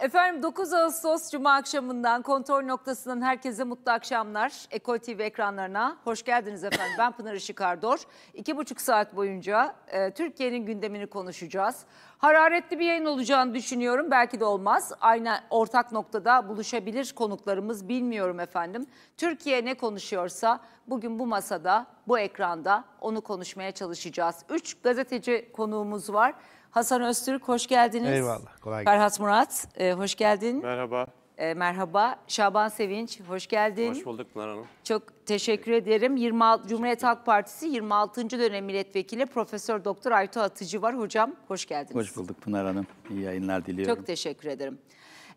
Efendim 9 Ağustos Cuma akşamından kontrol noktasından herkese mutlu akşamlar. Ekol TV ekranlarına hoş geldiniz efendim. Ben Pınar Işıkardor. İki buçuk saat boyunca e, Türkiye'nin gündemini konuşacağız. Hararetli bir yayın olacağını düşünüyorum. Belki de olmaz. Aynı ortak noktada buluşabilir konuklarımız bilmiyorum efendim. Türkiye ne konuşuyorsa bugün bu masada, bu ekranda onu konuşmaya çalışacağız. Üç gazeteci konuğumuz var. Hasan Öztürk hoş geldiniz. Eyvallah. Kolay gelsin. Ferhat Murat e, hoş geldin. Merhaba. E, merhaba. Şaban Sevinç hoş geldin. Hoş bulduk Pınar Hanım. Çok teşekkür ederim. 26 Cumhuriyet Halk Partisi 26. dönem milletvekili Profesör Doktor Ayto Atıcı var. Hocam hoş geldiniz. Hoş bulduk Pınar Hanım. İyi yayınlar diliyorum. Çok teşekkür ederim.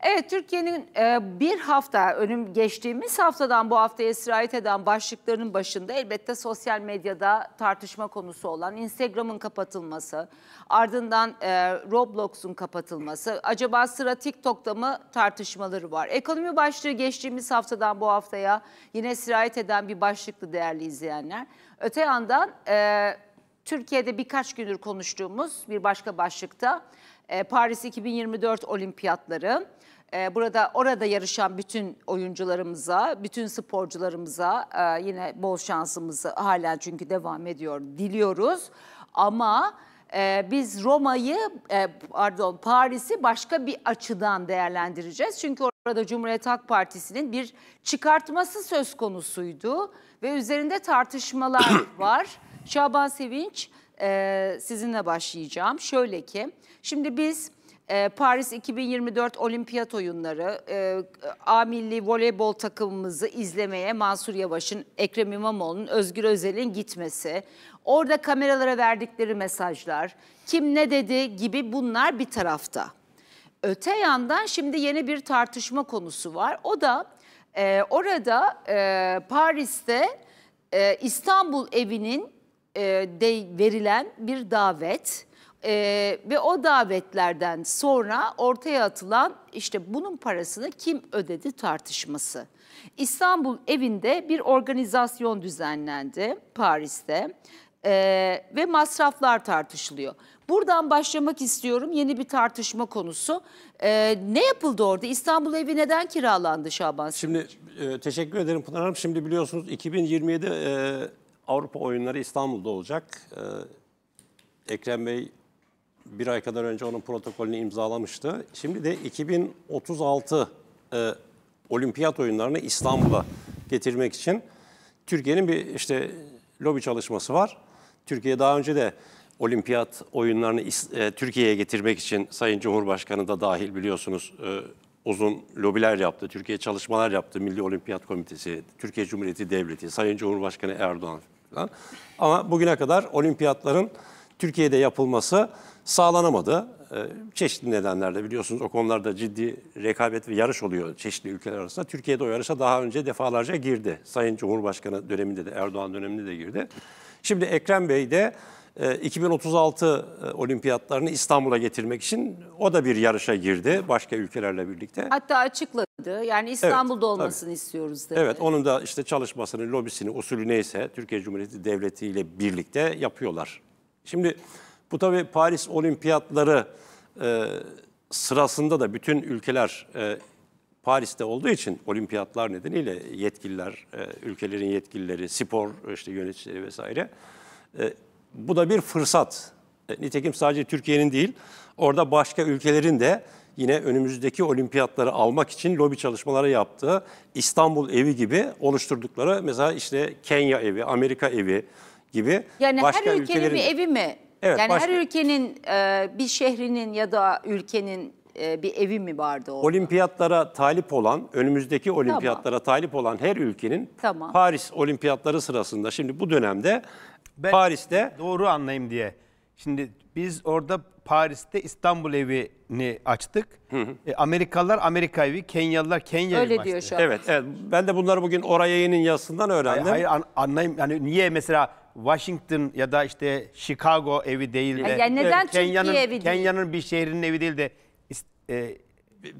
Evet Türkiye'nin e, bir hafta önüm geçtiğimiz haftadan bu haftaya sirayet eden başlıkların başında elbette sosyal medyada tartışma konusu olan Instagram'ın kapatılması, ardından e, Roblox'un kapatılması, acaba sıra TikTok'ta mı tartışmaları var. Ekonomi başlığı geçtiğimiz haftadan bu haftaya yine sirayet eden bir başlıklı değerli izleyenler. Öte yandan e, Türkiye'de birkaç gündür konuştuğumuz bir başka başlıkta e, Paris 2024 olimpiyatları. E, burada orada yarışan bütün oyuncularımıza, bütün sporcularımıza e, yine bol şansımızı hala çünkü devam ediyor diliyoruz. Ama biz Roma'yı pardon Paris'i başka bir açıdan değerlendireceğiz. Çünkü orada Cumhuriyet Halk Partisi'nin bir çıkartması söz konusuydu ve üzerinde tartışmalar var. Şaban Sevinç e, sizinle başlayacağım. Şöyle ki şimdi biz e, Paris 2024 olimpiyat oyunları e, A milli voleybol takımımızı izlemeye Mansur Yavaş'ın, Ekrem İmamoğlu'nun, Özgür Özel'in gitmesi, orada kameralara verdikleri mesajlar, kim ne dedi gibi bunlar bir tarafta. Öte yandan şimdi yeni bir tartışma konusu var. O da e, orada e, Paris'te e, İstanbul evinin e, de verilen bir davet e, ve o davetlerden sonra ortaya atılan işte bunun parasını kim ödedi tartışması. İstanbul evinde bir organizasyon düzenlendi Paris'te e, ve masraflar tartışılıyor. Buradan başlamak istiyorum yeni bir tartışma konusu. E, ne yapıldı orada? İstanbul evi neden kiralandı Şaban? Şimdi e, teşekkür ederim Pınar Hanım. Şimdi biliyorsunuz 2027 e, Avrupa oyunları İstanbul'da olacak. Ee, Ekrem Bey bir ay kadar önce onun protokolünü imzalamıştı. Şimdi de 2036 e, olimpiyat oyunlarını İstanbul'a getirmek için Türkiye'nin bir işte lobi çalışması var. Türkiye daha önce de olimpiyat oyunlarını e, Türkiye'ye getirmek için Sayın Cumhurbaşkanı da dahil biliyorsunuz e, uzun lobiler yaptı. Türkiye çalışmalar yaptı. Milli Olimpiyat Komitesi, Türkiye Cumhuriyeti Devleti, Sayın Cumhurbaşkanı Erdoğan falan. Ama bugüne kadar olimpiyatların Türkiye'de yapılması sağlanamadı. Ee, çeşitli nedenlerle biliyorsunuz o konularda ciddi rekabet ve yarış oluyor çeşitli ülkeler arasında. Türkiye'de o yarışa daha önce defalarca girdi. Sayın Cumhurbaşkanı döneminde de Erdoğan döneminde de girdi. Şimdi Ekrem Bey de 2036 ee, e, olimpiyatlarını İstanbul'a getirmek için o da bir yarışa girdi başka ülkelerle birlikte. Hatta açıkladı. Yani İstanbul'da evet, olmasını tabii. istiyoruz dedi. Evet onun da işte çalışmasını, lobisini, usulü neyse Türkiye Cumhuriyeti Devleti ile birlikte yapıyorlar. Şimdi bu tabii Paris olimpiyatları e, sırasında da bütün ülkeler e, Paris'te olduğu için olimpiyatlar nedeniyle yetkililer, e, ülkelerin yetkilileri, spor işte yöneticileri vesaire e, bu da bir fırsat. E, nitekim sadece Türkiye'nin değil, orada başka ülkelerin de yine önümüzdeki olimpiyatları almak için lobi çalışmaları yaptığı İstanbul evi gibi oluşturdukları mesela işte Kenya evi, Amerika evi gibi yani başka her ülkenin ülkelerin... bir evi mi? Evet, yani başka... her ülkenin e, bir şehrinin ya da ülkenin e, bir evi mi vardı orada? Olimpiyatlara talip olan, önümüzdeki olimpiyatlara tamam. talip olan her ülkenin tamam. Paris olimpiyatları sırasında şimdi bu dönemde ben Paris'te. Doğru anlayayım diye. Şimdi biz orada Paris'te İstanbul evini açtık. Hı hı. E, Amerikalılar Amerika evi, Kenyalılar Kenya evi Öyle diyor şu an. Evet, evet. Ben de bunları bugün oraya yayının yazısından öğrendim. Hayır, hayır anlayayım. Yani niye mesela Washington ya da işte Chicago evi değil de. Yani neden Kenya'nın, Türkiye evi değil? Kenya'nın bir şehrinin evi değil de e,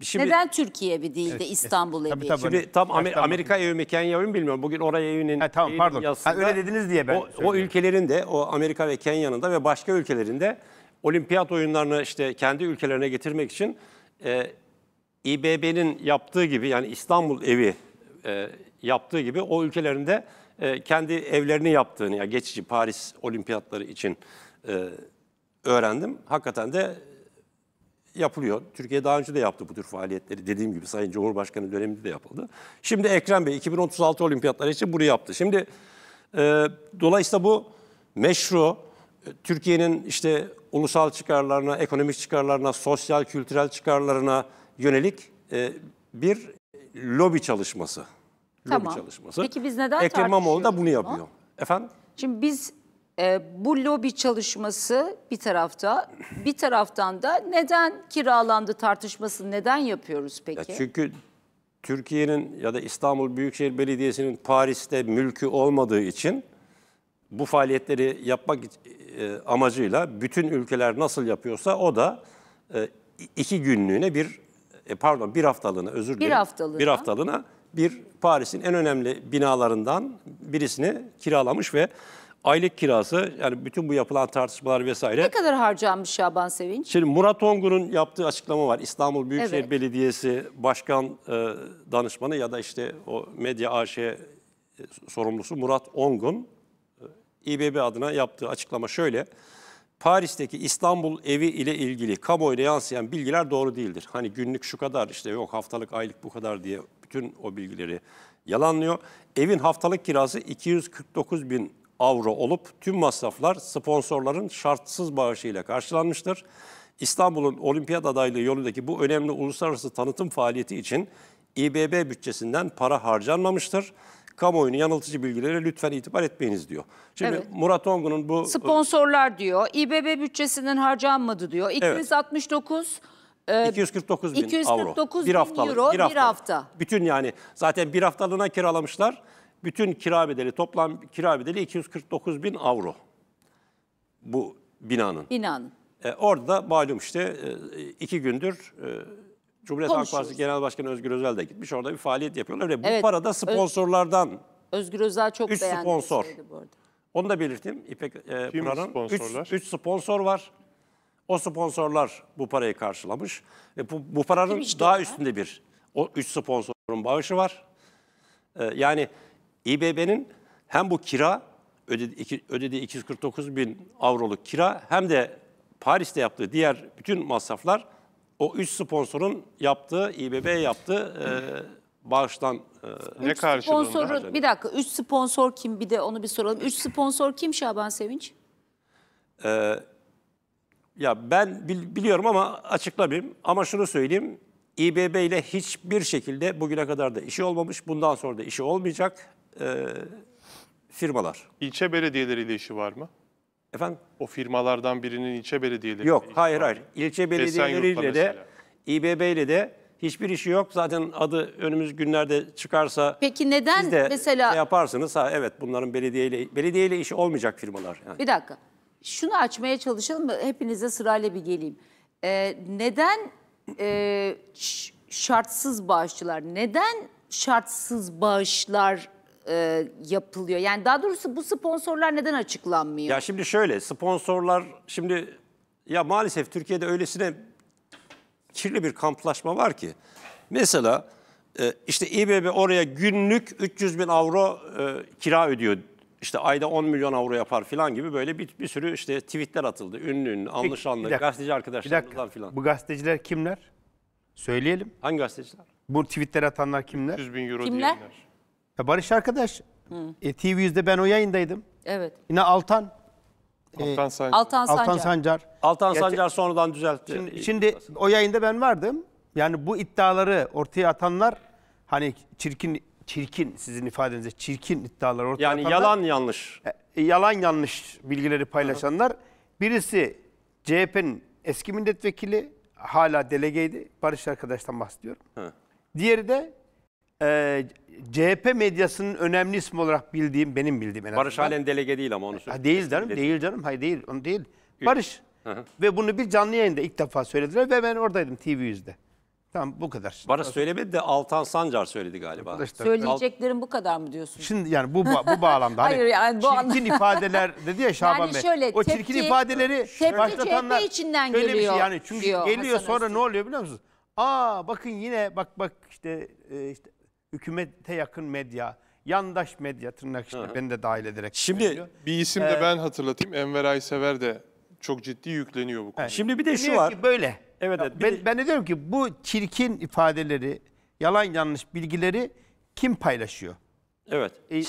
Şimdi, Neden Türkiye evi değil de İstanbul evi? Tabii, tabii. Şimdi tam Amer Amerika evi mi Kenya evi mi bilmiyorum. Bugün oraya evinin ha, tamam, pardon. Yazısında, ha, öyle dediniz diye ben o, o ülkelerin de o Amerika ve Kenya'nın da ve başka ülkelerin de olimpiyat oyunlarını işte kendi ülkelerine getirmek için e, İBB'nin yaptığı gibi yani İstanbul evi e, yaptığı gibi o ülkelerinde e, kendi evlerini yaptığını ya geçici Paris olimpiyatları için e, öğrendim. Hakikaten de yapılıyor. Türkiye daha önce de yaptı bu tür faaliyetleri. Dediğim gibi Sayın Cumhurbaşkanı döneminde de yapıldı. Şimdi Ekrem Bey 2036 olimpiyatları için bunu yaptı. Şimdi e, dolayısıyla bu meşru, e, Türkiye'nin işte ulusal çıkarlarına, ekonomik çıkarlarına, sosyal, kültürel çıkarlarına yönelik e, bir lobi çalışması. Lobi çalışması. Peki biz neden Ekrem İmamoğlu da bunu yapıyor. Efendim? Şimdi biz e, bu lobi çalışması bir tarafta, bir taraftan da neden kiralandı tartışması neden yapıyoruz peki? Ya çünkü Türkiye'nin ya da İstanbul Büyükşehir Belediyesi'nin Paris'te mülkü olmadığı için bu faaliyetleri yapmak e, amacıyla bütün ülkeler nasıl yapıyorsa o da e, iki günlüğüne bir e, pardon bir haftalığına özür dilerim. Bir haftalığına. Bir haftalığına bir Paris'in en önemli binalarından birisini kiralamış ve Aylık kirası yani bütün bu yapılan tartışmalar vesaire. Ne kadar harcanmış Şaban Sevinç? Şimdi Murat Ongun'un yaptığı açıklama var. İstanbul Büyükşehir evet. Belediyesi Başkan e, Danışmanı ya da işte o Medya AŞ e, sorumlusu Murat Ongun e, İBB adına yaptığı açıklama şöyle. Paris'teki İstanbul evi ile ilgili kamuoyuna yansıyan bilgiler doğru değildir. Hani günlük şu kadar işte yok haftalık aylık bu kadar diye bütün o bilgileri yalanlıyor. Evin haftalık kirası 249 bin avro olup tüm masraflar sponsorların şartsız bağışıyla karşılanmıştır. İstanbul'un olimpiyat adaylığı yolundaki bu önemli uluslararası tanıtım faaliyeti için İBB bütçesinden para harcanmamıştır. Kamuoyunu yanıltıcı bilgilere lütfen itibar etmeyiniz diyor. Şimdi evet. Murat Ongun'un bu... Sponsorlar diyor, İBB bütçesinden harcanmadı diyor. 269... Evet. 249 e, bin 249 avro. Bin bir haftalık, euro, bir hafta. bir hafta. Bütün yani zaten bir haftalığına kiralamışlar. Bütün kira bedeli toplam kira bedeli 249 bin avro bu binanın. Binanın. E, orada da malum işte e, iki gündür e, Cumhuriyet Halk Partisi Genel Başkanı Özgür Özel de gitmiş. Orada bir faaliyet yapıyorlar. Ve bu evet, para da sponsorlardan. Özgür Özel çok üç beğendi. sponsor. Onu da belirteyim. İpek e, Kim Pınar'ın Üç sponsor var. O sponsorlar bu parayı karşılamış. E, bu, bu paranın daha var? üstünde bir o üç sponsorun bağışı var. E, yani İBB'nin hem bu kira ödediği 249 bin avroluk kira hem de Paris'te yaptığı diğer bütün masraflar o üç sponsorun yaptığı, İBB yaptığı e, bağıştan e, ne karşılığında? Sponsoru, bir dakika, üç sponsor kim bir de onu bir soralım. Üç sponsor kim Şaban Sevinç? Ee, ya ben biliyorum ama açıklamayayım. Ama şunu söyleyeyim. İBB ile hiçbir şekilde bugüne kadar da işi olmamış, bundan sonra da işi olmayacak e, firmalar. İlçe belediyeleriyle işi var mı? Efendim? O firmalardan birinin ilçe belediyeleri. Yok, hayır hayır. İlçe belediyeleriyle de İBB ile de hiçbir işi yok. Zaten adı önümüz günlerde çıkarsa Peki neden siz de mesela şey yaparsınız. Ha evet bunların belediyeyle belediyeyle işi olmayacak firmalar yani. Bir dakika. Şunu açmaya çalışalım mı? Hepinize sırayla bir geleyim. Ee, neden e, şartsız bağışçılar? Neden şartsız bağışlar e, yapılıyor? Yani daha doğrusu bu sponsorlar neden açıklanmıyor? Ya şimdi şöyle sponsorlar şimdi ya maalesef Türkiye'de öylesine kirli bir kamplaşma var ki. Mesela e, işte İBB oraya günlük 300 bin avro e, kira ödüyor. İşte ayda 10 milyon avro yapar filan gibi böyle bir, bir sürü işte tweetler atıldı. Ünlü ünlü, anlaşanlı, gazeteci arkadaşlarımızdan filan. Bu gazeteciler kimler? Söyleyelim. Hangi gazeteciler? Bu tweetler atanlar kimler? 300 bin euro kimler? diyenler. Ya Barış arkadaş e, TV yüzde ben o yayındaydım. Evet. Yine Altan. E, Altan Sancar. Altan Sancar. Altan Sancar. Altan Sancar sonradan düzeltti. Şimdi, şimdi o yayında ben vardım. Yani bu iddiaları ortaya atanlar hani çirkin çirkin sizin ifadenizle çirkin iddialar. ortaya yani atanlar. yalan yanlış. E, e yalan yanlış bilgileri paylaşanlar. Birisi CHP'nin eski milletvekili hala delegeydi. Barış arkadaştan bahsediyorum. Diğeri de e, ee, CHP medyasının önemli ismi olarak bildiğim, benim bildiğim en Barış halen delege değil ama onu söyleyeyim. değil canım, Dele değil canım. Hayır değil, onu değil. Üç. Barış. Hı hı. Ve bunu bir canlı yayında ilk defa söylediler ve ben oradaydım tv yüzde. Tamam bu kadar. Barış söylemedi de Altan Sancar söyledi galiba. Arkadaşlar, Söyleyeceklerim bu kadar mı diyorsun? Şimdi yani bu bu bağlamda hani Hayır yani bu çirkin anlam- ifadeler dedi ya Şaban Yani Bey. şöyle o tepki- çirkin ifadeleri tepki başlatanlar CHP içinden bir şey geliyor, şey yani çünkü diyor geliyor Hasan sonra Öztürk. ne oluyor biliyor musunuz? Aa bakın yine bak bak işte e, işte hükümete yakın medya, yandaş medya tırnak içinde işte, beni de dahil ederek. Şimdi söylüyor. bir isim de ee, ben hatırlatayım. Enver Aysever de çok ciddi yükleniyor bu konuda. Şimdi bir de şu var. Ki böyle. Evet, evet. Ben, de... ben de diyorum ki bu çirkin ifadeleri, yalan yanlış bilgileri kim paylaşıyor? Evet. E,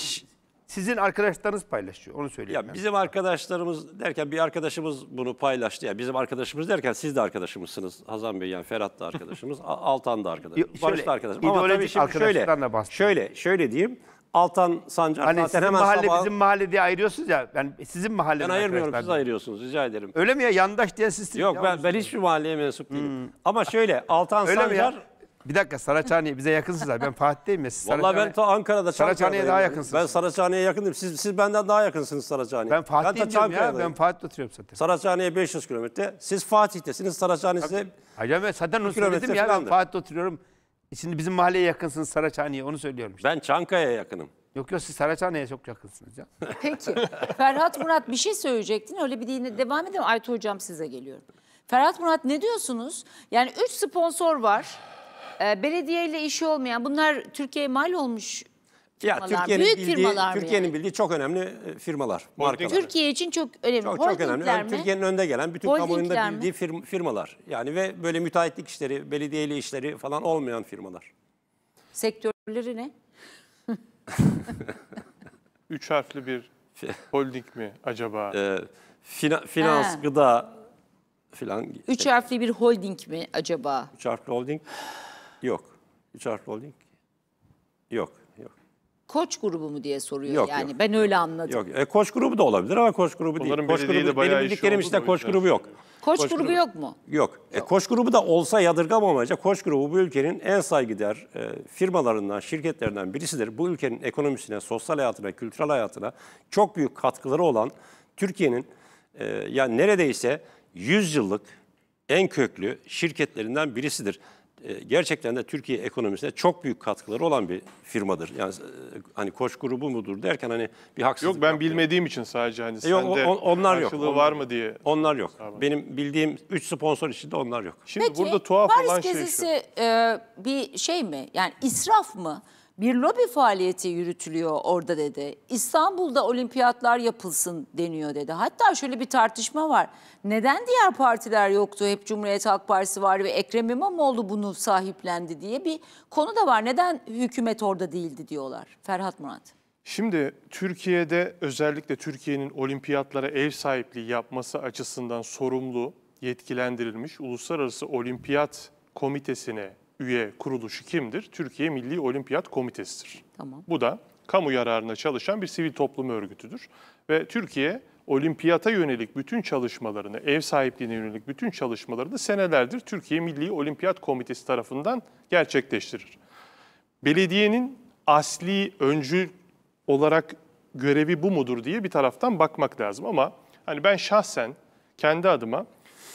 sizin arkadaşlarınız paylaşıyor. Onu söyleyeyim. Ya ben. bizim arkadaşlarımız derken bir arkadaşımız bunu paylaştı. Yani bizim arkadaşımız derken siz de arkadaşımızsınız. Hazan Bey yani Ferhat da arkadaşımız, Altan da arkadaşımız, şöyle, Barış da arkadaşım. Ama tabii şimdi şöyle, şöyle, şöyle diyeyim. Altan Sancar hani zaten hemen mahalle, sabah... Bizim mahalle diye ayırıyorsunuz ya. Ben sizin mahalle. Ben ayırmıyorum siz ayırıyorsunuz rica ederim. Öyle mi ya yandaş diye siz... Yok ben, ben hiçbir mahalleye mensup değilim. Hmm. Ama şöyle Altan Öyle Sancar bir dakika Saraçhane'ye bize yakınsınız abi. Ben Fatih'teyim ya. Siz Vallahi ben ta Ankara'da Saraçhane'ye daha yakınsınız. Ben Saraçhane'ye yakınım. Siz, siz benden daha yakınsınız Saraçhane'ye. Ben Fatih'teyim ben ya. Ben Fatih'te oturuyorum zaten. Saraçhane'ye 500 kilometre. Siz Fatih'tesiniz. Saraçhane size Hayır ben zaten onu söyledim ya. Ben Fatih'te oturuyorum. Şimdi bizim mahalleye yakınsınız Saraçhane'ye onu söylüyorum işte. Ben Çankaya'ya yakınım. Yok yok siz Saraçhane'ye çok yakınsınız ya. Peki. Ferhat Murat bir şey söyleyecektin. Öyle bir değil. Devam edelim. Aytu Hocam size geliyorum. Ferhat Murat ne diyorsunuz? Yani 3 sponsor var. Ee, belediyeyle işi olmayan bunlar Türkiye'ye mal olmuş Ya Türkiye'nin Büyük bildiği, firmalar Türkiye'nin yani. bildiği çok önemli e, firmalar, markalar. Türkiye için çok önemli. Çok, çok önemli. Yani Türkiye'nin önde gelen bütün kamuoyunda bildiği firmalar. Yani ve böyle müteahhitlik işleri, belediyeyle işleri falan olmayan firmalar. Sektörleri ne? Üç harfli bir holding mi acaba? Ee, fina, finans, ha. gıda falan. Üç harfli bir holding mi acaba? Üç harfli holding. Yok. Üç harfli holding yok. Yok. Koç grubu mu diye soruyor Yok, yani. yok. Ben öyle anladım. Yok. E, koç grubu da olabilir ama koç grubu Onların değil. Koç grubu, bayağı benim bildiklerim işte koç yüzden grubu yok. söylüyorum. Koç, grubu, yok mu? Yok. E, Koç grubu da olsa yadırgamamayacak. Koç grubu bu ülkenin en saygıdeğer e, firmalarından, şirketlerinden birisidir. Bu ülkenin ekonomisine, sosyal hayatına, kültürel hayatına çok büyük katkıları olan Türkiye'nin e, ya neredeyse 100 yıllık en köklü şirketlerinden birisidir. E, gerçekten de Türkiye ekonomisine çok büyük katkıları olan bir firmadır. Yani e, hani Koç grubu mudur derken hani bir haksızlık Yok ben yaptım. bilmediğim için sadece hani e yok, on, onlar yok. Onlar, var mı diye. Onlar yok. Tamam. Benim bildiğim 3 sponsor içinde onlar yok. Şimdi Peki, burada tuhaf Paris olan şey şu. Paris gezisi e, bir şey mi? Yani israf mı? bir lobi faaliyeti yürütülüyor orada dedi. İstanbul'da olimpiyatlar yapılsın deniyor dedi. Hatta şöyle bir tartışma var. Neden diğer partiler yoktu? Hep Cumhuriyet Halk Partisi var ve Ekrem İmamoğlu bunu sahiplendi diye bir konu da var. Neden hükümet orada değildi diyorlar. Ferhat Murat. Şimdi Türkiye'de özellikle Türkiye'nin olimpiyatlara ev sahipliği yapması açısından sorumlu, yetkilendirilmiş Uluslararası Olimpiyat Komitesi'ne üye kuruluşu kimdir? Türkiye Milli Olimpiyat Komitesi'dir. Tamam. Bu da kamu yararına çalışan bir sivil toplum örgütüdür. Ve Türkiye olimpiyata yönelik bütün çalışmalarını, ev sahipliğine yönelik bütün çalışmalarını senelerdir Türkiye Milli Olimpiyat Komitesi tarafından gerçekleştirir. Belediyenin asli öncü olarak görevi bu mudur diye bir taraftan bakmak lazım ama hani ben şahsen kendi adıma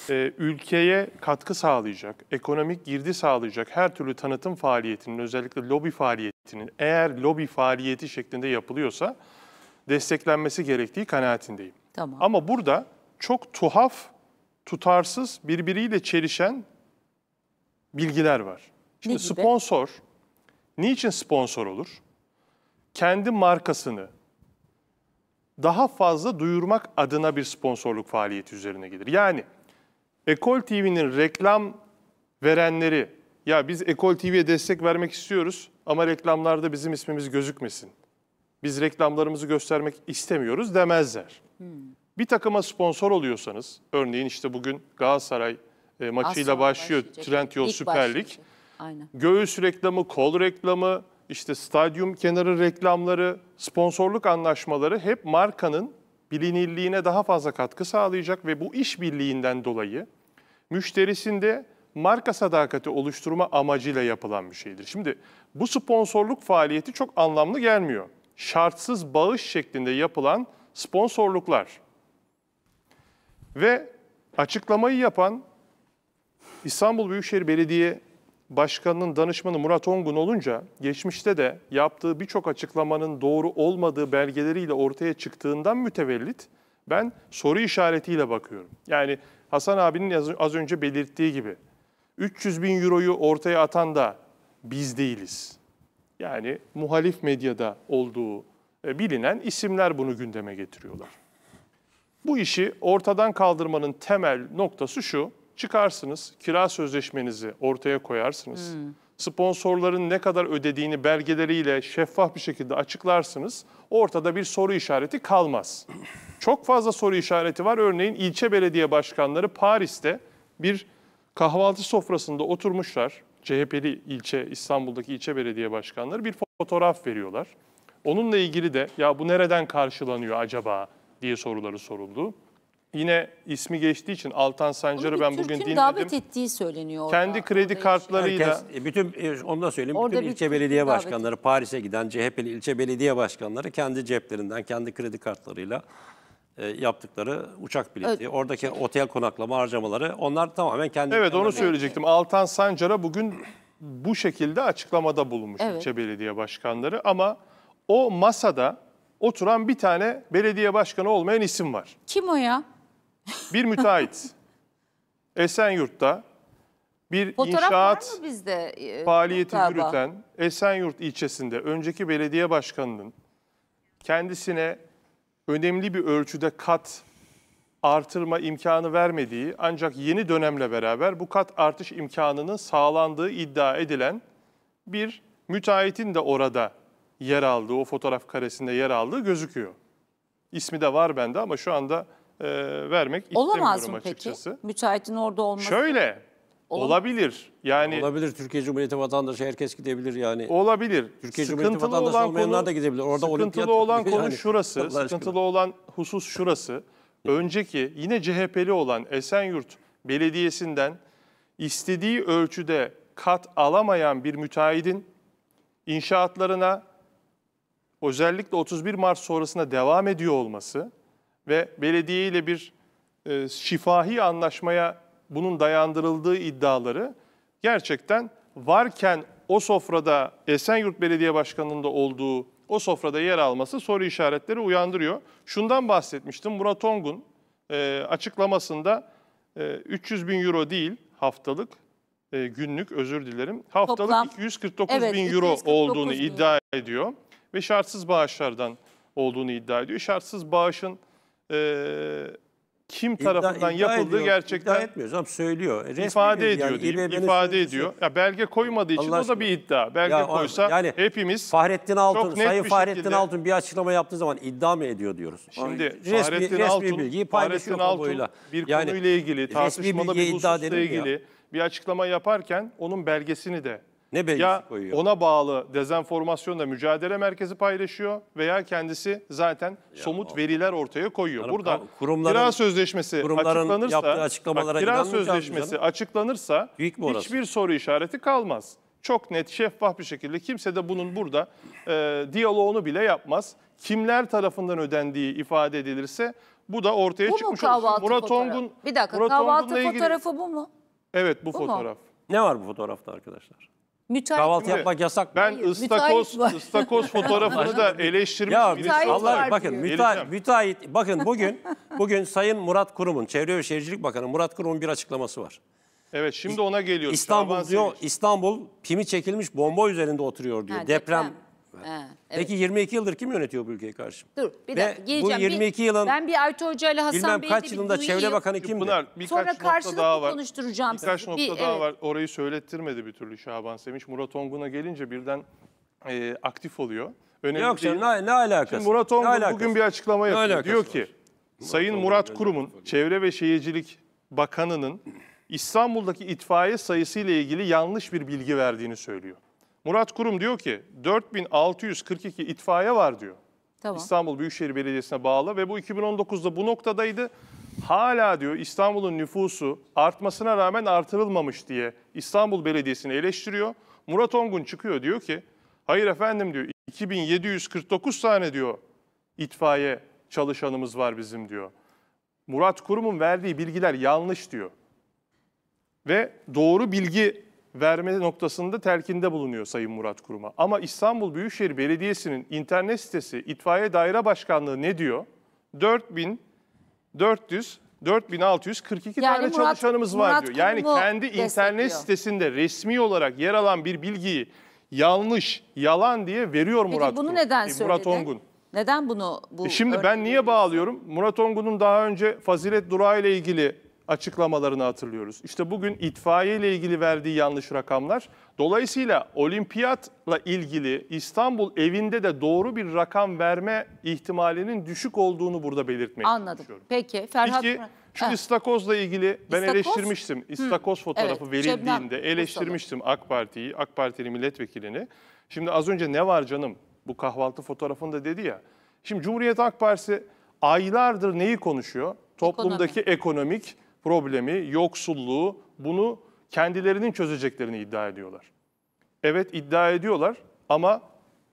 e, ülkeye katkı sağlayacak, ekonomik girdi sağlayacak her türlü tanıtım faaliyetinin özellikle lobi faaliyetinin eğer lobi faaliyeti şeklinde yapılıyorsa desteklenmesi gerektiği kanaatindeyim. Tamam. Ama burada çok tuhaf, tutarsız, birbiriyle çelişen bilgiler var. Şimdi ne gibi? sponsor niçin sponsor olur? Kendi markasını, daha fazla duyurmak adına bir sponsorluk faaliyeti üzerine gelir. Yani Ekol TV'nin reklam verenleri ya biz Ekol TV'ye destek vermek istiyoruz ama reklamlarda bizim ismimiz gözükmesin. Biz reklamlarımızı göstermek istemiyoruz demezler. Hmm. Bir takıma sponsor oluyorsanız, örneğin işte bugün Galatasaray e, maçıyla başlıyor Trend Yol Süper Lig. Göğüs reklamı, kol reklamı, işte stadyum kenarı reklamları, sponsorluk anlaşmaları hep markanın bilinirliğine daha fazla katkı sağlayacak ve bu işbirliğinden dolayı müşterisinde marka sadakati oluşturma amacıyla yapılan bir şeydir. Şimdi bu sponsorluk faaliyeti çok anlamlı gelmiyor. Şartsız bağış şeklinde yapılan sponsorluklar. Ve açıklamayı yapan İstanbul Büyükşehir Belediye başkanının danışmanı Murat Ongun olunca geçmişte de yaptığı birçok açıklamanın doğru olmadığı belgeleriyle ortaya çıktığından mütevellit ben soru işaretiyle bakıyorum. Yani Hasan abinin az önce belirttiği gibi 300 bin euroyu ortaya atan da biz değiliz. Yani muhalif medyada olduğu e, bilinen isimler bunu gündeme getiriyorlar. Bu işi ortadan kaldırmanın temel noktası şu. Çıkarsınız, kira sözleşmenizi ortaya koyarsınız. Hmm. Sponsorların ne kadar ödediğini belgeleriyle şeffaf bir şekilde açıklarsınız. Ortada bir soru işareti kalmaz. Çok fazla soru işareti var. Örneğin ilçe belediye başkanları Paris'te bir kahvaltı sofrasında oturmuşlar. CHP'li ilçe İstanbul'daki ilçe belediye başkanları bir fotoğraf veriyorlar. Onunla ilgili de ya bu nereden karşılanıyor acaba diye soruları soruldu. Yine ismi geçtiği için Altan Sancar'ı ben bugün dinledim. davet ettiği söyleniyor orada. Kendi kredi orada kartlarıyla. Herkes, e, bütün, e, onu da söyleyeyim, orada bütün ilçe belediye başkanları, Paris'e giden CHP'li ilçe belediye başkanları kendi ceplerinden, kendi kredi kartlarıyla e, yaptıkları uçak bileti, evet. oradaki otel konaklama harcamaları onlar tamamen kendi... Evet onu söyleyecektim. Evet. Altan Sancar'a bugün bu şekilde açıklamada bulunmuş evet. ilçe belediye başkanları ama o masada oturan bir tane belediye başkanı olmayan isim var. Kim o ya? Bir müteahhit Esenyurt'ta bir Fotoğraf inşaat bizde, e, faaliyeti galiba. yürüten Esenyurt ilçesinde önceki belediye başkanının kendisine önemli bir ölçüde kat artırma imkanı vermediği ancak yeni dönemle beraber bu kat artış imkanının sağlandığı iddia edilen bir müteahhitin de orada yer aldığı, o fotoğraf karesinde yer aldığı gözüküyor. İsmi de var bende ama şu anda e, vermek Olamaz istemiyorum mı peki? Müteahhitin orada olması. Şöyle Olam- olabilir. Yani olabilir. Türkiye Cumhuriyeti vatandaşı herkes gidebilir yani. olabilir. Türkiye Cumhuriyeti vatandaşı olan olmayanlar konu- da gidebilir. Orada olimpiyat Sıkıntılı olan konu yani. şurası, Allah aşkına. sıkıntılı olan husus şurası. Önceki yine CHP'li olan Esenyurt Belediyesi'nden istediği ölçüde kat alamayan bir müteahhidin inşaatlarına özellikle 31 Mart sonrasında devam ediyor olması ve belediye ile bir e, şifahi anlaşmaya bunun dayandırıldığı iddiaları gerçekten varken o sofrada Esenyurt Belediye Başkanı'nın da olduğu o sofrada yer alması soru işaretleri uyandırıyor. Şundan bahsetmiştim Murat Ongun e, açıklamasında e, 300 bin euro değil haftalık e, günlük özür dilerim haftalık Toplam, 249 evet, bin euro 249 olduğunu bin. iddia ediyor ve şartsız bağışlardan olduğunu iddia ediyor. Şartsız bağışın e, kim iddia, tarafından iddia yapıldığı ediyor, gerçekten iddia etmiyoruz ama söylüyor. Resmi ifade ediyor yani diyeyim, ifade ediyor. Ya belge koymadığı için Allah o da bir iddia. Belge ya, koysa yani, hepimiz Fahrettin Altun, Sayın Fahrettin şekilde, Altun bir açıklama yaptığı zaman iddia mı ediyor diyoruz. Şimdi resmi, Fahrettin resmi Altun, bilgiyi Fahrettin Altun boyuyla. bir yani, konuyla ilgili, tartışmada bir hususla ilgili ya. bir açıklama yaparken onun belgesini de ne belgesi ya koyuyor? ona bağlı dezenformasyonla mücadele merkezi paylaşıyor veya kendisi zaten ya somut o. veriler ortaya koyuyor. Yani Burada kurumların, kira sözleşmesi açıklanırsa, yaptığı açıklamalara kira sözleşmesi canım. açıklanırsa hiçbir soru işareti kalmaz çok net, şeffaf bir şekilde kimse de bunun burada e, diyaloğunu bile yapmaz. Kimler tarafından ödendiği ifade edilirse bu da ortaya bu çıkmış olur. Murat Ongun, bir dakika Murat kahvaltı Ongun'la ilgili... fotoğrafı bu mu? Evet bu, bu fotoğraf. Mu? Ne var bu fotoğrafta arkadaşlar? Müteahhit Kahvaltı yapmak yasak mı? Ben Hayır, ıstakoz, müteahhit ıstakoz fotoğrafını da eleştirmiş ya birisi müteahhit Allah var bakın diyor. müteahhit, müteahhit bakın bugün bugün Sayın Murat Kurum'un Çevre ve Şehircilik Bakanı Murat Kurum'un bir açıklaması var. Evet şimdi ona geliyoruz. İstanbul Şaban diyor Sevinç. İstanbul pimi çekilmiş bomba üzerinde oturuyor diyor. Ha, deprem. deprem evet. Peki 22 yıldır kim yönetiyor bu ülkeyi karşım? Dur bir Ve dakika geleceğim. Bu 22 yılın ben bir Aytu Hoca ile Hasan bilmem Bey'de kaç yılında duyayım. Çevre Bakanı kimdi? Bunlar birkaç Sonra nokta daha var. konuşturacağım Birkaç sizi. nokta bir, daha evet. var. Orayı söylettirmedi bir türlü Şaban Sevinç. Murat Ongun'a gelince birden e, aktif oluyor. Önemli Yok canım ne, ne alakası? Şimdi Murat Ongun alakası? bugün bir açıklama yapıyor. Diyor ki Sayın Murat Kurum'un Çevre ve Şehircilik Bakanı'nın İstanbul'daki itfaiye sayısı ile ilgili yanlış bir bilgi verdiğini söylüyor. Murat Kurum diyor ki 4642 itfaiye var diyor. Tamam. İstanbul Büyükşehir Belediyesi'ne bağlı ve bu 2019'da bu noktadaydı. Hala diyor İstanbul'un nüfusu artmasına rağmen artırılmamış diye İstanbul Belediyesi'ni eleştiriyor. Murat Ongun çıkıyor diyor ki hayır efendim diyor 2749 tane diyor itfaiye çalışanımız var bizim diyor. Murat Kurum'un verdiği bilgiler yanlış diyor. Ve doğru bilgi verme noktasında telkinde bulunuyor Sayın Murat Kurum'a. Ama İstanbul Büyükşehir Belediyesi'nin internet sitesi İtfaiye Daire Başkanlığı ne diyor? 4400 4642 yani tane Murat, çalışanımız var Murat diyor. Yani kendi internet sitesinde resmi olarak yer alan bir bilgiyi yanlış, yalan diye veriyor Peki Murat bunu Kurum. neden e, söyledi? Murat Ongun. Neden bunu bu e Şimdi ben niye bağlıyorum? Murat Ongun'un daha önce Fazilet Durağı ile ilgili açıklamalarını hatırlıyoruz. İşte bugün itfaiye ile ilgili verdiği yanlış rakamlar. Dolayısıyla olimpiyatla ilgili İstanbul evinde de doğru bir rakam verme ihtimalinin düşük olduğunu burada belirtmeye Anladım. Peki Ferhat İki, şu evet. İstakoz'la ilgili ben İstakoz? eleştirmiştim. İstakoz Hı. fotoğrafı evet, verildiğinde Şebnem eleştirmiştim Mustafa. AK Parti'yi, AK Partili milletvekilini. Şimdi az önce ne var canım bu kahvaltı fotoğrafında dedi ya. Şimdi Cumhuriyet AK Partisi aylardır neyi konuşuyor? Toplumdaki Ekonomi. ekonomik problemi, yoksulluğu bunu kendilerinin çözeceklerini iddia ediyorlar. Evet iddia ediyorlar ama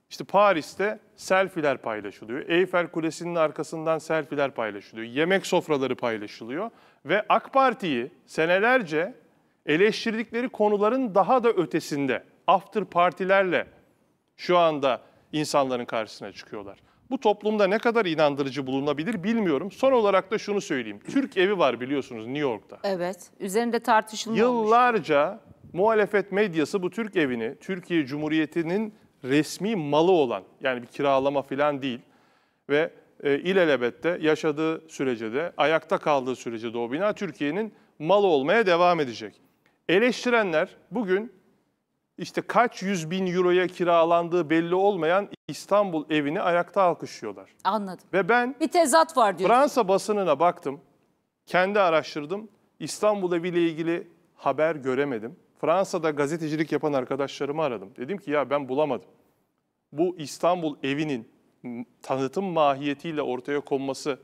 işte Paris'te selfiler paylaşılıyor. Eyfel Kulesi'nin arkasından selfiler paylaşılıyor. Yemek sofraları paylaşılıyor. Ve AK Parti'yi senelerce eleştirdikleri konuların daha da ötesinde after partilerle şu anda insanların karşısına çıkıyorlar. Bu toplumda ne kadar inandırıcı bulunabilir bilmiyorum. Son olarak da şunu söyleyeyim. Türk evi var biliyorsunuz New York'ta. Evet. Üzerinde tartışılma Yıllarca olmuş. muhalefet medyası bu Türk evini Türkiye Cumhuriyeti'nin resmi malı olan yani bir kiralama falan değil ve e, ilelebette yaşadığı sürece de ayakta kaldığı sürece de o bina Türkiye'nin malı olmaya devam edecek. Eleştirenler bugün işte kaç yüz bin euroya kiralandığı belli olmayan İstanbul evini ayakta alkışlıyorlar. Anladım. Ve ben bir tezat var diyor. Fransa basınına baktım, kendi araştırdım. İstanbul eviyle ilgili haber göremedim. Fransa'da gazetecilik yapan arkadaşlarımı aradım. Dedim ki ya ben bulamadım. Bu İstanbul evinin tanıtım mahiyetiyle ortaya konması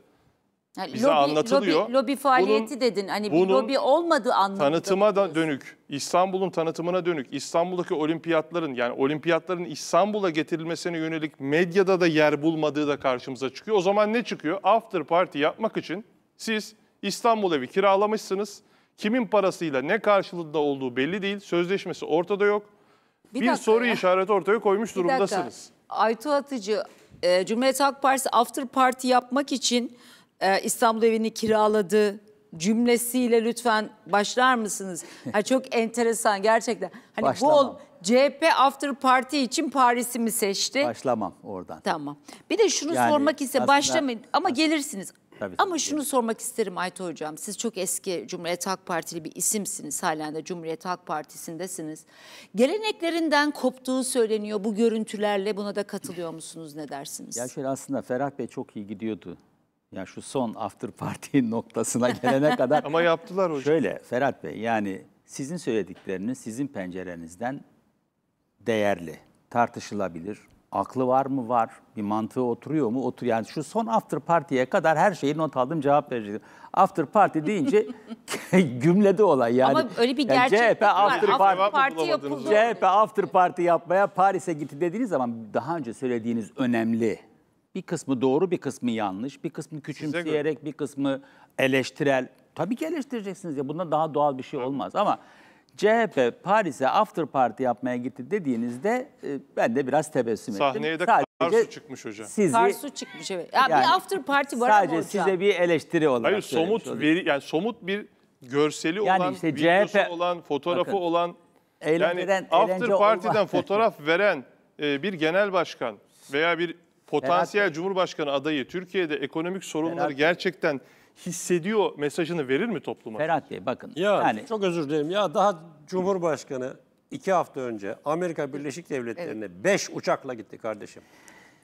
yani bize lobi, anlatılıyor. Lobi, lobi faaliyeti bunun, dedin. Hani bunun bir lobi olmadığı anlamında. Tanıtıma da dönük, İstanbul'un tanıtımına dönük, İstanbul'daki olimpiyatların yani olimpiyatların İstanbul'a getirilmesine yönelik medyada da yer bulmadığı da karşımıza çıkıyor. O zaman ne çıkıyor? After party yapmak için siz İstanbul evi kiralamışsınız. Kimin parasıyla ne karşılığında olduğu belli değil. Sözleşmesi ortada yok. Bir, bir soru ya. işareti ortaya koymuş bir durumdasınız. Dakika. Aytu Atıcı, e, Cumhuriyet Halk Partisi after party yapmak için e, İstanbul evini kiraladı cümlesiyle lütfen başlar mısınız? Ha çok enteresan gerçekten. Hani Başlamam. bu CHP after party için Paris'i mi seçti? Başlamam oradan. Tamam. Bir de şunu yani, sormak ise başlamayın ama aslında, gelirsiniz. Tabii, Ama tabii. şunu sormak isterim Ayto Hocam. Siz çok eski Cumhuriyet Halk Partili bir isimsiniz. Halen de Cumhuriyet Halk Partisi'ndesiniz. Geleneklerinden koptuğu söyleniyor bu görüntülerle. Buna da katılıyor musunuz? Ne dersiniz? Ya şöyle aslında Ferhat Bey çok iyi gidiyordu ya şu son after party noktasına gelene kadar... Ama yaptılar hocam. Şöyle Ferhat Bey yani sizin söyledikleriniz sizin pencerenizden değerli, tartışılabilir. Aklı var mı? Var. Bir mantığı oturuyor mu? oturuyor. Yani şu son after party'ye kadar her şeyi not aldım cevap verecektim. After party deyince gümledi olay yani. Ama öyle bir gerçek yani CHP var. After, party, after party yapıldı. CHP after party yapmaya Paris'e gitti dediğiniz zaman daha önce söylediğiniz önemli bir kısmı doğru, bir kısmı yanlış, bir kısmı küçümseyerek, bir kısmı eleştirel. Tabii ki eleştireceksiniz ya bundan daha doğal bir şey olmaz ama CHP Paris'e after party yapmaya gitti dediğinizde e, ben de biraz tebessüm Sahneye ettim. Sahneye de Karsu çıkmış hocam. Sizi, Karsu çıkmış evet. Ya yani, bir after party var sadece ama Sadece size bir eleştiri olarak Hayır somut veri yani somut bir görseli yani olan, işte CHP, olan, fotoğrafı bakın, olan eğlenceden, after eğlence party'den olma. fotoğraf veren e, bir genel başkan veya bir potansiyel Berat Cumhurbaşkanı adayı Türkiye'de ekonomik sorunlar Berat gerçekten hissediyor mesajını verir mi topluma? Ferhat Bey bakın. Ya yani... çok özür dilerim. Ya daha Cumhurbaşkanı iki hafta önce Amerika Birleşik Devletleri'ne 5 evet. uçakla gitti kardeşim.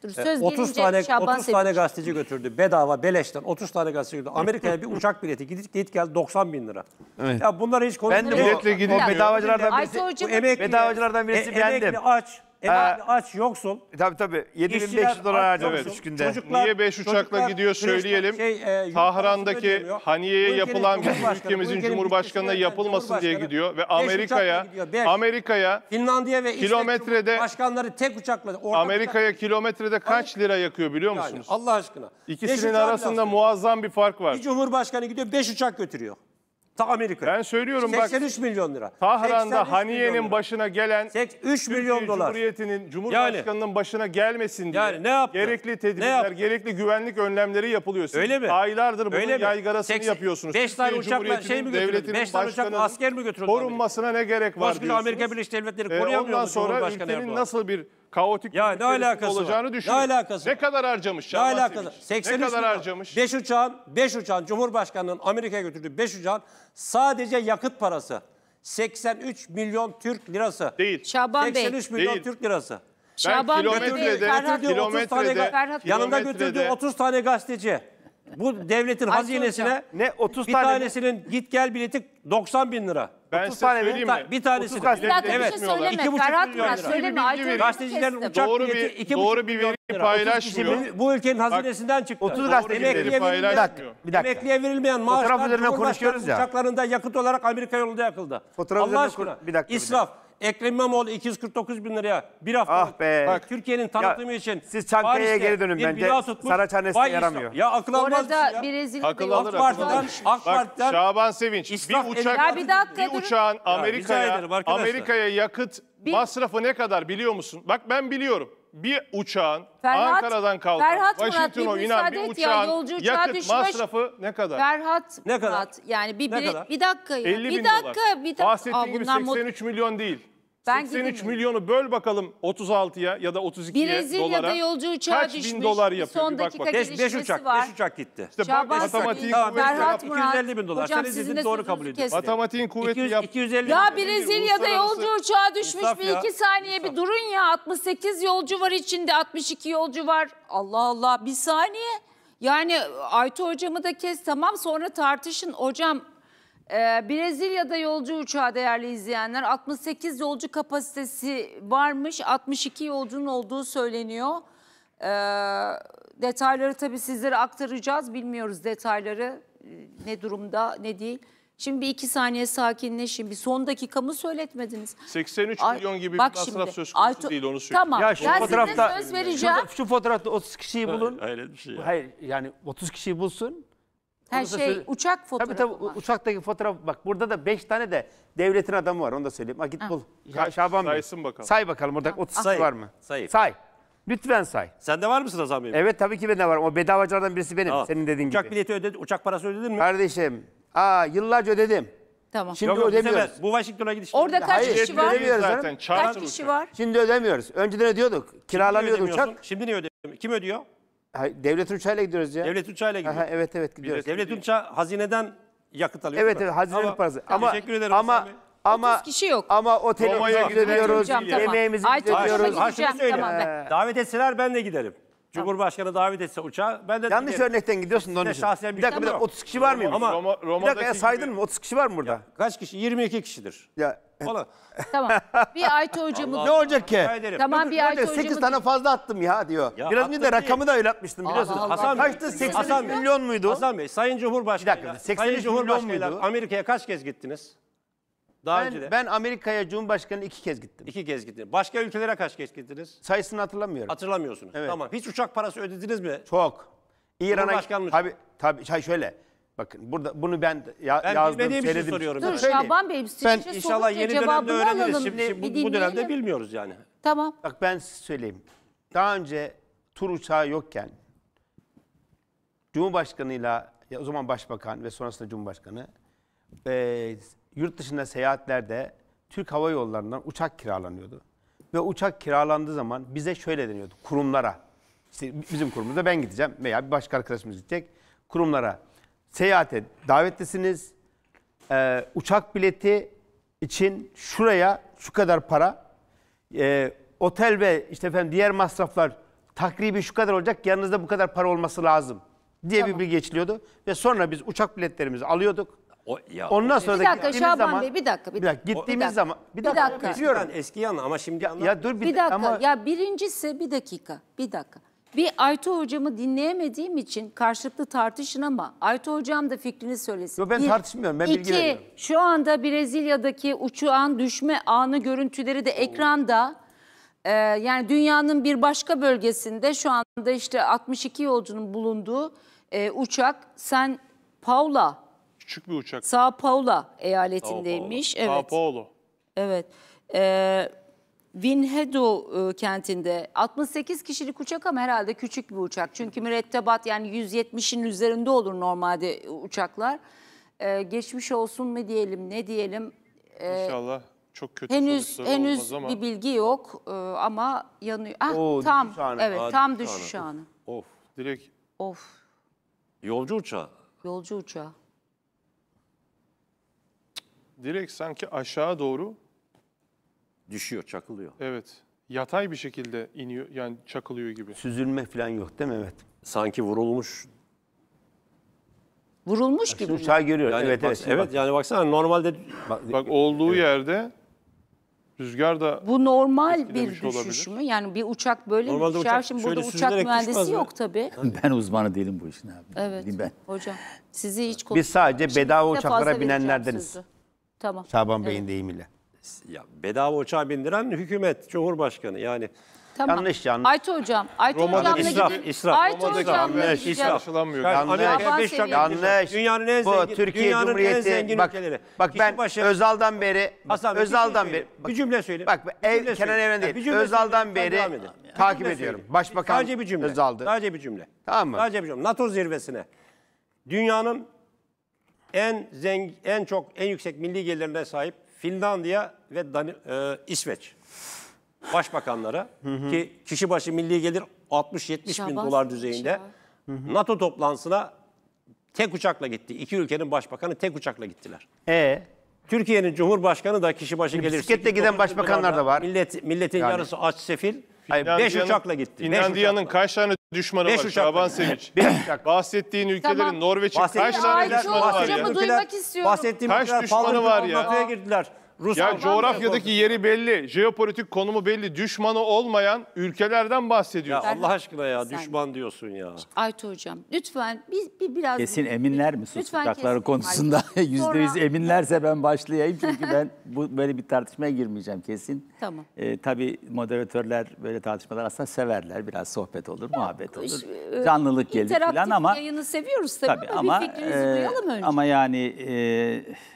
Dur, e, söz 30 tane Şaban 30 Sevinç. tane gazeteci götürdü bedava beleşten 30 tane gazeteci götürdü. Amerika'ya bir uçak bileti git git gel 90 bin lira. Evet. Ya bunları hiç konuşmuyor. Ben de biletle gidip bedavacılardan birisi, bedavacılardan birisi e, bendim. Emekli aç, Ev aç, yoksul. E, tabii tabii. 7500 dolar harcamış 3 günde. Çocuklar, Niye 5 uçakla gidiyor söyleyelim. Şey, e, Tahran'daki Haniye'ye yapılan bizim ülkemizin Cumhurbaşkanı'na yapılmasın diye gidiyor. Ve Amerika'ya Amerika'ya Finlandiya ve kilometrede başkanları tek uçakla Amerika'ya kilometrede kaç lira yakıyor biliyor musunuz? Allah aşkına. İkisinin arasında muazzam bir fark var. Bir cumhurbaşkanı gidiyor 5 uçak götürüyor. Ta Amerika'ya. Ben söylüyorum 83 bak. 83 milyon lira. Tahran'da Haniye'nin başına gelen 3 milyon dolar. Cumhuriyeti'nin Cumhurbaşkanı'nın yani, başına gelmesin diye. Yani ne yaptı? Gerekli tedbirler, yaptı? gerekli güvenlik önlemleri yapılıyor. Öyle mi? Aylardır bunun Öyle mi? yaygarasını 80, yapıyorsunuz. 5 şey tane uçakla şey mi götürdü? 5 tane uçak asker mi götürdü? Korunmasına ne gerek var Koskoca diyorsunuz. Amerika Birleşik Devletleri e, koruyamıyor ee, Ondan sonra ülkenin nasıl bir kaotik ya bir ne alakası olacağını var? düşün. Ne alakası? Ne kadar harcamış Şaban Ne alakası? 83 ne kadar uçağın, harcamış? 5 uçağın, 5 uçağın Cumhurbaşkanının Amerika'ya götürdüğü 5 uçağın sadece yakıt parası 83 milyon Türk lirası. Değil. Şaban 83 Bey. milyon Değil. Türk lirası. Ben Şaban kilometrede, Bey, Ferhat, kilometrede, tane, kilometrede, yanında götürdüğü 30 tane gazeteci. Bu devletin hazinesine ne 30 bir tane tanesinin git gel bileti 90 bin lira. Ben 30 size tane söyleyeyim mi? Bir tanesi. Üstad bir şey söyleme. İki buçuk Ferhat milyon Murat lira. söyleme. Gazetecilerin uçak doğru bileti bir, iki buçuk doğru bir veri paylaşmıyor. bu ülkenin hazinesinden çıktı. 30 gazetecileri Emekliye verilmeyen, bir dakika, bir dakika. Emekliye verilmeyen maaşlar Fotoğraf üzerine konuşuyoruz ya. uçaklarında yakıt olarak Amerika yolunda yakıldı. Fotoğraf Allah aşkına. Bir dakika, İsraf. Bir dakika. Ekrem İmamoğlu 249 bin liraya bir hafta ah be. Bak, Türkiye'nin tanıtımı ya, için siz Çankaya'ya Paris'te geri dönün bence. Saraçhanes'te yaramıyor. Ya akıl almaz Orada bir rezillik akıl alır, AK Parti'den, AK Parti'den Bak, Şaban Sevinç bir uçak bir, dakika, bir uçağın Amerika'ya Amerika'ya yakıt bir... masrafı ne kadar biliyor musun? Bak ben biliyorum bir uçağın Ferhat, Ankara'dan kalkıp Washington'a inen bir uçağın ya, yolcu uçağa yakıt düşmüş. masrafı ne kadar? Ferhat ne kadar? yani bir, bir, bir dakika ya. 50 bin bir dakika. Dolar. Bir dakika. Bahsettiğim Aa, gibi 83 milyon değil. Ben 83 milyonu böl bakalım 36'ya ya da 32'ye Brezilya'da dolara. yolcu uçağı Kaç düşmüş. bin dolar yapıyor? Son Bir bak dakika Beş, gelişmesi uçak, var. beş uçak gitti. İşte bak Şaban matematiğin Tamam, Ferhat Murat. 250 bin dolar. Hocam sizin de doğru kabul sözünüzü ediyorum. matematiğin kuvveti 200, yap. 250 Ya Brezilya'da yolcu uçağı düşmüş bir iki saniye bir durun ya. 68 yolcu var içinde 62 yolcu var. Allah Allah bir saniye. Yani Aytu hocamı da kes tamam sonra tartışın. Hocam ee, Brezilya'da yolcu uçağı değerli izleyenler 68 yolcu kapasitesi varmış 62 yolcunun olduğu söyleniyor. Ee, detayları tabii sizlere aktaracağız bilmiyoruz detayları e, ne durumda ne değil. Şimdi bir iki saniye sakinleşin. Bir son dakikamı söyletmediniz. 83 Ay, milyon gibi bak bir masraf şimdi, söz konusu Aytu, değil onu söyleyeyim. Tamam ya şu ben fotoğrafta, söz vereceğim. Şu, şu fotoğrafta 30 kişiyi bulun. Hayır, hayret bir şey ya. Hayır yani 30 kişiyi bulsun. Her şey uçak fotoğrafı Tabii tabii var. uçaktaki fotoğraf bak. Burada da 5 tane de devletin adamı var onu da söyleyeyim. Ha, git ha. bul. Ya, Şaban Bey. Saysın bakalım. Say bakalım orada 30 ah. var mı? Say. Say. Lütfen say. Sen de var mısın Azam Bey? Evet tabii ki ben de varım. O bedavacılardan birisi benim. Aa. Senin dediğin uçak gibi. Uçak bileti ödedin, uçak parası ödedin mi? Kardeşim. Aa yıllarca ödedim. Tamam. Şimdi yok, ödemiyoruz. Bu, bu Washington'a gidiş. Orada kaç Hayır, kişi var? Ödemiyoruz zaten. Kaç kişi uçak. var? Şimdi ödemiyoruz. Önceden ödüyorduk. Kiralanıyordu uçak. Şimdi niye ödemiyorsun? Kim ödüyor? Devlet Uçağı'yla gidiyoruz ya. Devlet uçağıyla gidiyoruz. Aha, evet evet gidiyoruz. Devlet uçağı hazineden yakıt alıyor. Evet evet hazinenin parası. Ama Teşekkür ederim ama ama 30 kişi yok. ama Roma'ya otelimizi ödüyoruz, yemeğimizi Ay, çok Hayır, ödüyoruz. hoşuma Haşını söyle. Tamam, ben- ee. Davet etseler ben de giderim. Cumhurbaşkanı davet etse uçağa ben de Yanlış giderim. örnekten gidiyorsun da onun için. şahsen bir bir dakika bir şey 30 kişi var mıymış? Ama Roma, bir dakika saydın gibi- mı? 30 kişi var mı burada? kaç kişi? 22 kişidir. Ya Falan. Tamam. Bir Ayça hocamı... Ne olacak ki? Tamam bir Ayça hocamı... 8 tane fazla attım ya diyor. Ya Biraz önce de rakamı da öyle atmıştım biliyorsunuz. Allah Hasan Bey. Kaçtı? 83 Hasan milyon muydu? Hasan Bey, Sayın Cumhurbaşkanı. Bir dakika, 83 milyon Cumhurbaşkanı'yla muydu? Amerika'ya kaç kez gittiniz? Daha önce de. Ben, Amerika'ya Cumhurbaşkanı iki kez gittim. İki kez gittim. Başka ülkelere kaç kez gittiniz? Sayısını hatırlamıyorum. Hatırlamıyorsunuz. Evet. Tamam. Hiç uçak parası ödediniz mi? Çok. İran'a Cumhurbaşkanlığı- tabi tabi şöyle. Bakın burada bunu ben ya, ben yazdım, bilmediğim şey için söyledim. soruyorum. Dur Şaban Söyleyeyim. Bey siz ben, inşallah yeni dönemde öğreniriz. Alalım, Şimdi, şimdi bu, bu dönemde bilmiyoruz yani. Tamam. Bak ben size söyleyeyim. Daha önce tur uçağı yokken Cumhurbaşkanıyla ya o zaman Başbakan ve sonrasında Cumhurbaşkanı e, yurt dışında seyahatlerde Türk Hava Yolları'ndan uçak kiralanıyordu. Ve uçak kiralandığı zaman bize şöyle deniyordu kurumlara. İşte bizim kurumumuzda ben gideceğim veya bir başka arkadaşımız gidecek. Kurumlara seyahate davetlisiniz. Ee, uçak bileti için şuraya şu kadar para, e, otel ve işte efendim diğer masraflar takribi şu kadar olacak, yanınızda bu kadar para olması lazım diye tamam. bir bilgi geçiliyordu. Ve sonra biz uçak biletlerimizi alıyorduk. O, ya, Ondan sonra bir da dakika Şaban zaman, Bey bir dakika. Bir, dakika gittiğimiz bir dakika, zaman bir dakika, bir dakika. Biliyorum. eski yana ama şimdi anlat. Ya dur bir, bir dakika. Ama... Ya birincisi bir dakika. Bir dakika. Bir Ayto hocamı dinleyemediğim için karşılıklı tartışın ama Ayto hocam da fikrini söylesin. Yo ben bir, tartışmıyorum ben İki şu anda Brezilya'daki uçağın düşme anı görüntüleri de ekranda. Ee, yani dünyanın bir başka bölgesinde şu anda işte 62 yolcunun bulunduğu e, uçak Sen Paula. Küçük bir uçak. Sağ Paula eyaletindeymiş. Sao Paulo. Evet. Sao Paulo. Evet. Ee, Vinhedo e, kentinde 68 kişilik uçak ama herhalde küçük bir uçak. Çünkü mürettebat yani 170'in üzerinde olur normalde uçaklar. E, geçmiş olsun mu diyelim ne diyelim. E, İnşallah çok kötü henüz henüz olmaz ama. bir bilgi yok e, ama yanıyor. Ah, Oo, tam evet Aa, tam düşüş düşüş anı. Of direkt Of yolcu uçağı. yolcu uçağı. direkt sanki aşağı doğru Düşüyor, çakılıyor. Evet. Yatay bir şekilde iniyor yani çakılıyor gibi. Süzülme falan yok değil mi? Evet. Sanki vurulmuş Vurulmuş gibi mi? Sağ görüyor. Yani evet, evet, evet. yani baksana normalde Bak olduğu yerde rüzgar da Bu normal bir düşüş olabilir. mü? Yani bir uçak böyle Normalde mi düşer? uçak Şimdi burada uçak süzülerek mühendisi yok tabii. Ben uzmanı değilim bu işin abi. Evet. Bileyim Ben. Hocam sizi hiç Biz sadece bedava uçaklara binenlerdeniz. Tamam. Şaban Bey'in deyimiyle ya bedava uçağa bindiren hükümet, cumhurbaşkanı yani. Tamam. Yanlış yanlış. Ayto hocam. Aytu Roma'da hocamla israf, gidin. israf. Aytu hocamla yanlış, gideceğim. Karşılanmıyor. Yanlış. Yanlış. yanlış. Dünyanın en zengin, Bu, Türkiye dünyanın Cumhuriyeti, en zengin bak, ülkeleri. Bak ben başı, Özal'dan beri, Hasan, şey Özal'dan bir beri. Bak, bir cümle söyleyeyim. Bak ev, Kenan Evren değil. Yani Özal'dan beri takip ediyorum. Başbakan Sadece bir cümle. Özal'dı. Sadece bir cümle. Tamam mı? Sadece bir cümle. NATO zirvesine. Dünyanın en zengin, en çok, en yüksek milli gelirine sahip Finlandiya ve Dani e, İsveç başbakanları ki kişi başı milli gelir 60-70 bin dolar düzeyinde şey NATO toplantısına tek uçakla gitti. İki ülkenin başbakanı tek uçakla gittiler. E Türkiye'nin Cumhurbaşkanı da kişi başı gelir. Bisikletle giden başbakanlar da var. Millet, milletin yani. yarısı aç sefil. Hayır, beş uçakla gitti. Finlandiya'nın kaç tane düşmanı Beş var uçakla. Şaban Sevinç? Beş uçak. Bahsettiğin ülkelerin Tamam. Norveç'in kaç Bahsettiğim tane ülkeler- düşmanı var bahsettiğim ya? ülkeler- duymak istiyorum. Bahsettiğim Kaç ülkeler düşmanı paldır var küldür ya? NATO'ya girdiler. Rus Ya coğrafyadaki yeri belli, jeopolitik konumu belli, düşmanı olmayan ülkelerden bahsediyor. Ya Allah aşkına ya Sen- düşman diyorsun ya. Aytu hocam lütfen bir, bir biraz Kesin eminler mi susuzlukları kesin. konusunda? Sonra- %100 eminlerse ben başlayayım çünkü ben bu böyle bir tartışmaya girmeyeceğim kesin. Tamam. E, tabii moderatörler böyle tartışmalar aslında severler. Biraz sohbet olur, ya, muhabbet olur. Iş, e, Canlılık gelir falan ama... yayını seviyoruz tabii, tabii ama, ama bir fikrinizi e, duyalım önce. Ama yani e,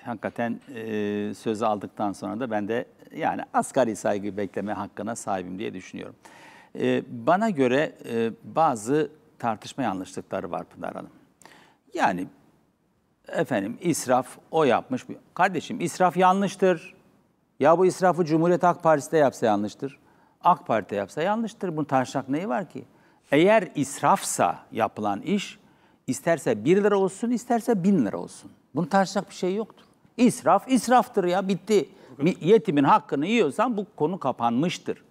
hakikaten e, sözü aldıktan sonra da ben de yani asgari saygı bekleme hakkına sahibim diye düşünüyorum. E, bana göre e, bazı tartışma yanlışlıkları var Pınar Hanım. Yani efendim israf o yapmış. Kardeşim israf yanlıştır. Ya bu israfı Cumhuriyet Halk Partisi'de yapsa yanlıştır. AK Parti'de yapsa yanlıştır. Bunun tartışacak neyi var ki? Eğer israfsa yapılan iş, isterse 1 lira olsun, isterse 1000 lira olsun. Bunu tartışacak bir şey yoktur. İsraf, israftır ya bitti. Yetimin hakkını yiyorsan bu konu kapanmıştır.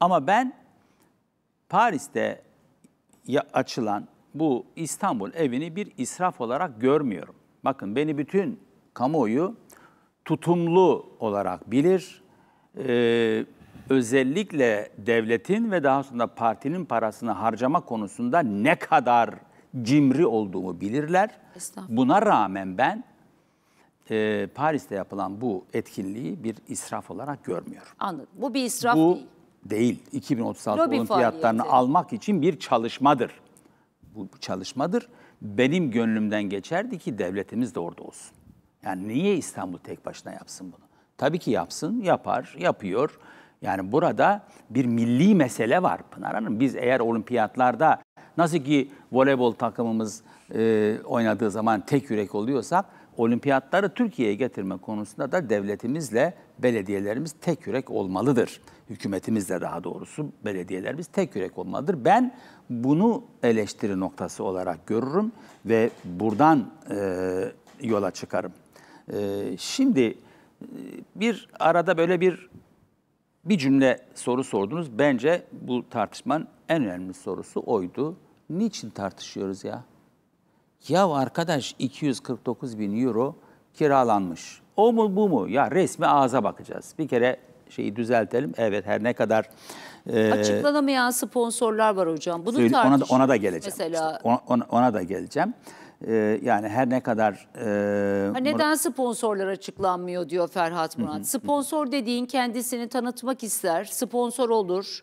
Ama ben Paris'te açılan bu İstanbul evini bir israf olarak görmüyorum. Bakın beni bütün kamuoyu tutumlu olarak bilir. Ee, özellikle devletin ve daha sonra partinin parasını harcama konusunda ne kadar cimri olduğumu bilirler. Buna rağmen ben e, Paris'te yapılan bu etkinliği bir israf olarak görmüyorum. Anladım. Bu bir israf bu, değil. Değil. 2036 Lobi olimpiyatlarını faaliyeti. almak için bir çalışmadır. Bu çalışmadır. Benim gönlümden geçerdi ki devletimiz de orada olsun. Yani niye İstanbul tek başına yapsın bunu? Tabii ki yapsın, yapar, yapıyor. Yani burada bir milli mesele var Pınar Hanım. Biz eğer olimpiyatlarda nasıl ki voleybol takımımız e, oynadığı zaman tek yürek oluyorsak, olimpiyatları Türkiye'ye getirme konusunda da devletimizle belediyelerimiz tek yürek olmalıdır. Hükümetimizle daha doğrusu belediyelerimiz tek yürek olmalıdır. Ben bunu eleştiri noktası olarak görürüm ve buradan e, yola çıkarım. Ee, şimdi e, bir arada böyle bir bir cümle soru sordunuz. Bence bu tartışmanın en önemli sorusu oydu. Niçin tartışıyoruz ya? Ya arkadaş 249 bin euro kiralanmış. O mu bu mu? Ya resmi ağza bakacağız. Bir kere şeyi düzeltelim. Evet her ne kadar... E, Açıklanamayan sponsorlar var hocam. Bunu söyle, ona, da, ona da geleceğim. Mesela... İşte ona, ona, ona da geleceğim. Ee, yani her ne kadar... E, neden sponsorlar açıklanmıyor diyor Ferhat Murat. Sponsor dediğin kendisini tanıtmak ister, sponsor olur.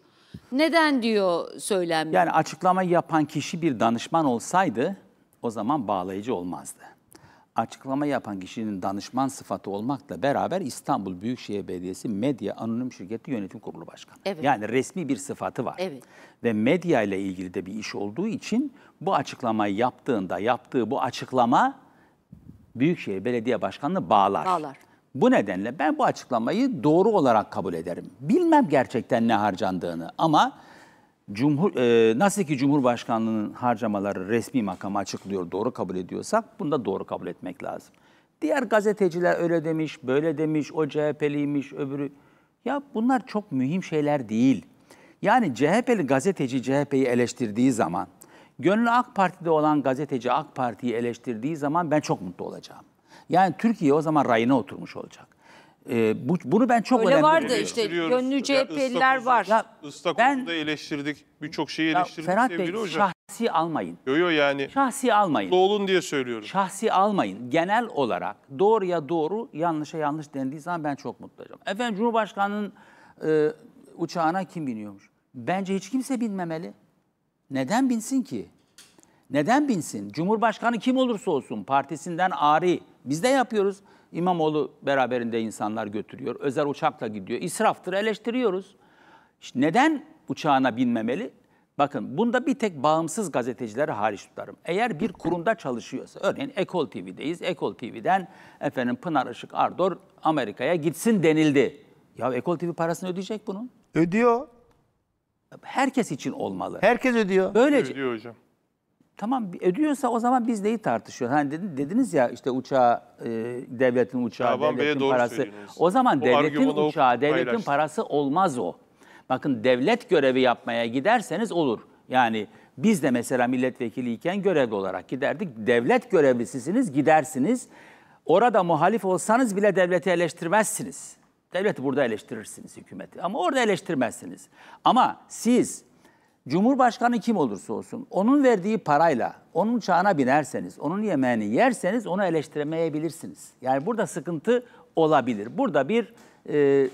Neden diyor söylenmiyor? Yani açıklama yapan kişi bir danışman olsaydı o zaman bağlayıcı olmazdı açıklama yapan kişinin danışman sıfatı olmakla beraber İstanbul Büyükşehir Belediyesi Medya Anonim Şirketi Yönetim Kurulu Başkanı. Evet. Yani resmi bir sıfatı var. Evet. Ve medya ile ilgili de bir iş olduğu için bu açıklamayı yaptığında yaptığı bu açıklama Büyükşehir Belediye Başkanı'nı bağlar. Bağlar. Bu nedenle ben bu açıklamayı doğru olarak kabul ederim. Bilmem gerçekten ne harcandığını ama Cumhur, e, nasıl ki Cumhurbaşkanlığı'nın harcamaları resmi makamı açıklıyor, doğru kabul ediyorsak bunu da doğru kabul etmek lazım. Diğer gazeteciler öyle demiş, böyle demiş, o CHP'liymiş, öbürü. Ya bunlar çok mühim şeyler değil. Yani CHP'li gazeteci CHP'yi eleştirdiği zaman, gönlü AK Parti'de olan gazeteci AK Parti'yi eleştirdiği zaman ben çok mutlu olacağım. Yani Türkiye o zaman rayına oturmuş olacak. E, bu, bunu ben çok Öyle önemli vardı işte gönlü CHP'liler var. Ya, ben, eleştirdik. Birçok şeyi eleştirdik Ferhat Bey, hocam. Şahsi almayın. Yo yo yani. Şahsi almayın. Doğulun diye söylüyorum. Şahsi almayın. Genel olarak doğruya doğru, yanlışa yanlış dendiği zaman ben çok mutlu olacağım. Efendim Cumhurbaşkanı'nın e, uçağına kim biniyormuş? Bence hiç kimse binmemeli. Neden binsin ki? Neden binsin? Cumhurbaşkanı kim olursa olsun partisinden ari. Biz de yapıyoruz. İmamoğlu beraberinde insanlar götürüyor. Özel uçakla gidiyor. İsraftır eleştiriyoruz. İşte neden uçağına binmemeli? Bakın bunda bir tek bağımsız gazetecilere hariç tutarım. Eğer bir kurumda çalışıyorsa, örneğin Ekol TV'deyiz. Ekol TV'den efendim Pınar Işık Ardor Amerika'ya gitsin denildi. Ya Ekol TV parasını ödeyecek bunun. Ödüyor. Herkes için olmalı. Herkes ödüyor. Böylece ödüyor hocam. Tamam ödüyorsa o zaman biz neyi tartışıyoruz? Hani dedin, dediniz ya işte uçağı, e, devletin uçağı, Şaban devletin parası. O zaman o devletin uçağı, devletin paylaştı. parası olmaz o. Bakın devlet görevi yapmaya giderseniz olur. Yani biz de mesela milletvekiliyken görevli olarak giderdik. Devlet görevlisisiniz, gidersiniz. Orada muhalif olsanız bile devleti eleştirmezsiniz. Devleti burada eleştirirsiniz hükümeti ama orada eleştirmezsiniz. Ama siz Cumhurbaşkanı kim olursa olsun onun verdiği parayla onun çağına binerseniz, onun yemeğini yerseniz onu eleştiremeyebilirsiniz. Yani burada sıkıntı olabilir. Burada bir e,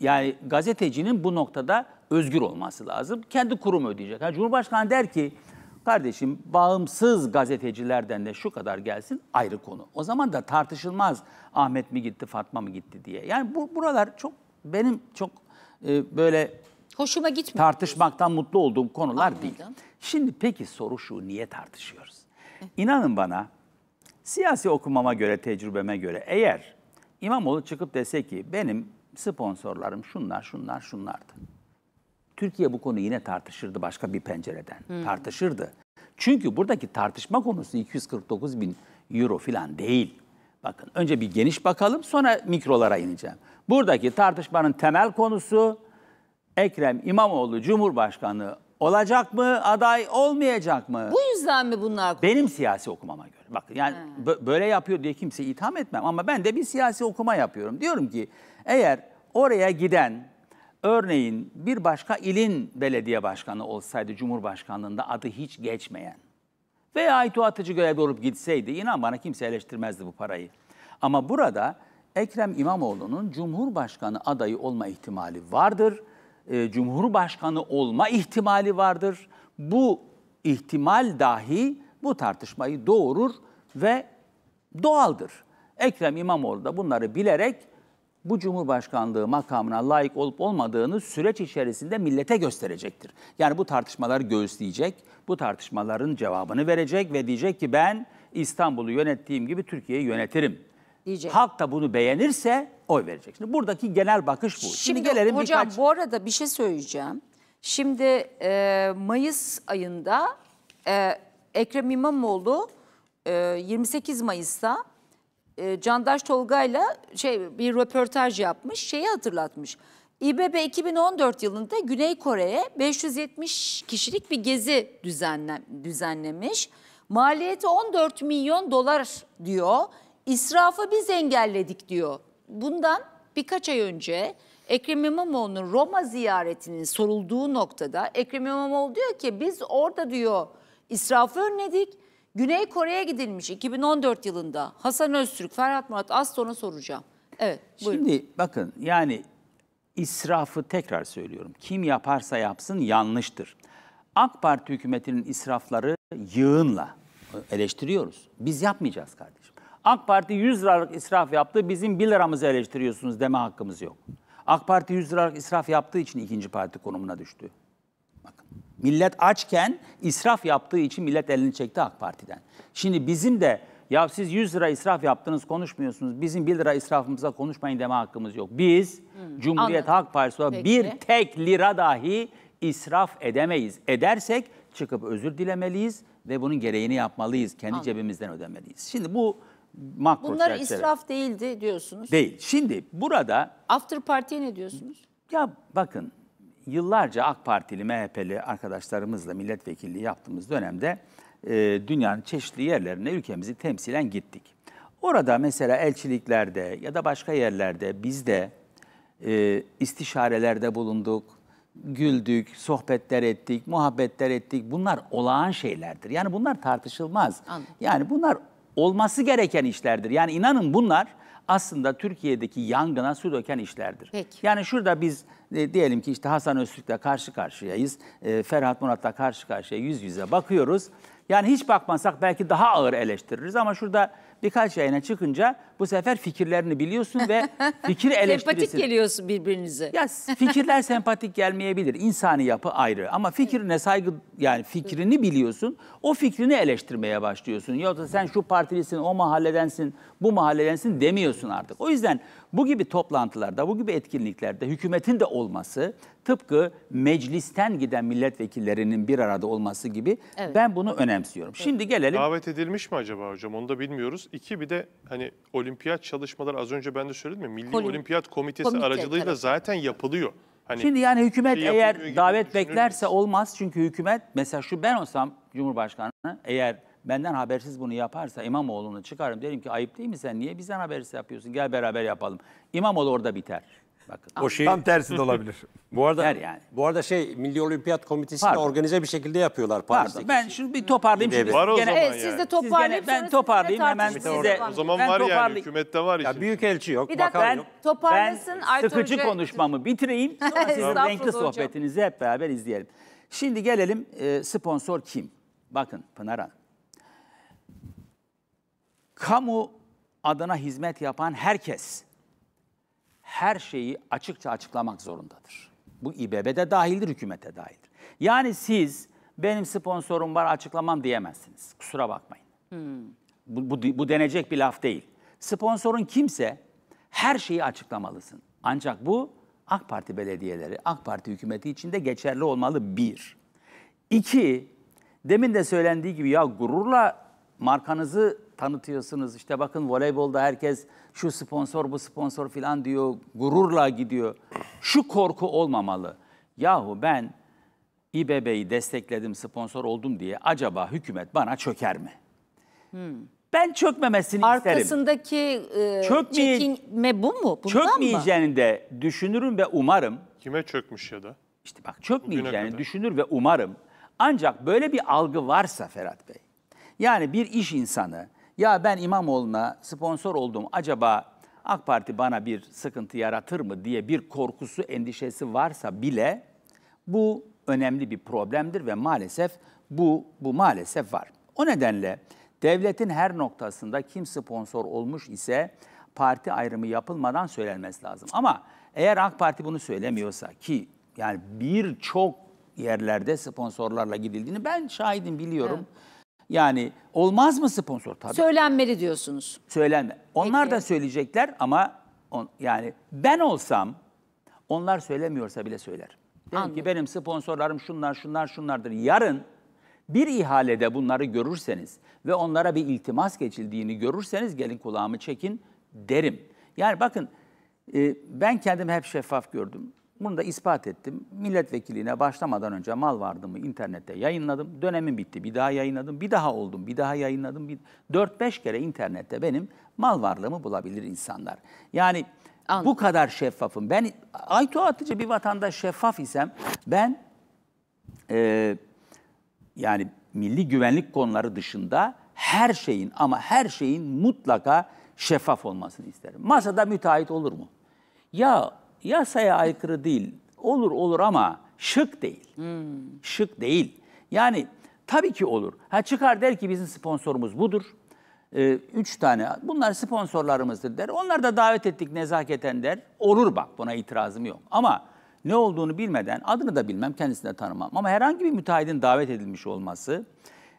yani gazetecinin bu noktada özgür olması lazım. Kendi kurumu ödeyecek. Yani Cumhurbaşkanı der ki kardeşim bağımsız gazetecilerden de şu kadar gelsin ayrı konu. O zaman da tartışılmaz Ahmet mi gitti Fatma mı gitti diye. Yani bu buralar çok benim çok e, böyle Hoşuma gitmiyor. Tartışmaktan mutlu olduğum konular Anladım. değil. Şimdi peki soru şu niye tartışıyoruz? İnanın bana siyasi okumama göre, tecrübeme göre eğer İmamoğlu çıkıp dese ki benim sponsorlarım şunlar, şunlar, şunlardı. Türkiye bu konu yine tartışırdı başka bir pencereden. Hmm. Tartışırdı. Çünkü buradaki tartışma konusu 249 bin euro falan değil. Bakın önce bir geniş bakalım sonra mikrolara ineceğim. Buradaki tartışmanın temel konusu Ekrem İmamoğlu Cumhurbaşkanı olacak mı, aday olmayacak mı? Bu yüzden mi bunlar? kuruldu? Benim siyasi okumama göre. Bak yani böyle yapıyor diye kimse itham etmem ama ben de bir siyasi okuma yapıyorum. Diyorum ki eğer oraya giden örneğin bir başka ilin belediye başkanı olsaydı Cumhurbaşkanlığında adı hiç geçmeyen veya Aytu Atıcı görevde olup gitseydi inan bana kimse eleştirmezdi bu parayı. Ama burada Ekrem İmamoğlu'nun Cumhurbaşkanı adayı olma ihtimali vardır e, Cumhurbaşkanı olma ihtimali vardır. Bu ihtimal dahi bu tartışmayı doğurur ve doğaldır. Ekrem İmamoğlu da bunları bilerek bu Cumhurbaşkanlığı makamına layık olup olmadığını süreç içerisinde millete gösterecektir. Yani bu tartışmaları göğüsleyecek, bu tartışmaların cevabını verecek ve diyecek ki ben İstanbul'u yönettiğim gibi Türkiye'yi yönetirim. Diyecek. Halk da bunu beğenirse oy verecek. Şimdi buradaki genel bakış bu. Şimdi, Şimdi gelelim hocam birkaç... bu arada bir şey söyleyeceğim. Şimdi e, Mayıs ayında e, Ekrem İmamoğlu e, 28 Mayıs'ta e, Candaş Tolga'yla şey bir röportaj yapmış, şeyi hatırlatmış. İBB 2014 yılında Güney Kore'ye 570 kişilik bir gezi düzenlen, düzenlemiş. Maliyeti 14 milyon dolar diyor. İsrafı biz engelledik diyor. Bundan birkaç ay önce Ekrem İmamoğlu'nun Roma ziyaretinin sorulduğu noktada Ekrem İmamoğlu diyor ki biz orada diyor israfı önledik. Güney Kore'ye gidilmiş 2014 yılında. Hasan Öztürk, Ferhat Murat az sonra soracağım. Evet, buyurun. Şimdi bakın yani israfı tekrar söylüyorum. Kim yaparsa yapsın yanlıştır. AK Parti hükümetinin israfları yığınla eleştiriyoruz. Biz yapmayacağız kardeşim. AK Parti 100 liralık israf yaptı, bizim 1 liramızı eleştiriyorsunuz deme hakkımız yok. AK Parti 100 liralık israf yaptığı için ikinci parti konumuna düştü. Bakın, millet açken israf yaptığı için millet elini çekti AK Parti'den. Şimdi bizim de ya siz 100 lira israf yaptınız konuşmuyorsunuz. Bizim 1 lira israfımıza konuşmayın deme hakkımız yok. Biz hmm, Cumhuriyet anladım. Halk Partisi olarak bir tek lira dahi israf edemeyiz. Edersek çıkıp özür dilemeliyiz ve bunun gereğini yapmalıyız. Kendi anladım. cebimizden ödemeliyiz. Şimdi bu makro Bunlar çerçeve. israf değildi diyorsunuz. Değil. Şimdi burada... After Party'ye ne diyorsunuz? Ya bakın yıllarca AK Partili, MHP'li arkadaşlarımızla milletvekilliği yaptığımız dönemde e, dünyanın çeşitli yerlerine ülkemizi temsilen gittik. Orada mesela elçiliklerde ya da başka yerlerde biz de e, istişarelerde bulunduk, güldük, sohbetler ettik, muhabbetler ettik. Bunlar olağan şeylerdir. Yani bunlar tartışılmaz. Anladım. Yani bunlar olması gereken işlerdir. Yani inanın bunlar aslında Türkiye'deki yangına su döken işlerdir. Peki. Yani şurada biz e, diyelim ki işte Hasan Öztürk'le karşı karşıyayız, e, Ferhat Murat'la karşı karşıya yüz yüze bakıyoruz. Yani hiç bakmasak belki daha ağır eleştiririz ama şurada birkaç yayına çıkınca bu sefer fikirlerini biliyorsun ve fikir eleştirisi. sempatik geliyorsun birbirinize. Ya fikirler sempatik gelmeyebilir. İnsani yapı ayrı ama fikrine saygı yani fikrini biliyorsun. O fikrini eleştirmeye başlıyorsun. Yoksa sen şu partilisin, o mahalledensin, bu mahalledensin demiyorsun artık. O yüzden bu gibi toplantılarda, bu gibi etkinliklerde hükümetin de olması tıpkı meclisten giden milletvekillerinin bir arada olması gibi evet. ben bunu önemsiyorum. Evet. Şimdi gelelim. Davet edilmiş mi acaba hocam onu da bilmiyoruz. İki bir de hani olimpiyat olimpiyat çalışmaları az önce ben de söyledim ya Milli Kolim. Olimpiyat Komitesi Komite, aracılığıyla evet. zaten yapılıyor. Hani Şimdi yani şey hükümet şey eğer davet beklerse olmaz çünkü hükümet mesela şu ben olsam Cumhurbaşkanı eğer benden habersiz bunu yaparsa İmamoğlu'nu çıkarım derim ki ayıp değil mi sen niye bizden habersiz yapıyorsun gel beraber yapalım. İmamoğlu orada biter. Bakın. O şey, Tam tersi de olabilir. bu arada Der yani. bu arada şey Milli Olimpiyat Komitesi de organize bir şekilde yapıyorlar Paris'teki. Ben şunu bir toparlayayım. Şimdi Var o gene- zaman. Evet, siz de yani. toparlayın. ben toparlayayım hemen size. O zaman Ben var yani toparlayayım. hükümette var Ya Büyük elçi yok, Bir dakika. Ben, yok. ben Toparlasın, Aytun sıkıcı Hoca- konuşmamı bitireyim. Sonra sizin renkli sohbetinizi hep beraber izleyelim. Şimdi gelelim e, sponsor kim? Bakın Pınar Hanım. Kamu adına hizmet yapan herkes her şeyi açıkça açıklamak zorundadır. Bu İBB'de dahildir, hükümete dahildir. Yani siz benim sponsorum var açıklamam diyemezsiniz. Kusura bakmayın. Hmm. Bu, bu, bu denecek bir laf değil. Sponsorun kimse her şeyi açıklamalısın. Ancak bu AK Parti belediyeleri, AK Parti hükümeti içinde geçerli olmalı bir. İki, demin de söylendiği gibi ya gururla markanızı tanıtıyorsunuz. İşte bakın voleybolda herkes şu sponsor bu sponsor filan diyor. Gururla gidiyor. Şu korku olmamalı. Yahu ben İBB'yi destekledim, sponsor oldum diye acaba hükümet bana çöker mi? Hmm. Ben çökmemesini Arkasındaki, isterim. Arkasındaki e, çekinme bu mu? Bundan çökmeyeceğini mı? de düşünürüm ve umarım. Kime çökmüş ya da? İşte bak çökmeyeceğini düşünür ve umarım. Ancak böyle bir algı varsa Ferhat Bey, yani bir iş insanı ya ben İmamoğlu'na sponsor oldum acaba AK Parti bana bir sıkıntı yaratır mı diye bir korkusu, endişesi varsa bile bu önemli bir problemdir ve maalesef bu bu maalesef var. O nedenle devletin her noktasında kim sponsor olmuş ise parti ayrımı yapılmadan söylenmesi lazım. Ama eğer AK Parti bunu söylemiyorsa ki yani birçok yerlerde sponsorlarla gidildiğini ben şahidim biliyorum. Evet. Yani olmaz mı sponsor tabii? Söylenmeli diyorsunuz. Söylenme. Onlar Peki. da söyleyecekler ama on, yani ben olsam onlar söylemiyorsa bile söyler. Derim ki benim sponsorlarım şunlar şunlar şunlardır. Yarın bir ihalede bunları görürseniz ve onlara bir iltimas geçildiğini görürseniz gelin kulağımı çekin derim. Yani bakın e, ben kendimi hep şeffaf gördüm. Bunu da ispat ettim. Milletvekiliğine başlamadan önce mal vardımı internette yayınladım. Dönemim bitti. Bir daha yayınladım. Bir daha oldum. Bir daha yayınladım. Bir... 4-5 kere internette benim mal varlığımı bulabilir insanlar. Yani Anladım. bu kadar şeffafım. Ben Aytu Atıcı bir vatandaş şeffaf isem ben e, yani milli güvenlik konuları dışında her şeyin ama her şeyin mutlaka şeffaf olmasını isterim. Masada müteahhit olur mu? Ya Yasaya aykırı değil. Olur olur ama şık değil. Hmm. Şık değil. Yani tabii ki olur. Ha çıkar der ki bizim sponsorumuz budur. Ee, üç tane bunlar sponsorlarımızdır der. Onlar da davet ettik nezaketen der. Olur bak buna itirazım yok. Ama ne olduğunu bilmeden adını da bilmem kendisini de tanımam. Ama herhangi bir müteahhidin davet edilmiş olması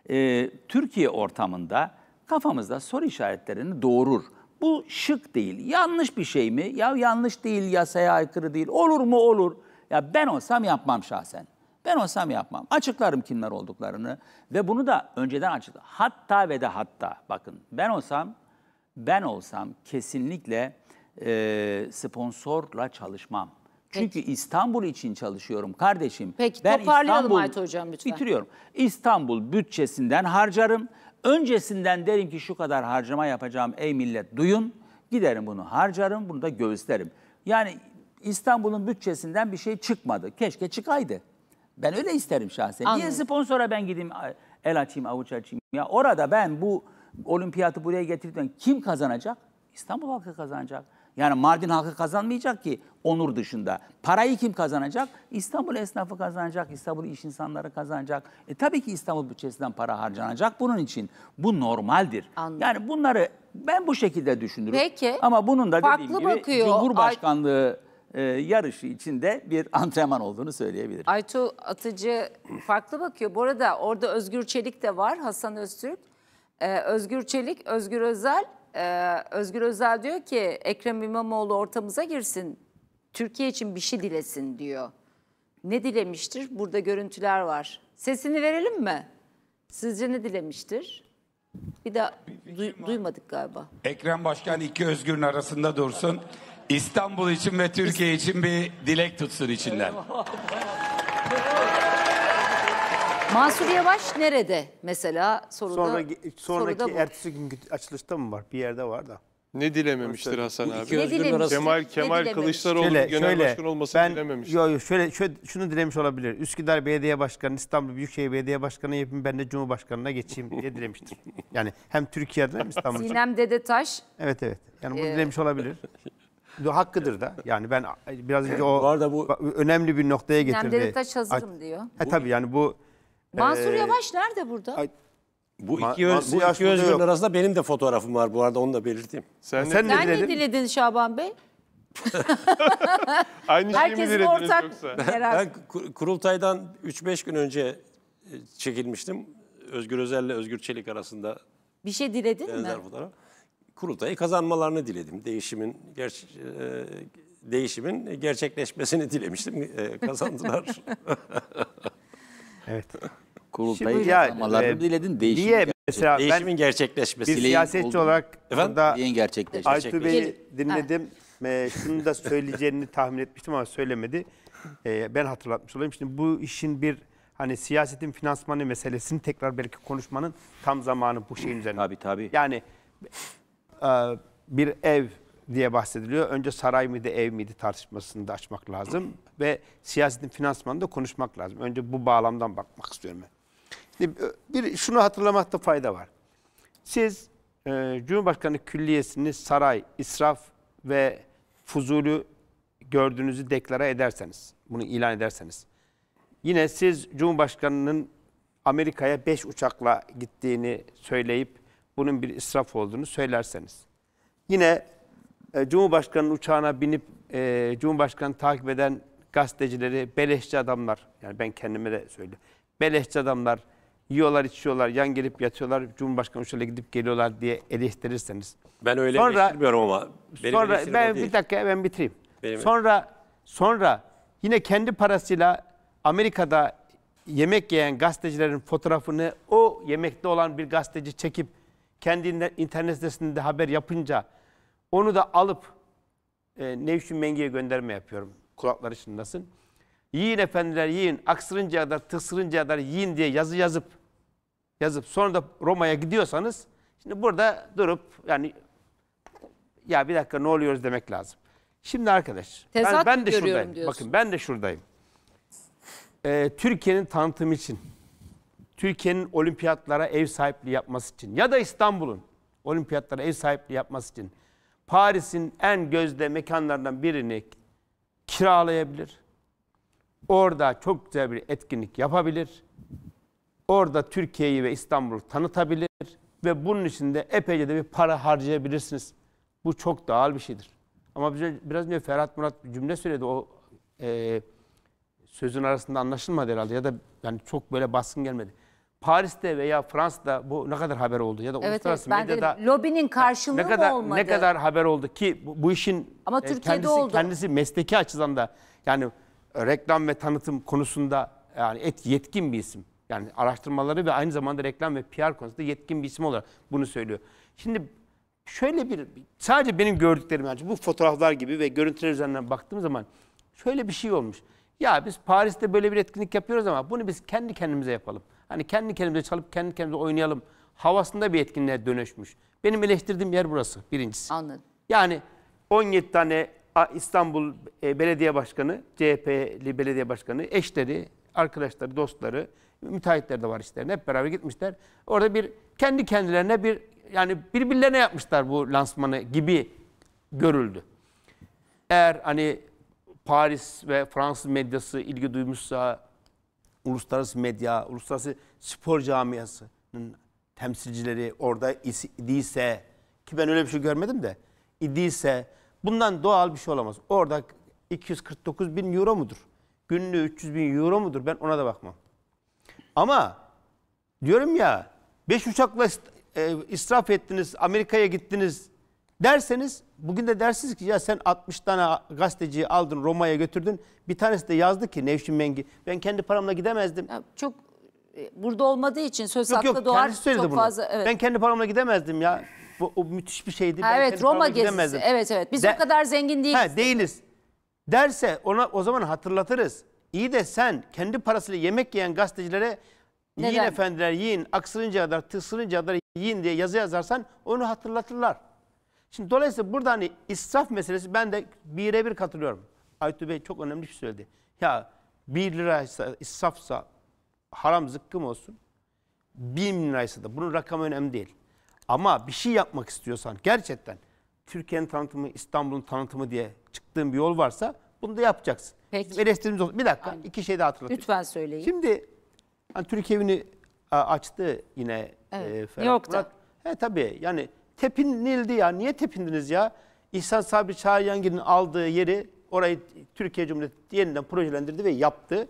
e, Türkiye ortamında kafamızda soru işaretlerini doğurur. Bu şık değil. Yanlış bir şey mi? Ya yanlış değil, yasaya aykırı değil. Olur mu? Olur. Ya ben olsam yapmam şahsen. Ben olsam yapmam. Açıklarım kimler olduklarını ve bunu da önceden açıklarım. Hatta ve de hatta. Bakın ben olsam, ben olsam kesinlikle e, sponsorla çalışmam. Çünkü Peki. İstanbul için çalışıyorum kardeşim. Peki ben toparlayalım İstanbul, Ayta Hocam lütfen. Bitiriyorum. İstanbul bütçesinden harcarım. Öncesinden derim ki şu kadar harcama yapacağım ey millet duyun. Giderim bunu harcarım, bunu da gösterim Yani İstanbul'un bütçesinden bir şey çıkmadı. Keşke çıkaydı. Ben öyle isterim şahsen. Anladım. Niye sponsora ben gideyim el açayım, avuç açayım? Ya orada ben bu olimpiyatı buraya getirdim. Kim kazanacak? İstanbul halkı kazanacak. Yani Mardin halkı kazanmayacak ki. Onur dışında. Parayı kim kazanacak? İstanbul esnafı kazanacak, İstanbul iş insanları kazanacak. E tabii ki İstanbul bütçesinden para harcanacak bunun için. Bu normaldir. Anladım. Yani bunları ben bu şekilde düşünürüm. Peki. Ama bunun da Farklı gibi bakıyor. Cumhurbaşkanlığı e, yarışı içinde bir antrenman olduğunu söyleyebilirim. Aytu Atıcı farklı bakıyor. Bu arada orada Özgür Çelik de var, Hasan Öztürk. Ee, Özgür Çelik, Özgür Özel. Ee, Özgür Özel diyor ki Ekrem İmamoğlu ortamıza girsin Türkiye için bir şey dilesin diyor. Ne dilemiştir? Burada görüntüler var. Sesini verelim mi? Sizce ne dilemiştir? Bir de duy, duymadık galiba. Ekrem Başkan iki özgürün arasında dursun. İstanbul için ve Türkiye için bir dilek tutsun içinden. Mansur Yavaş nerede mesela soruda? Sonra, sonraki soruda bu. ertesi günkü açılışta mı var? Bir yerde var da. Ne dilememiştir Hasan abi? ne dilemiş? Kemal Kemal ne Kılıçdaroğlu şöyle, genel şöyle, başkan olmasını ben, dilememiştir. Yok yok şöyle, şöyle şunu dilemiş olabilir. Üsküdar Belediye Başkanı, İstanbul Büyükşehir Belediye Başkanı yapın ben de Cumhurbaşkanına geçeyim diye dilemiştir. Yani hem Türkiye'de hem İstanbul'da. Sinem Dedetaş. Evet evet. Yani bunu ee... dilemiş olabilir. Hakkıdır da. Yani ben biraz önce o bu arada bu... önemli bir noktaya getirdi. Sinem Dedetaş hazırım diyor. Ha, tabii yani bu... Mansur e, Yavaş nerede burada? Bu iki, Ma, bu iki özgürün arasında benim de fotoğrafım var bu arada onu da belirteyim. Sen, sen, ne, sen ne diledin Şaban Bey? Aynı şeyi mi dilediniz ortak yoksa? Ben, ben kurultaydan 3-5 gün önce e, çekilmiştim. Özgür Özel ile Özgür Çelik arasında. Bir şey diledin mi? Fotoğraf. Kurultayı kazanmalarını diledim. Değişimin gerçi e, değişimin gerçekleşmesini dilemiştim. E, kazandılar. evet kurultayı Şimdi ya, atamalarını e, ee, diledin. Değişim niye mesela ben değişimin gerçekleşmesi. Bir siyasetçi oldu. olarak da burada gerçekleşmesi. Aytu Bey'i dinledim. E, şunu da söyleyeceğini tahmin etmiştim ama söylemedi. E, ben hatırlatmış olayım. Şimdi bu işin bir hani siyasetin finansmanı meselesini tekrar belki konuşmanın tam zamanı bu şeyin üzerine. Tabii tabii. Yani e, bir ev diye bahsediliyor. Önce saray mıydı ev miydi tartışmasını da açmak lazım. Ve siyasetin finansmanını da konuşmak lazım. Önce bu bağlamdan bakmak istiyorum ben. Bir şunu hatırlamakta fayda var. Siz e, Cumhurbaşkanı Külliyesini saray, israf ve fuzulu gördüğünüzü deklara ederseniz, bunu ilan ederseniz, yine siz Cumhurbaşkanı'nın Amerika'ya 5 uçakla gittiğini söyleyip bunun bir israf olduğunu söylerseniz, yine e, Cumhurbaşkanı'nın uçağına binip e, Cumhurbaşkanı takip eden gazetecileri beleşçi adamlar, yani ben kendime de söylüyorum, beleşçi adamlar yiyorlar, içiyorlar, yan gelip yatıyorlar, Cumhurbaşkanı şöyle gidip geliyorlar diye eleştirirseniz. Ben öyle sonra, eleştirmiyorum ama. Benim sonra ben bir dakika ben bitireyim. Benim sonra sonra yine kendi parasıyla Amerika'da yemek yiyen gazetecilerin fotoğrafını o yemekte olan bir gazeteci çekip kendi internet sitesinde haber yapınca onu da alıp e, Nevşin Mengi'ye gönderme yapıyorum. Kulakları çınlasın yiyin efendiler yiyin, aksırınca kadar, tıksırıncaya kadar yiyin diye yazı yazıp yazıp sonra da Roma'ya gidiyorsanız şimdi burada durup yani ya bir dakika ne oluyoruz demek lazım. Şimdi arkadaş Tezat ben, ben de şuradayım. Diyorsun. Bakın ben de şuradayım. Ee, Türkiye'nin tanıtımı için, Türkiye'nin olimpiyatlara ev sahipliği yapması için ya da İstanbul'un olimpiyatlara ev sahipliği yapması için Paris'in en gözde mekanlarından birini kiralayabilir Orada çok güzel bir etkinlik yapabilir. Orada Türkiye'yi ve İstanbul'u tanıtabilir ve bunun için de epeyce de bir para harcayabilirsiniz. Bu çok doğal bir şeydir. Ama bize biraz önce Ferhat Murat cümle söyledi. O e, sözün arasında anlaşılmadı herhalde ya da yani çok böyle baskın gelmedi. Paris'te veya Fransa'da bu ne kadar haber oldu ya da evet, uluslararası evet, medyada dedim, lobinin karşılığı ne kadar, olmadı? Ne kadar haber oldu ki bu, bu işin Ama e, Türkiye'de kendisi, oldu. kendisi mesleki açıdan da yani reklam ve tanıtım konusunda yani et yetkin bir isim. Yani araştırmaları ve aynı zamanda reklam ve PR konusunda yetkin bir isim olarak bunu söylüyor. Şimdi şöyle bir sadece benim gördüklerim yani bu fotoğraflar gibi ve görüntüler üzerinden baktığım zaman şöyle bir şey olmuş. Ya biz Paris'te böyle bir etkinlik yapıyoruz ama bunu biz kendi kendimize yapalım. Hani kendi kendimize çalıp kendi kendimize oynayalım havasında bir etkinliğe dönüşmüş. Benim eleştirdiğim yer burası birincisi. Anladım. Yani 17 tane İstanbul e, Belediye Başkanı, CHP'li belediye başkanı, eşleri, arkadaşları, dostları, müteahhitler de var işlerine. Hep beraber gitmişler. Orada bir kendi kendilerine bir yani birbirlerine yapmışlar bu lansmanı gibi görüldü. Eğer hani Paris ve Fransız medyası ilgi duymuşsa uluslararası medya, uluslararası spor camiasının temsilcileri orada idiyse ki ben öyle bir şey görmedim de idiyse Bundan doğal bir şey olamaz. Orada 249 bin euro mudur? Günlüğü 300 bin euro mudur? Ben ona da bakmam. Ama diyorum ya 5 uçakla e, israf ettiniz, Amerika'ya gittiniz derseniz bugün de dersiniz ki ya sen 60 tane gazeteciyi aldın Roma'ya götürdün. Bir tanesi de yazdı ki Nevşin Mengi ben kendi paramla gidemezdim. Ya çok e, burada olmadığı için söz yok, hakkı yok, doğar çok bunu. fazla. Evet. Ben kendi paramla gidemezdim ya bu, o müthiş bir şeydi. Ben evet Roma gezisi. Evet evet biz De, o kadar zengin değiliz. He, değiliz. Derse ona o zaman hatırlatırız. İyi de sen kendi parasıyla yemek yiyen gazetecilere Neden? yiyin efendiler yiyin aksırınca kadar tıksırınca kadar yiyin diye yazı yazarsan onu hatırlatırlar. Şimdi dolayısıyla burada hani israf meselesi ben de birebir katılıyorum. Aytu Bey çok önemli bir şey söyledi. Ya bir liraysa israfsa haram zıkkım olsun. 1000 liraysa da bunun rakamı önemli değil. Ama bir şey yapmak istiyorsan gerçekten Türkiye'nin tanıtımı, İstanbul'un tanıtımı diye çıktığın bir yol varsa bunu da yapacaksın. Peki. Bizim eleştirimiz olsun. Bir dakika Aynen. iki şey daha hatırlatayım. Lütfen söyleyin. Şimdi hani Türkiye evini açtı yine e, evet. e, Yok Murat. Da. He tabii yani tepinildi ya. Niye tepindiniz ya? İhsan Sabri Çağrıyangil'in aldığı yeri orayı Türkiye Cumhuriyeti yeniden projelendirdi ve yaptı.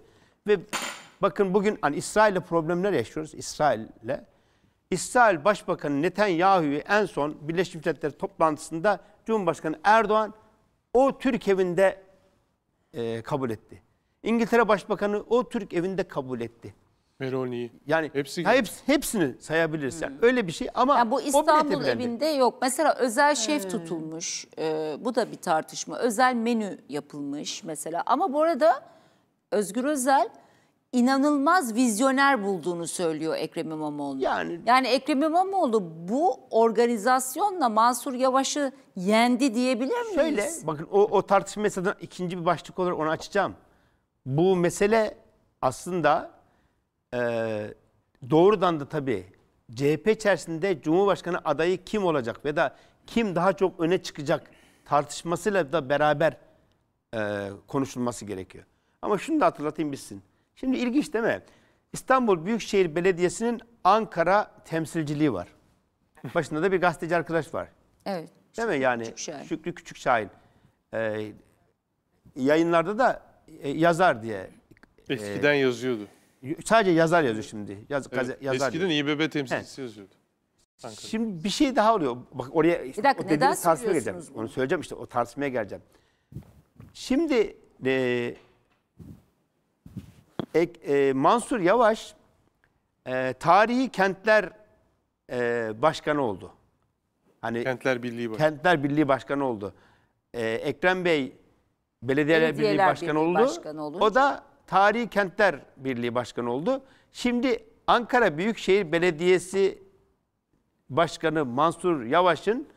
Ve bakın bugün hani İsrail'le problemler yaşıyoruz. İsrail'le. İsrail Başbakanı Netanyahu'yu en son Birleşmiş Milletler toplantısında Cumhurbaşkanı Erdoğan o Türk evinde e, kabul etti. İngiltere Başbakanı o Türk evinde kabul etti. Meroni'yi. Yani hepsi ha, hepsi, hepsini sayabiliriz. Hmm. Öyle bir şey ama yani bu İstanbul evinde yok. Mesela özel şef hmm. tutulmuş. Ee, bu da bir tartışma. Özel menü yapılmış mesela. Ama bu arada Özgür Özel inanılmaz vizyoner bulduğunu söylüyor Ekrem İmamoğlu. Yani, yani Ekrem İmamoğlu bu organizasyonla Mansur Yavaş'ı yendi diyebilir miyiz? Şöyle bakın o, o tartışma mesela ikinci bir başlık olarak onu açacağım. Bu mesele aslında e, doğrudan da tabii CHP içerisinde Cumhurbaşkanı adayı kim olacak ve da kim daha çok öne çıkacak tartışmasıyla da beraber e, konuşulması gerekiyor. Ama şunu da hatırlatayım bilsin. Şimdi ilginç değil mi? İstanbul Büyükşehir Belediyesi'nin Ankara temsilciliği var. Başında da bir gazeteci arkadaş var. Evet. Değil mi yani? Küçük Şükrü Küçük Şahin. Ee, yayınlarda da e, yazar diye. E, eskiden e, yazıyordu. Sadece yazar yazıyor şimdi. Yaz, evet, gaze, yazar eskiden diyor. İBB temsilcisi He. yazıyordu. Ankara'da. Şimdi bir şey daha oluyor. Bak oraya işte, bir dakika, o neden tartışmaya geleceğim. Bunu? Onu söyleyeceğim işte o tartışmaya geleceğim. Şimdi e, Ek, e, Mansur Yavaş e, tarihi kentler e, başkanı oldu. Hani Kentler Birliği Başkanı. Kentler Birliği Başkanı oldu. E, Ekrem Bey Belediyeler, Belediyeler Birliği Başkanı oldu. Başkanı o da Tarihi Kentler Birliği Başkanı oldu. Şimdi Ankara Büyükşehir Belediyesi Başkanı Mansur Yavaş'ın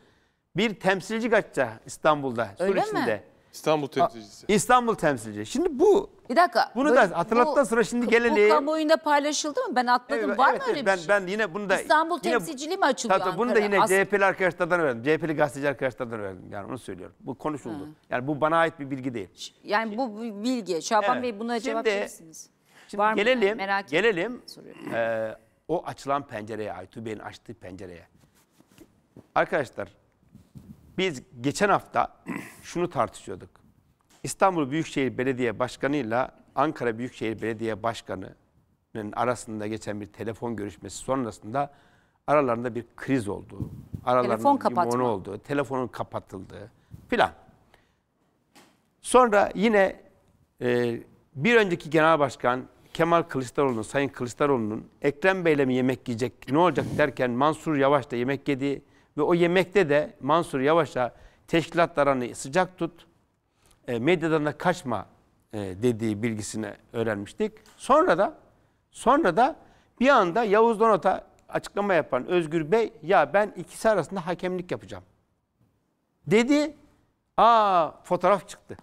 bir temsilci kaçta İstanbul'da Öyle Suriçin'de. Mi? İstanbul temsilcisi. İstanbul temsilcisi. Şimdi bu Bir dakika. bunu böyle- da hatırlattıktan bu- sonra şimdi Bu gelelim. kamuoyunda paylaşıldı mı? Ben atladım. Evet, Var mı öyle ben, bir şey? ben yine bunu da İstanbul yine, temsilciliği mi açılıyor Tabii tabii, bunu da yine As- CHP'li arkadaşlardan öğrendim. CHP'li gazeteci arkadaşlardan öğrendim. Yani onu söylüyorum. Bu konuşuldu. Yani bu bana ait bir bilgi değil. Yani bu bilgi. Şaban Evet. Bey buna cevap verirsiniz. Şimdi Var mı? gelelim, Merak gelelim e, o açılan pencereye, Aytu Bey'in açtığı pencereye. Arkadaşlar biz geçen hafta şunu tartışıyorduk. İstanbul Büyükşehir Belediye Başkanı ile Ankara Büyükşehir Belediye Başkanı'nın arasında geçen bir telefon görüşmesi sonrasında aralarında bir kriz oldu. Aralarında telefon kapatma. oldu. Telefonun kapatıldığı filan. Sonra yine e, bir önceki genel başkan Kemal Kılıçdaroğlu'nun, Sayın Kılıçdaroğlu'nun Ekrem Bey'le mi yemek yiyecek, ne olacak derken Mansur Yavaş da yemek yedi. Ve o yemekte de Mansur Yavaş'a teşkilatlarını sıcak tut, e, medyadan da kaçma e, dediği bilgisini öğrenmiştik. Sonra da sonra da bir anda Yavuz Donat'a açıklama yapan Özgür Bey ya ben ikisi arasında hakemlik yapacağım. Dedi. Aa fotoğraf çıktı.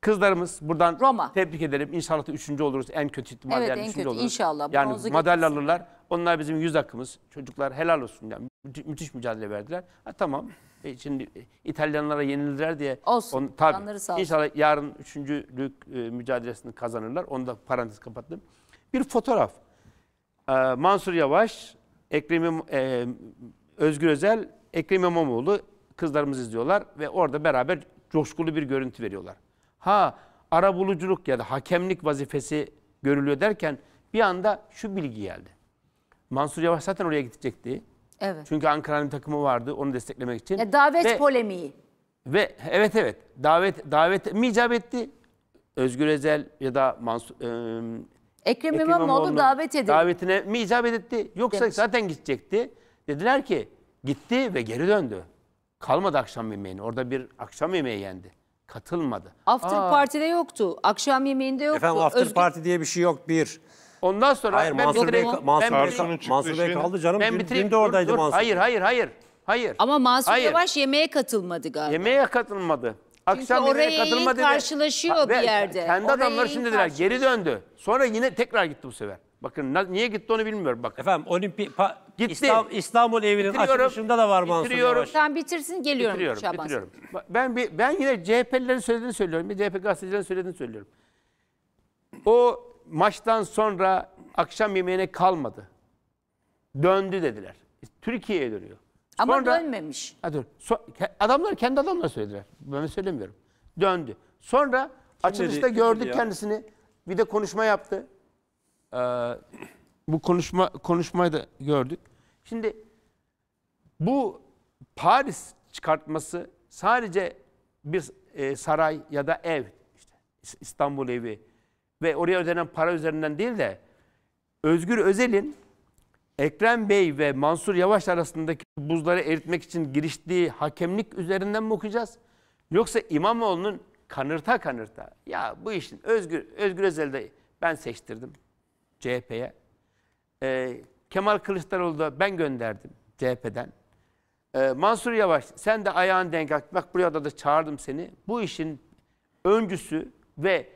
Kızlarımız buradan Roma. tebrik edelim. İnşallah da üçüncü oluruz. En kötü ihtimalle evet, yani en üçüncü kötü. oluruz. İnşallah. Yani madalya alırlar. Onlar bizim yüz akımız, Çocuklar helal olsun. Yani müthiş, mücadele verdiler. Ha, tamam. E, şimdi e, İtalyanlara yenildiler diye. Olsun. On, tabii. Sağ olsun. İnşallah yarın üçüncülük e, mücadelesini kazanırlar. Onu da parantez kapattım. Bir fotoğraf. E, Mansur Yavaş, Ekrem e, Özgür Özel, Ekrem İmamoğlu kızlarımız izliyorlar ve orada beraber coşkulu bir görüntü veriyorlar. Ha ara buluculuk ya da hakemlik vazifesi görülüyor derken bir anda şu bilgi geldi. Mansur Yavaş zaten oraya gidecekti. Evet. Çünkü Ankara'nın takımı vardı onu desteklemek için. Ya davet ve, polemiği. Ve evet evet davet davet mi icap etti? Özgür Özel ya da Mansur e, Ekrem, Ekrem İmamoğlu davet edildi. Davetine mi icap etti? Yoksa Demiş. zaten gidecekti. Dediler ki gitti ve geri döndü. Kalmadı akşam yemeğine. Orada bir akşam yemeği yendi. Katılmadı. After Aa. partide yoktu. Akşam yemeğinde yoktu. Efendim after Özgür... party diye bir şey yok. Bir. Ondan sonra Hayır ben Mansur Bey, Mansur ben Bey, bitireyim. Mansur Bey kaldı canım. Ben bitireyim. dün de oradaydı dur, dur. Mansur. Hayır hayır hayır. Hayır. Ama Mansur Hayır. Yavaş yemeğe katılmadı galiba. Yemeğe katılmadı. Akşam Çünkü oraya katılmadı. dedi. karşılaşıyor Ha, bir yerde. Kendi Oraya adamları şimdi dediler geri döndü. Sonra yine tekrar gitti bu sefer. Bakın niye gitti onu bilmiyorum bakın. Efendim Olimpi pa- Gitti. İslam, İstanbul evinin Bitiriyorum. açılışında da var Mansur Bitiriyorum. Yavaş. Sen bitirsin geliyorum Bitiriyorum, Şaban. bitiriyorum. Ben bir, ben yine CHP'lilerin söylediğini söylüyorum. Bir CHP gazetecilerin söylediğini söylüyorum. O maçtan sonra akşam yemeğine kalmadı. Döndü dediler. Türkiye'ye dönüyor. Ama sonra, dönmemiş. Ha, dur, so, adamlar kendi adamlar söylediler. Ben söylemiyorum. Döndü. Sonra kim açılışta dedi, gördük dedi kendisini. Bir de konuşma yaptı. Ee, bu konuşma konuşmayı da gördük. Şimdi bu Paris çıkartması sadece bir e, saray ya da ev işte İstanbul evi ve oraya ödenen para üzerinden değil de Özgür Özel'in Ekrem Bey ve Mansur Yavaş arasındaki buzları eritmek için giriştiği hakemlik üzerinden mi okuyacağız? Yoksa İmamoğlu'nun kanırta kanırta ya bu işin Özgür, Özgür Özel'de ben seçtirdim CHP'ye. Ee, Kemal Kılıçdaroğlu da ben gönderdim CHP'den. Ee, Mansur Yavaş sen de ayağın denk bak buraya da, da çağırdım seni. Bu işin öncüsü ve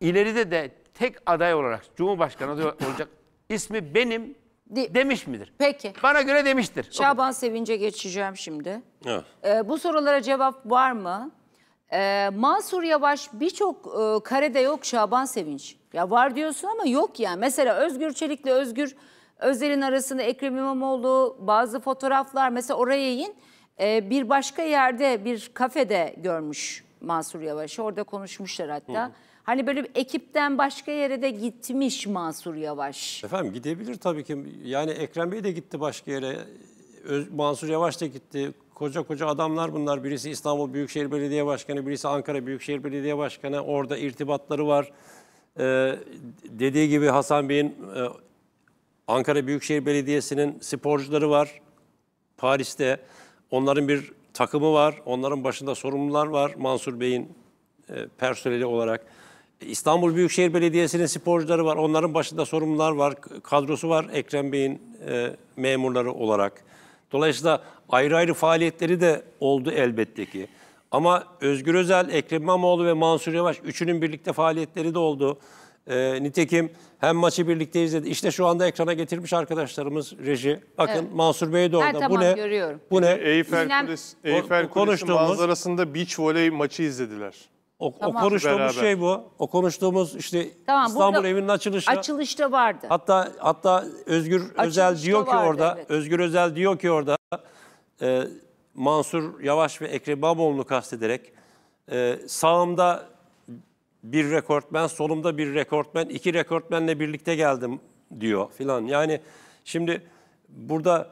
ileride de tek aday olarak Cumhurbaşkanı olacak ismi benim demiş midir? Peki. Bana göre demiştir. Şaban Sevinç'e geçeceğim şimdi. Evet. Ee, bu sorulara cevap var mı? Ee, Mansur Yavaş birçok e, karede yok Şaban Sevinç. Ya var diyorsun ama yok yani. Mesela Özgür Çelik'le Özgür Özel'in arasında Ekrem İmamoğlu bazı fotoğraflar mesela oraya yayın e, ee, bir başka yerde bir kafede görmüş Mansur Yavaş. Orada konuşmuşlar hatta. Hı. Hani böyle ekipten başka yere de gitmiş Mansur Yavaş. Efendim gidebilir tabii ki. Yani Ekrem Bey de gitti başka yere. Öz, Mansur Yavaş da gitti. Koca koca adamlar bunlar. Birisi İstanbul Büyükşehir Belediye Başkanı, birisi Ankara Büyükşehir Belediye Başkanı. Orada irtibatları var. Ee, dediği gibi Hasan Bey'in e, Ankara Büyükşehir Belediyesi'nin sporcuları var. Paris'te onların bir takımı var. Onların başında sorumlular var. Mansur Bey'in e, personeli olarak. İstanbul Büyükşehir Belediyesi'nin sporcuları var. Onların başında sorumlular var. Kadrosu var Ekrem Bey'in e, memurları olarak. Dolayısıyla ayrı ayrı faaliyetleri de oldu elbette ki. Ama Özgür Özel, Ekrem İmamoğlu ve Mansur Yavaş üçünün birlikte faaliyetleri de oldu. E, nitekim hem maçı birlikte izledi. İşte şu anda ekrana getirmiş arkadaşlarımız reji. Bakın evet. Mansur Bey de orada. Evet, bu ne? Görüyorum. Bu ne? Eyfel Kulesi, Eyfel Kulesi manzarasında beach voley maçı izlediler. O, Tamam. o konuştuğumuz Beraber. şey bu. O konuştuğumuz işte Tamam, İstanbul burada- evinin açılışı. Açılışta vardı. Hatta hatta Özgür Özel diyor ki vardı, orada, evet. Özgür Özel diyor ki orada e, Mansur Yavaş ve Ekrem İmamoğlu'nu kastederek e, sağımda bir rekortmen, solumda bir rekortmen, iki rekortmenle birlikte geldim diyor filan. Yani şimdi burada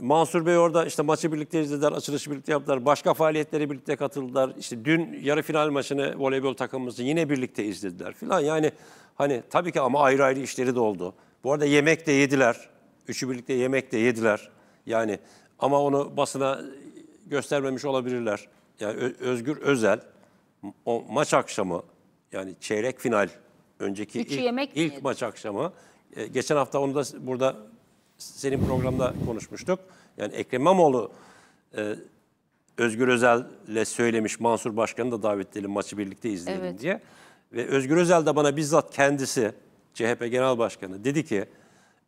Mansur Bey orada işte maçı birlikte izlediler, açılışı birlikte yaptılar, başka faaliyetlere birlikte katıldılar. İşte dün yarı final maçını voleybol takımımızı yine birlikte izlediler filan. Yani hani tabii ki ama ayrı ayrı işleri de oldu. Bu arada yemek de yediler. Üçü birlikte yemek de yediler. Yani ama onu basına göstermemiş olabilirler. Yani Özgür Özel o maç akşamı yani çeyrek final önceki Üçü ilk, ilk maç akşamı e, geçen hafta onu da burada senin programda konuşmuştuk. Yani Ekrem İmamoğlu e, Özgür Özel'le söylemiş Mansur Başkan'ı da davet edelim maçı birlikte izleyelim evet. diye. Ve Özgür Özel de bana bizzat kendisi CHP Genel Başkanı dedi ki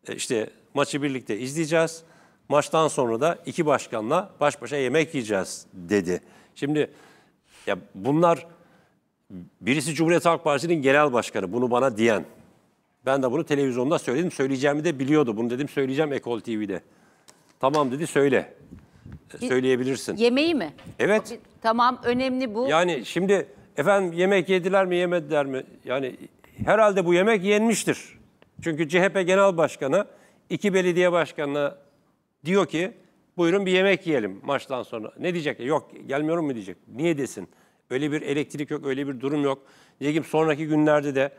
e, işte maçı birlikte izleyeceğiz. Maçtan sonra da iki başkanla baş başa yemek yiyeceğiz dedi. Şimdi ya bunlar birisi Cumhuriyet Halk Partisi'nin genel başkanı bunu bana diyen ben de bunu televizyonda söyledim. Söyleyeceğimi de biliyordu. Bunu dedim söyleyeceğim Ekol TV'de. Tamam dedi söyle. Söyleyebilirsin. Yemeği mi? Evet. Tamam önemli bu. Yani şimdi efendim yemek yediler mi yemediler mi? Yani herhalde bu yemek yenmiştir. Çünkü CHP Genel Başkanı iki belediye başkanına diyor ki buyurun bir yemek yiyelim maçtan sonra. Ne diyecek? E, yok gelmiyorum mu diyecek. Niye desin? Öyle bir elektrik yok, öyle bir durum yok. Nitekim sonraki günlerde de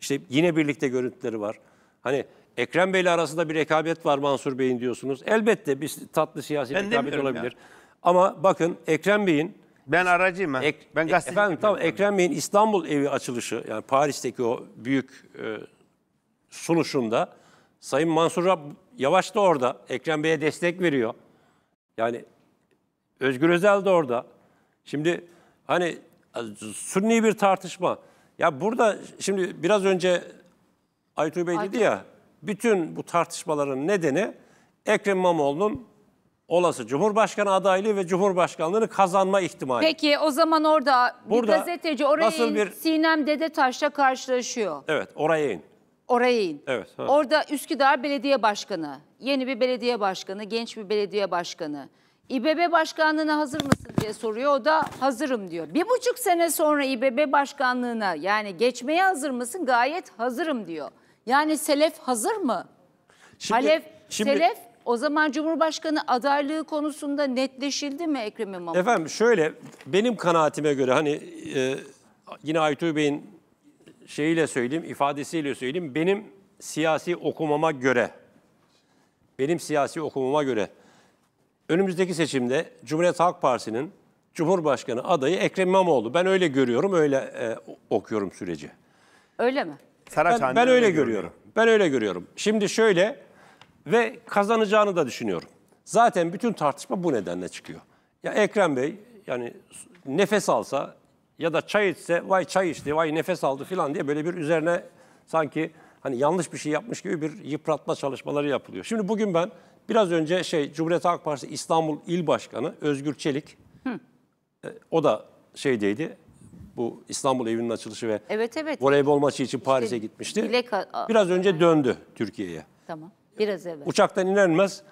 işte yine birlikte görüntüleri var. Hani Ekrem Bey'le arasında bir rekabet var Mansur Bey'in diyorsunuz. Elbette bir tatlı siyasi ben rekabet olabilir. Ya. Ama bakın Ekrem Bey'in ben aracıyım ben. Ek, ben e, gazeteci. Efendim tamam Ekrem Bey'in İstanbul evi açılışı yani Paris'teki o büyük e, sunuşunda Sayın Mansur Yavaş da orada. Ekrem Bey'e destek veriyor. Yani Özgür Özel de orada. Şimdi hani sünni bir tartışma. Ya burada şimdi biraz önce Aytuğ Bey dedi ya bütün bu tartışmaların nedeni Ekrem İmamoğlu'nun olası Cumhurbaşkanı adaylığı ve Cumhurbaşkanlığını kazanma ihtimali. Peki o zaman orada Burada bir gazeteci oraya nasıl in, bir... Sinem Dedetaş'la karşılaşıyor. Evet oraya in. Oraya in. Evet. Ha. Orada Üsküdar Belediye Başkanı, yeni bir belediye başkanı, genç bir belediye başkanı. İBB başkanlığına hazır mısın diye soruyor. O da hazırım diyor. Bir buçuk sene sonra İBB başkanlığına yani geçmeye hazır mısın? Gayet hazırım diyor. Yani Selef hazır mı? Şimdi, Halef, şimdi, Selef o zaman Cumhurbaşkanı adaylığı konusunda netleşildi mi Ekrem İmamoğlu? Efendim şöyle benim kanaatime göre hani e, yine Aytuğ Bey'in şeyiyle söyleyeyim, ifadesiyle söyleyeyim. Benim siyasi okumama göre, benim siyasi okumama göre önümüzdeki seçimde Cumhuriyet Halk Partisi'nin Cumhurbaşkanı adayı Ekrem İmamoğlu. Ben öyle görüyorum, öyle e, okuyorum süreci. Öyle mi? Ben, ben öyle, öyle görüyorum. Ben öyle görüyorum. Şimdi şöyle ve kazanacağını da düşünüyorum. Zaten bütün tartışma bu nedenle çıkıyor. Ya Ekrem Bey yani nefes alsa ya da çay içse vay çay içti, vay nefes aldı falan diye böyle bir üzerine sanki hani yanlış bir şey yapmış gibi bir yıpratma çalışmaları yapılıyor. Şimdi bugün ben Biraz önce şey Cumhuriyet Halk Partisi İstanbul İl Başkanı Özgür Çelik Hı. E, o da şeydeydi. Bu İstanbul evinin açılışı ve evet, evet. voleybol maçı için Paris'e işte, gitmişti. Dilek, Biraz önce döndü Türkiye'ye. Tamam. Biraz evvel. Uçaktan inermez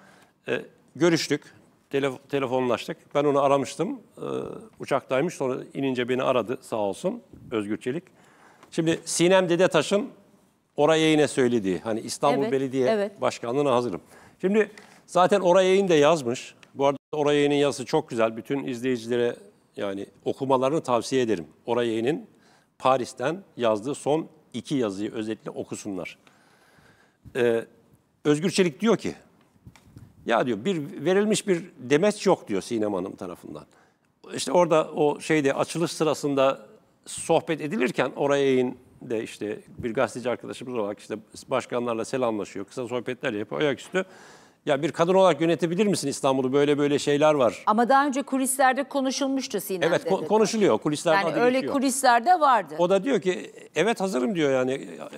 e, görüştük. Telef telefonlaştık. Ben onu aramıştım. E, uçaktaymış. Sonra inince beni aradı sağ olsun Özgür Çelik. Şimdi Sinem Dedetaş'ın oraya yine söylediği hani İstanbul evet, Belediye evet. Başkanlığı'na hazırım. Şimdi Zaten Oray Yayın da yazmış. Bu arada Oray Yayın'ın yazısı çok güzel. Bütün izleyicilere yani okumalarını tavsiye ederim. Oray Yayın'ın Paris'ten yazdığı son iki yazıyı özetle okusunlar. Ee, Özgür Çelik diyor ki, ya diyor bir verilmiş bir demet yok diyor Sinem Hanım tarafından. İşte orada o şeyde açılış sırasında sohbet edilirken oraya yayın de işte bir gazeteci arkadaşımız olarak işte başkanlarla selamlaşıyor. Kısa sohbetler yapıyor ayaküstü. Ya bir kadın olarak yönetebilir misin İstanbul'u? Böyle böyle şeyler var. Ama daha önce kulislerde konuşulmuştu Sinem Evet ko- konuşuluyor. Kulislerde Yani öyle geçiyor. kulislerde vardı. O da diyor ki evet hazırım diyor yani e, e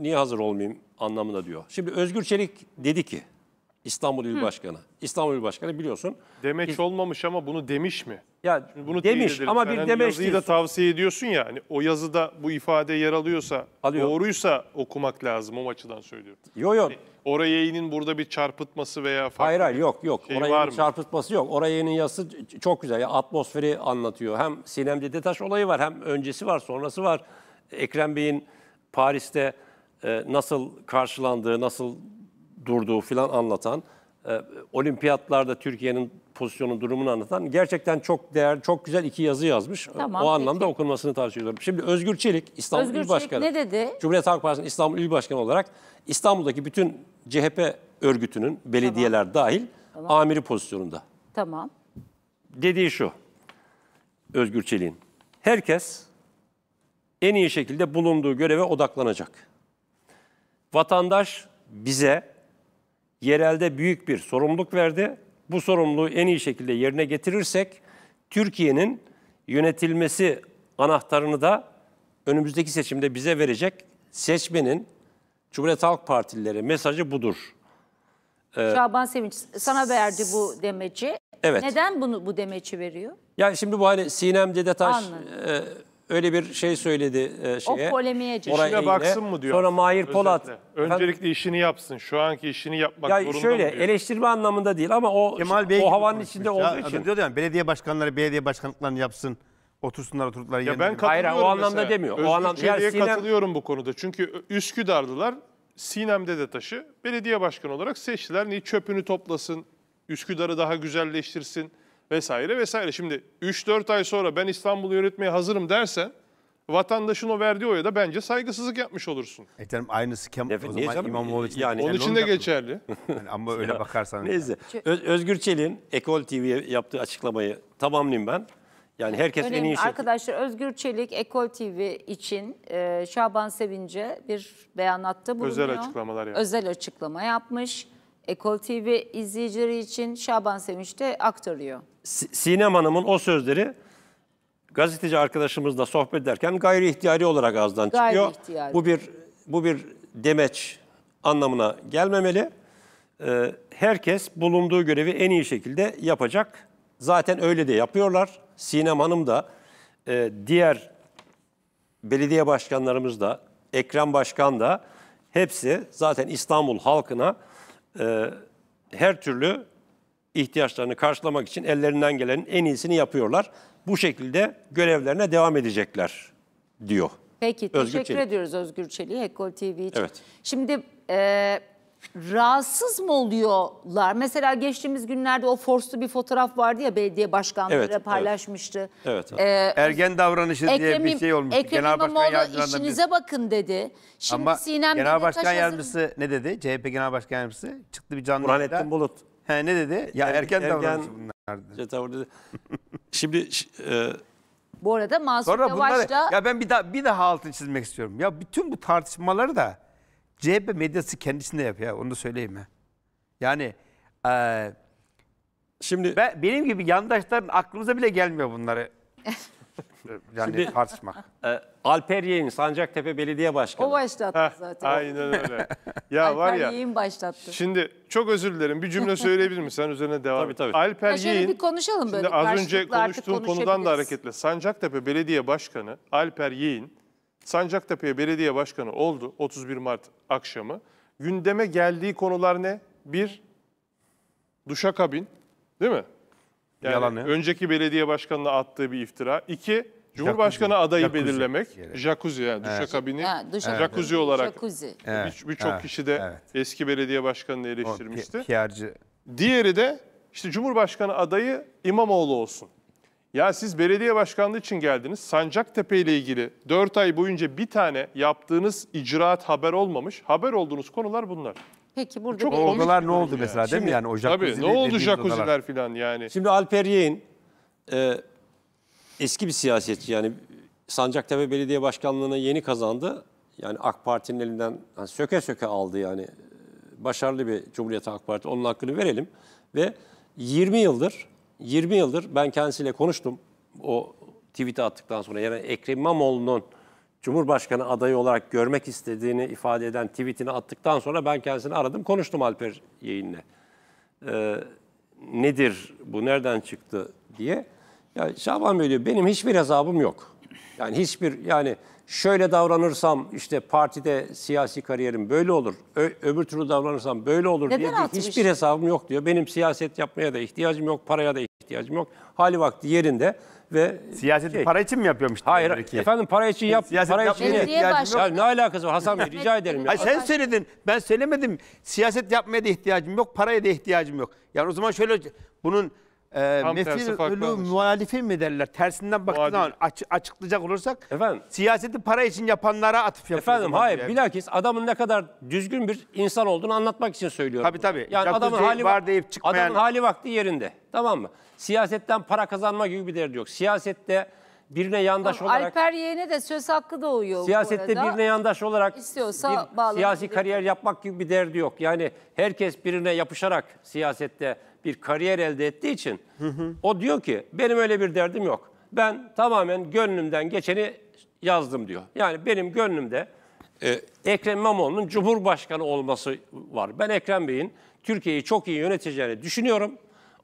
niye hazır olmayayım anlamında diyor. Şimdi Özgür Çelik dedi ki İstanbul İl Başkanı. İstanbul İl Başkanı biliyorsun Demek olmamış ama bunu demiş mi? Ya bunu demiş ama bir yani demeç yazıyı da tavsiye ediyorsun ya hani o yazıda bu ifade yer alıyorsa Alıyor. doğruysa okumak lazım o açıdan söylüyorum. Yok yok. Yani oraya yayının burada bir çarpıtması veya farklı Hayır hayır yok yok. Şey oraya çarpıtması yok. Oraya yayının yazısı çok güzel. Yani atmosferi anlatıyor. Hem Sinem Dedetaş olayı var hem öncesi var sonrası var. Ekrem Bey'in Paris'te e, nasıl karşılandığı, nasıl durduğu filan anlatan e, olimpiyatlarda Türkiye'nin pozisyonun durumunu anlatan gerçekten çok değer, çok güzel iki yazı yazmış. Tamam, o anlamda peki. okunmasını tavsiye ediyorum. Şimdi Özgür Çelik İstanbul Özgür İl Başkanı. Çelik ne dedi? Cumhuriyet Halk Partisi'nin İstanbul İl Başkanı olarak İstanbul'daki bütün CHP örgütünün belediyeler tamam. dahil tamam. amiri pozisyonunda. Tamam. Dediği şu. Özgür Çelik'in. Herkes en iyi şekilde bulunduğu göreve odaklanacak. Vatandaş bize yerelde büyük bir sorumluluk verdi bu sorumluluğu en iyi şekilde yerine getirirsek Türkiye'nin yönetilmesi anahtarını da önümüzdeki seçimde bize verecek seçmenin Cumhuriyet Halk Partilileri mesajı budur. Ee, Şaban Sevinç sana verdi bu demeci. Evet. Neden bunu bu demeci veriyor? Ya şimdi bu hani Sinem Dedetaş e, öyle bir şey söyledi e, şeye. O polemiğe Moray İşine baksın mı diyor. Sonra Mahir Özetle. Polat. Öncelikle işini yapsın. Şu anki işini yapmak Ya zorunda şöyle mı diyor. eleştirme anlamında değil ama o Kemal Bey o havanın konuşmuş içinde ya. olduğu Adam için. diyor yani belediye başkanları belediye başkanlıklarını yapsın. Otursunlar oturttukları Ya ben Hayır, o anlamda mesela. demiyor. O Özgür anlam- Çelik'e Yani Sinem- katılıyorum bu konuda. Çünkü Üsküdar'dılar. Sinem'de de taşı. Belediye başkanı olarak seçtiler. Niye çöpünü toplasın, Üsküdar'ı daha güzelleştirsin, vesaire vesaire. Şimdi 3-4 ay sonra ben İstanbul'u yönetmeye hazırım dersen vatandaşın o verdiği oya da bence saygısızlık yapmış olursun. E canım aynısı Kemal. o zaman İmamoğlu için. Yani, Onun için de geçerli. yani ama öyle bakarsan. Neyse. Öz, Özgür Çelik'in Ekol TV'ye yaptığı açıklamayı tamamlayayım ben. Yani herkes Önemli. en iyi şey. Arkadaşlar Özgür Çelik Ekol TV için e, Şaban sevince bir beyanatta bulunuyor. Özel açıklamalar yapmış. Özel açıklama yapmış. Ekol TV izleyicileri için Şaban Sevinç de aktarıyor. S Sinem Hanım'ın o sözleri gazeteci arkadaşımızla sohbet ederken gayri ihtiyari olarak ağızdan gayri çıkıyor. Ihtiyari. Bu bir bu bir demeç anlamına gelmemeli. Ee, herkes bulunduğu görevi en iyi şekilde yapacak. Zaten öyle de yapıyorlar. Sinem Hanım da e, diğer belediye başkanlarımız da Ekrem Başkan da hepsi zaten İstanbul halkına ee, her türlü ihtiyaçlarını karşılamak için ellerinden gelenin en iyisini yapıyorlar. Bu şekilde görevlerine devam edecekler diyor. Peki, Özgür teşekkür Çelik. ediyoruz Özgür Çelik. Ekol TV için. Evet. Şimdi e, rahatsız mı oluyorlar? Mesela geçtiğimiz günlerde o forslu bir fotoğraf vardı ya belediye başkanları evet, paylaşmıştı. Evet. evet. Ee, Ergen davranışı Ekrem, diye bir şey olmuş. Ekrem Genel İmamoğlu Başkan işinize bir... bakın dedi. Şimdi Ama Sinem Genel Başkan taşasın... Yardımcısı ne dedi? CHP Genel Başkan Yardımcısı çıktı bir canlı. Burhanettin Bulut. He, ne dedi? Ya erken, erken davranışı bunlar dedi. Şimdi e, bu arada Mansur Sonra Yavaş da... Ya ben bir daha, bir daha altını çizmek istiyorum. Ya bütün bu tartışmaları da CHP medyası kendisinde yapıyor. Onu da söyleyeyim mi? Yani e, şimdi ben, benim gibi yandaşların aklımıza bile gelmiyor bunları. yani Şimdi, tartışmak. E, Alper Yeğin, Sancaktepe Belediye Başkanı. O başlattı Heh, zaten. Aynen öyle. ya Alper var ya. Yeğin başlattı. Şimdi çok özür dilerim. Bir cümle söyleyebilir misin Sen üzerine devam et. Tabii tabii. Alper ya şöyle Yeğin. bir konuşalım böyle. Şimdi az önce konuştuğum konudan da hareketle. Sancaktepe Belediye Başkanı Alper Yeğin Sancaktepe Belediye Başkanı oldu 31 Mart akşamı. Gündeme geldiği konular ne? Bir, duşa duşakabin değil mi? Yani Yalan ya. önceki belediye başkanına attığı bir iftira. İki, Cumhurbaşkanı jacuzzi. adayı jacuzzi. belirlemek. Jacuzzi yani evet. duşakabini ha, duş evet. jacuzzi olarak evet. bir, bir kişi de evet. eski belediye başkanını eleştirmişti. O, Diğeri de işte Cumhurbaşkanı adayı İmamoğlu olsun. Ya siz belediye başkanlığı için geldiniz. Sancaktepe ile ilgili 4 ay boyunca bir tane yaptığınız icraat haber olmamış. Haber olduğunuz konular bunlar. Peki burada Çok bir... Olgular ne oldu yani. mesela değil mi? Yani ocak jacuzzi tabii, ne oldu jacuzziler falan yani. Şimdi Alper Yeğin e, eski bir siyasetçi yani Sancaktepe Belediye Başkanlığı'na yeni kazandı. Yani AK Parti'nin elinden yani söke söke aldı yani. Başarılı bir Cumhuriyet AK Parti. Onun hakkını verelim. Ve 20 yıldır 20 yıldır ben kendisiyle konuştum. O tweet'i attıktan sonra yani Ekrem İmamoğlu'nun Cumhurbaşkanı adayı olarak görmek istediğini ifade eden tweet'ini attıktan sonra ben kendisini aradım, konuştum Alper yayınla. Ee, nedir bu, nereden çıktı diye. Ya Şaban Bey diyor, benim hiçbir hesabım yok. Yani hiçbir, yani şöyle davranırsam işte partide siyasi kariyerim böyle olur, ö- öbür türlü davranırsam böyle olur Neden diye atmış? hiçbir hesabım yok diyor. Benim siyaset yapmaya da ihtiyacım yok, paraya da ihtiyacım yok. Hali vakti yerinde ve Siyaseti şey, para için mi yapıyormuş? Hayır Ki? efendim para için yap, Siyaset para için ne? Ya ne alakası var Hasan Bey rica ederim ya. Hayır, sen söyledin. Ben söylemedim. Siyaset yapmaya da ihtiyacım yok, paraya da ihtiyacım yok. Yani o zaman şöyle bunun e, Tam ölü olmuş. muhalifi mi derler? Tersinden baktığın zaman aç- açıklayacak olursak Efendim? siyaseti para için yapanlara atıf yapıyoruz. Efendim hayır yani. bilakis adamın ne kadar düzgün bir insan olduğunu anlatmak için söylüyorum. Tabii, bunu. tabii. Yani adamın hali, var deyip çıkmayan- adamın hali vakti yerinde. Tamam mı? Siyasetten para kazanma gibi bir derdi yok. Siyasette birine yandaş olarak Alper yeğene de söz hakkı doğuyor bu Siyasette birine yandaş olarak İstiyorsa bir siyasi kariyer yapmak gibi bir derdi yok. Yani herkes birine yapışarak siyasette bir kariyer elde ettiği için hı hı. o diyor ki benim öyle bir derdim yok. Ben tamamen gönlümden geçeni yazdım diyor. Yani benim gönlümde e, Ekrem İmamoğlu'nun Cumhurbaşkanı olması var. Ben Ekrem Bey'in Türkiye'yi çok iyi yöneteceğini düşünüyorum.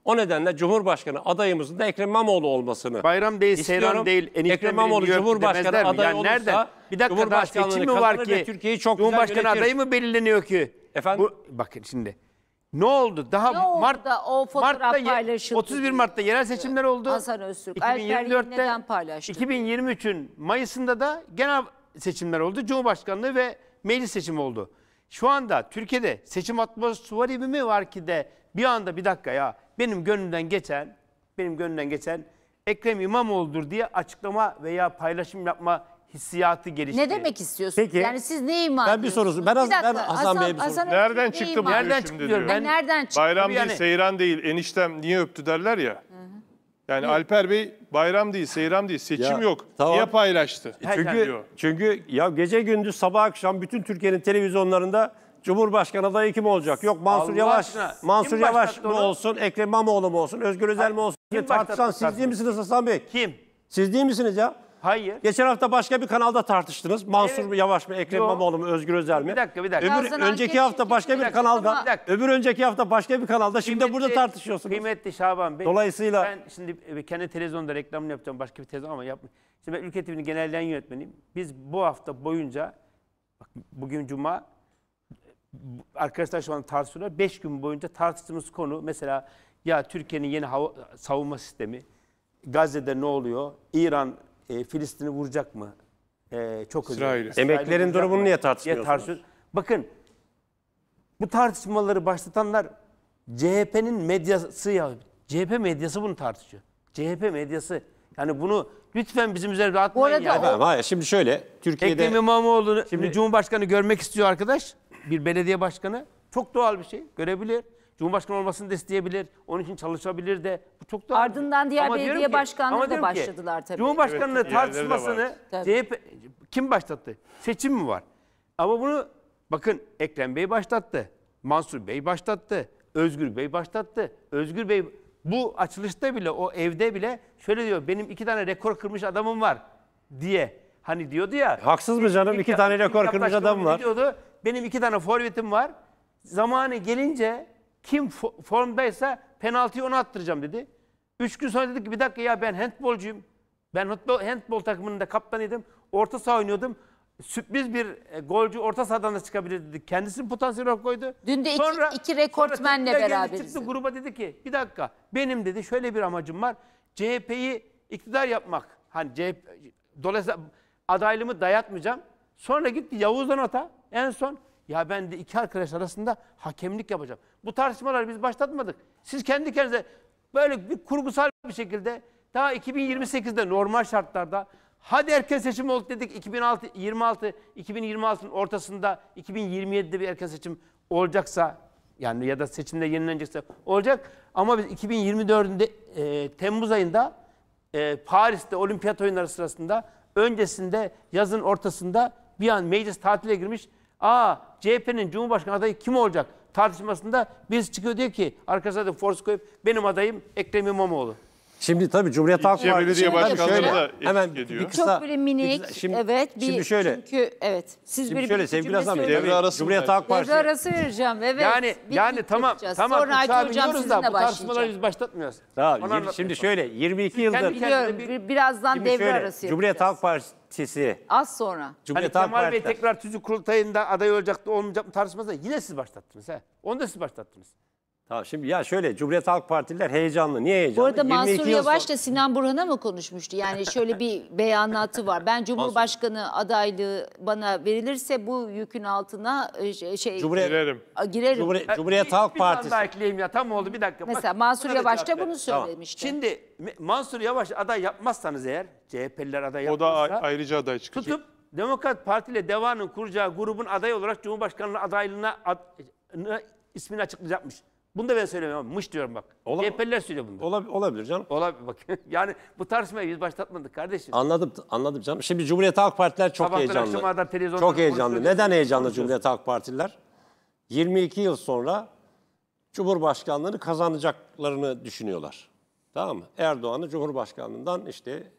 O nedenle Cumhurbaşkanı adayımızın da Ekrem İmamoğlu olmasını Bayram değil, istiyorum. Seyran değil, enişte Ekrem İmamoğlu Cumhurbaşkanı adayı yani olursa nereden? Bir dakika daha seçim mi var ki? Türkiye'yi çok Cumhurbaşkanı adayı mı belirleniyor ki? Efendim? Bu, bakın şimdi ne oldu? Daha Ne oldu Mart, da o Mart'ta paylaşıldı 31 Mart'ta yerel seçimler oldu. Hasan Öztürk, 2024'te paylaştı? 2023'ün Mayıs'ında da genel seçimler oldu. Cumhurbaşkanlığı ve meclis seçimi oldu. Şu anda Türkiye'de seçim atmosferi mi var ki de bir anda bir dakika ya benim gönlümden geçen benim gönlümden geçen Ekrem İmamoğlu'dur diye açıklama veya paylaşım yapma hissiyatı gelişti. Ne demek istiyorsun? Peki. Yani siz ne ima Ben bir soru Ben, bir ben Hasan, Hasan Bey'e bir soru. nereden çıktı bu nereden şimdi diyor. Ben, nereden çıktı? Bayram yani... değil, seyran değil. Eniştem niye öptü derler ya. Yani Hı. Alper Bey bayram değil, seyram değil, seçim ya, yok. Tamam. Niye paylaştı? E çünkü, çünkü ya gece gündüz sabah akşam bütün Türkiye'nin televizyonlarında Cumhurbaşkanı adayı kim olacak? Yok Mansur Allah Yavaş. Aşkına. Mansur kim Yavaş mı olsun, Ekrem İmamoğlu mu olsun, Özgür Özel mi olsun? Kim tartışan siz değil misiniz Hasan Bey? Kim? Siz değil misiniz ya? Hayır. Geçen hafta başka bir kanalda tartıştınız. Mansur evet. Yavaş mı, Ekrem İmamoğlu mu, Özgür Özel mi? Bir dakika, bir dakika. Öbür önceki hafta başka bir, bir kanalda, ama... bir öbür önceki hafta başka bir kanalda. Şimdi kıymetli, burada tartışıyorsunuz. Kıymetli Şaban Bey. Dolayısıyla ben şimdi e, kendi televizyonda reklamını yapacağım başka bir televizyon ama yapmayayım. Şimdi ben Ülke TV'nin genelden yönetmeniyim. Biz bu hafta boyunca bak bugün cuma arkadaşlar şu an tartışıyorlar. Beş gün boyunca tartıştığımız konu mesela ya Türkiye'nin yeni hava, savunma sistemi, Gazze'de ne oluyor, İran e, Filistin'i vuracak mı? E, çok özür dilerim. Emeklerin vuracak durumunu niye tartışmıyorsunuz? tartışıyor- Bakın bu tartışmaları başlatanlar CHP'nin medyası ya. CHP medyası bunu tartışıyor. CHP medyası. Yani bunu lütfen bizim üzerimize atmayın. arada yani. o- Efendim, hayır şimdi şöyle Türkiye'de Ekrem İmamoğlu'nu şimdi Cumhurbaşkanı görmek istiyor arkadaş. Bir belediye başkanı. Çok doğal bir şey. Görebilir. Cumhurbaşkanı olmasını da isteyebilir. Onun için çalışabilir de. Bu çok da Ardından diğer ama belediye ki, başkanları da başladılar tabii. Cumhurbaşkanlığı evet, tartışmasını CHP kim başlattı? Seçim mi var? Ama bunu bakın Ekrem Bey başlattı. Mansur Bey başlattı. Özgür Bey başlattı. Özgür Bey bu açılışta bile o evde bile şöyle diyor benim iki tane rekor kırmış adamım var diye. Hani diyordu ya. E, haksız mı canım iki, iki tane rekor kırmış adam var. Diyordu, benim iki tane forvetim var. Zamanı gelince kim formdaysa penaltıyı ona attıracağım dedi. Üç gün sonra dedi ki bir dakika ya ben handbolcuyum. Ben handbol, handbol takımında kaptanıydım. Orta saha oynuyordum. Sürpriz bir e, golcü orta sahadan da çıkabilir dedi. Kendisini potansiyel olarak koydu. Dün de iki, sonra, iki rekortmenle beraber. Çıktı gruba dedi ki bir dakika benim dedi şöyle bir amacım var. CHP'yi iktidar yapmak. Hani CHP, dolayısıyla adaylığımı dayatmayacağım. Sonra gitti Yavuz'dan ata. En son ya ben de iki arkadaş arasında hakemlik yapacağım. Bu tartışmaları biz başlatmadık. Siz kendi kendinize böyle bir kurgusal bir şekilde daha 2028'de normal şartlarda hadi erken seçim oldu dedik 2026, 26 2026'nın ortasında 2027'de bir erken seçim olacaksa yani ya da seçimde yenilenecekse olacak ama biz 2024'ünde e, Temmuz ayında e, Paris'te olimpiyat oyunları sırasında öncesinde yazın ortasında bir an meclis tatile girmiş Aa CHP'nin Cumhurbaşkanı adayı kim olacak? tartışmasında biz çıkıyor diyor ki arkasına da force koyup benim adayım Ekrem İmamoğlu. Şimdi tabii Cumhuriyet Halk Partisi şöyle da hemen ediyor. bir kısa, çok böyle minik kısa, şimdi, evet bir şimdi şöyle, çünkü evet siz şimdi bir şöyle sevgili Hasan Bey devre arası Cumhuriyet Halk Partisi devre arası vereceğim evet yani bir, yani tamam tamam Sonra uçağa biniyoruz da bu tartışmaları biz başlatmıyoruz. Tamam şimdi şöyle 22 yıldır biliyorum birazdan devre arası Cumhuriyet Halk Partisi partisi. Az sonra. Cumhuriyet hani Kemal Bey tekrar tüzük kurultayında aday olacaktı da olmayacak mı tartışmasında yine siz başlattınız. He. Onu da siz başlattınız. Tamam şimdi ya şöyle Cumhuriyet Halk Partililer heyecanlı. Niye heyecanlı? Bu arada Mansur Yavaş da Sinan Burhan'a mı konuşmuştu? Yani şöyle bir beyanatı var. Ben Cumhurbaşkanı adaylığı bana verilirse bu yükün altına e, şey Cumhuriyet, girerim. girerim. Cumhuriyet, Cumhuriyet bir, Halk bir Partisi. Bir ekleyeyim ya tam oldu bir dakika. Mesela Mansur Yavaş da bunu söylemişti. Tamam. Şimdi Mansur Yavaş aday yapmazsanız eğer CHP'liler aday yapmazsa. O da ayrıca aday çıkacak. Tutup Demokrat Parti ile DEVA'nın kuracağı grubun aday olarak Cumhurbaşkanlığı adaylığına ad, e, ismini açıklayacakmış. Bunu da ben söylemiyorum. Mış diyorum bak. Ola- CHP'liler söylüyor bunu. Olab- olabilir canım. Olabilir bak. yani bu tartışmayı biz başlatmadık kardeşim. Anladım anladım canım. Şimdi Cumhuriyet Halk Partiler çok Sabahtan akşama heyecanlı. televizyonda Çok heyecanlı. konuşuyoruz. Neden heyecanlı Cumhuriyet Halk Partililer? 22 yıl sonra Cumhurbaşkanlığını kazanacaklarını düşünüyorlar. Tamam mı? Erdoğan'ı Cumhurbaşkanlığından işte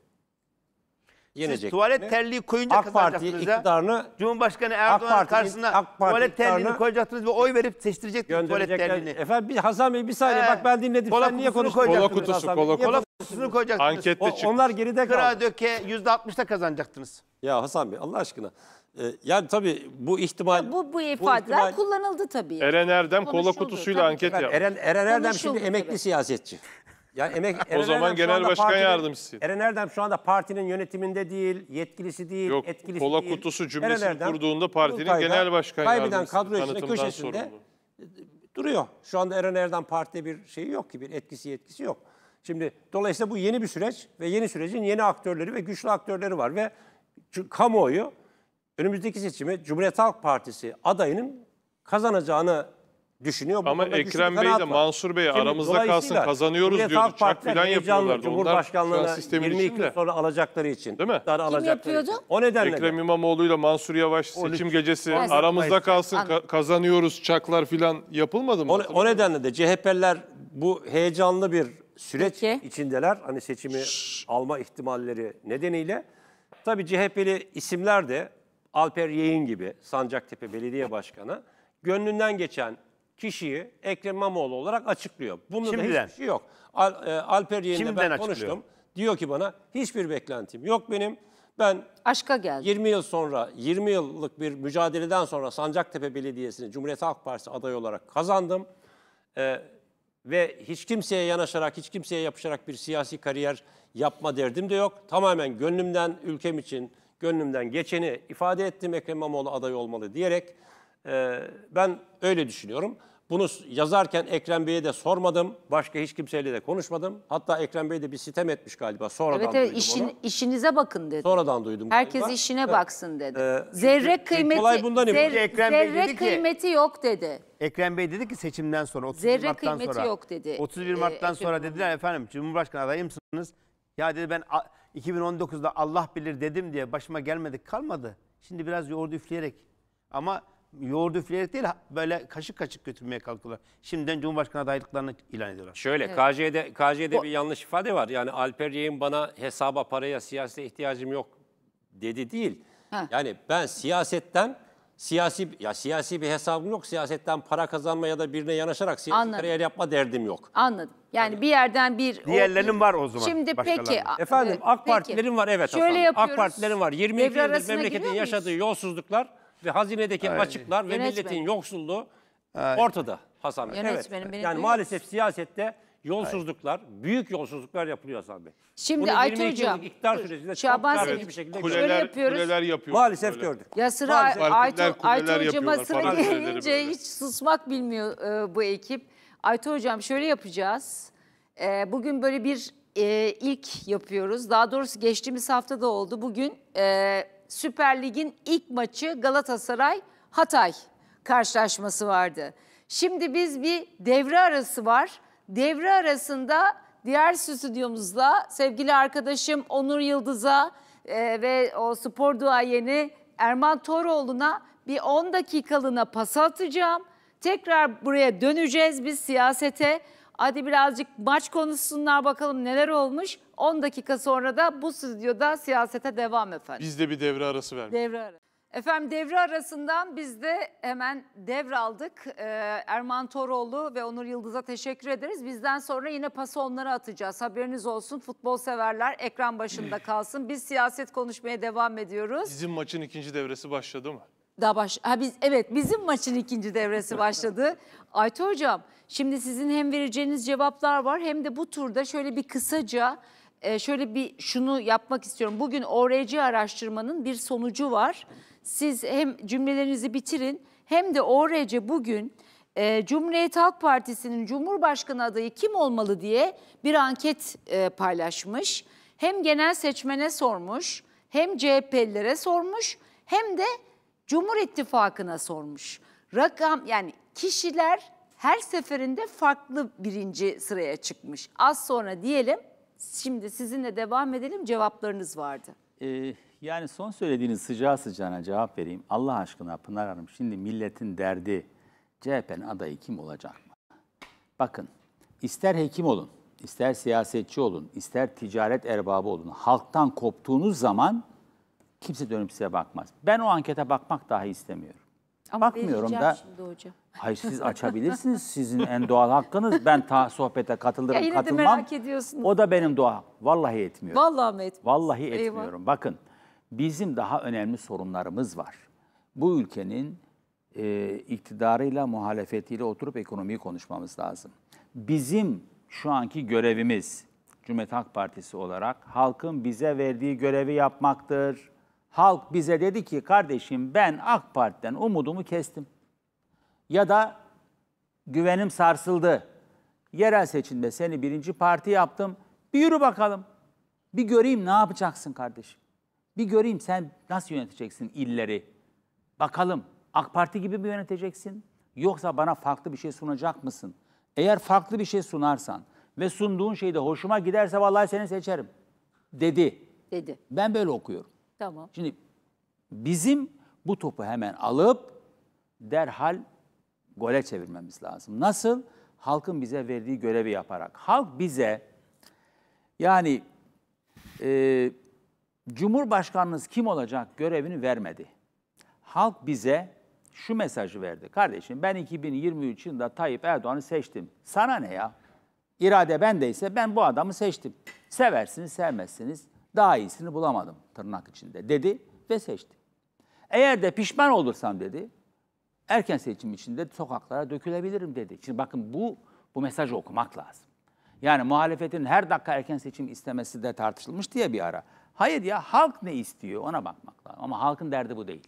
yenecek. Siz tuvalet terliği koyunca AK Parti iktidarını Cumhurbaşkanı Erdoğan karşısına AK Parti tuvalet terliğini koyacaktınız ve oy verip seçtirecektiniz tuvalet terliğini. Efendim bir Hasan Bey bir saniye bak ben dinledim. Kola Sen niye konuştun? Kola kutusu, kola kutusu. Kutusunu koyacaktınız. Ankette çıktı. Onlar geride kaldı. Kıra döke %60'da kazanacaktınız. Ya Hasan Bey Allah aşkına. Ee, yani tabii bu ihtimal... bu, bu ifadeler bu ihtimal... kullanıldı tabii. Eren Erdem kola kutusuyla anket yaptı. Eren, Eren Erdem şimdi emekli tabii. siyasetçi. Yani emek, Eren o zaman genel başkan partinin, yardımcısı. Eren Erdem şu anda partinin yönetiminde değil, yetkilisi değil, Yok, etkilisi kola değil. kutusu cümlesini Erdem, kurduğunda partinin Kurultay'da genel başkan kaybeden yardımcısı. Kaybeden kadro içinde köşesinde sorumlu. duruyor. Şu anda Eren Erdem partide bir şeyi yok ki, bir etkisi yetkisi yok. Şimdi dolayısıyla bu yeni bir süreç ve yeni sürecin yeni aktörleri ve güçlü aktörleri var ve kamuoyu önümüzdeki seçimi Cumhuriyet Halk Partisi adayının kazanacağını düşünüyor. Bu Ama Ekrem Bey de Mansur Bey aramızda kalsın kazanıyoruz diyordu. Çak filan yapıyorlardı. Cumhurbaşkanlığına 22 yıl sonra alacakları için. Değil mi? Kim yapıyordu? Için. O nedenle. Ekrem İmamoğlu ile Mansur Yavaş seçim gecesi Olsun. aramızda kalsın ka kazanıyoruz çaklar filan yapılmadı mı? O, o nedenle de CHP'liler bu heyecanlı bir süreç Peki. içindeler. Hani seçimi Şşş. alma ihtimalleri nedeniyle. Tabii CHP'li isimler de Alper Yeğin gibi Sancaktepe Belediye Başkanı gönlünden geçen kişiyi Ekrem İmamoğlu olarak açıklıyor. Bunda Şimdiden. da hiçbir şey yok. Al, e, Alper Yeni'yle ben konuştum. Diyor ki bana hiçbir beklentim yok benim. Ben aşka geldim. 20 yıl sonra 20 yıllık bir mücadeleden sonra Sancaktepe Belediyesi'ni Cumhuriyet Halk Partisi adayı olarak kazandım. Ee, ve hiç kimseye yanaşarak, hiç kimseye yapışarak bir siyasi kariyer yapma derdim de yok. Tamamen gönlümden, ülkem için gönlümden geçeni ifade ettim. Ekrem İmamoğlu aday olmalı diyerek e, ben öyle düşünüyorum. Bunu yazarken Ekrem Bey'e de sormadım. Başka hiç kimseyle de konuşmadım. Hatta Ekrem Bey de bir sitem etmiş galiba. Sonradan evet, evet, duydum işin, onu. işinize bakın dedi. Sonradan duydum. Herkes galiba. işine evet. baksın dedi. Ee, zerre çünkü, kıymeti olay bundan zer, Ekrem zerre Bey dedi kıymeti yok dedi. Ekrem Bey dedi ki seçimden sonra 31 zerre Mart'tan sonra. yok dedi. 31 e, Mart'tan ee, sonra dediler efendim Cumhurbaşkanı adayı mısınız? Ya dedi ben 2019'da Allah bilir dedim diye başıma gelmedik kalmadı. Şimdi biraz yoğurdu üfleyerek ama yoğurdu üfleyerek değil böyle kaşık kaşık götürmeye kalkıyorlar. Şimdiden Cumhurbaşkanı adaylıklarını ilan ediyorlar. Şöyle evet. KJ'de, KJ'de o... bir yanlış ifade var. Yani Alper Yayın bana hesaba paraya siyasete ihtiyacım yok dedi değil. Ha. Yani ben siyasetten siyasi ya siyasi bir hesabım yok. Siyasetten para kazanma ya da birine yanaşarak siyasi Anladım. kariyer yapma derdim yok. Anladım. Yani Hadi. bir yerden bir... Diğerlerinin o, var o zaman. Şimdi peki... Efendim AK peki. Partilerin var evet Şöyle Hasan. AK Partilerin var. 22 yıldır memleketin yaşadığı yolsuzluklar ve hazinedeki Aynen. açıklar ve milletin yoksulluğu Aynen. ortada Hasan Bey. evet. Yani maalesef siyasette yolsuzluklar, büyük yolsuzluklar yapılıyor Hasan Bey. Şimdi Bunu Aytun Hocam, iktidar sürecinde Şaban bariz Selim, bir şekilde gördük. Kuleler, yapıyoruz. kuleler yapıyor. Maalesef Böyle. gördük. Ya sıra Maalesef. Aytun, Partiler Hocam'a sıra gelince hiç susmak bilmiyor e, bu ekip. Aytun Hocam şöyle yapacağız. E, bugün böyle bir e, ilk yapıyoruz. Daha doğrusu geçtiğimiz hafta da oldu. Bugün e, Süper Lig'in ilk maçı Galatasaray Hatay karşılaşması vardı. Şimdi biz bir devre arası var. Devre arasında diğer stüdyomuzla sevgili arkadaşım Onur Yıldız'a e, ve o spor duayeni Erman Toroğlu'na bir 10 dakikalığına pas atacağım. Tekrar buraya döneceğiz biz siyasete. Hadi birazcık maç konuşsunlar bakalım neler olmuş. 10 dakika sonra da bu stüdyoda siyasete devam efendim. Biz de bir devre arası vermiş. Devre arası. Efendim devre arasından biz de hemen devraldık. Ee, Erman Toroğlu ve Onur Yıldız'a teşekkür ederiz. Bizden sonra yine pası onlara atacağız. Haberiniz olsun futbol severler ekran başında kalsın. Biz siyaset konuşmaya devam ediyoruz. Bizim maçın ikinci devresi başladı mı? Daha baş... ha biz evet bizim maçın ikinci devresi başladı. Aytu hocam şimdi sizin hem vereceğiniz cevaplar var hem de bu turda şöyle bir kısaca e, şöyle bir şunu yapmak istiyorum. Bugün ORC araştırmanın bir sonucu var. Siz hem cümlelerinizi bitirin hem de ORC bugün e, Cumhuriyet Halk Partisi'nin Cumhurbaşkanı adayı kim olmalı diye bir anket e, paylaşmış. Hem genel seçmene sormuş, hem CHP'lilere sormuş, hem de Cumhur İttifakı'na sormuş. Rakam yani kişiler her seferinde farklı birinci sıraya çıkmış. Az sonra diyelim şimdi sizinle devam edelim cevaplarınız vardı. Ee, yani son söylediğiniz sıcağı sıcağına cevap vereyim. Allah aşkına Pınar Hanım şimdi milletin derdi CHP'nin adayı kim olacak mı? Bakın ister hekim olun, ister siyasetçi olun, ister ticaret erbabı olun. Halktan koptuğunuz zaman Kimse dönüp size bakmaz. Ben o ankete bakmak dahi istemiyorum. Ama Bakmıyorum da. şimdi hocam. Hayır siz açabilirsiniz. Sizin en doğal hakkınız. Ben ta sohbete katılırım, yine katılmam. de merak ediyorsunuz. O da benim doğa. Vallahi etmiyorum. Vallahi mi etmiyorsunuz? Vallahi Eyvah. etmiyorum. Bakın bizim daha önemli sorunlarımız var. Bu ülkenin e, iktidarıyla, muhalefetiyle oturup ekonomiyi konuşmamız lazım. Bizim şu anki görevimiz Cumhuriyet Halk Partisi olarak halkın bize verdiği görevi yapmaktır. Halk bize dedi ki kardeşim ben AK Parti'den umudumu kestim. Ya da güvenim sarsıldı. Yerel seçimde seni birinci parti yaptım. Bir yürü bakalım. Bir göreyim ne yapacaksın kardeşim. Bir göreyim sen nasıl yöneteceksin illeri. Bakalım AK Parti gibi mi yöneteceksin? Yoksa bana farklı bir şey sunacak mısın? Eğer farklı bir şey sunarsan ve sunduğun şey de hoşuma giderse vallahi seni seçerim dedi. Dedi. Ben böyle okuyorum. Tamam. Şimdi bizim bu topu hemen alıp derhal gole çevirmemiz lazım. Nasıl? Halkın bize verdiği görevi yaparak. Halk bize yani e, Cumhurbaşkanınız kim olacak görevini vermedi. Halk bize şu mesajı verdi. Kardeşim ben 2023 yılında Tayyip Erdoğan'ı seçtim. Sana ne ya? İrade bendeyse ben bu adamı seçtim. Seversiniz, sevmezsiniz. Daha iyisini bulamadım tırnak içinde dedi ve seçti. Eğer de pişman olursam dedi, erken seçim içinde sokaklara dökülebilirim dedi. Şimdi bakın bu bu mesajı okumak lazım. Yani muhalefetin her dakika erken seçim istemesi de tartışılmış diye bir ara. Hayır ya halk ne istiyor ona bakmak lazım. Ama halkın derdi bu değil.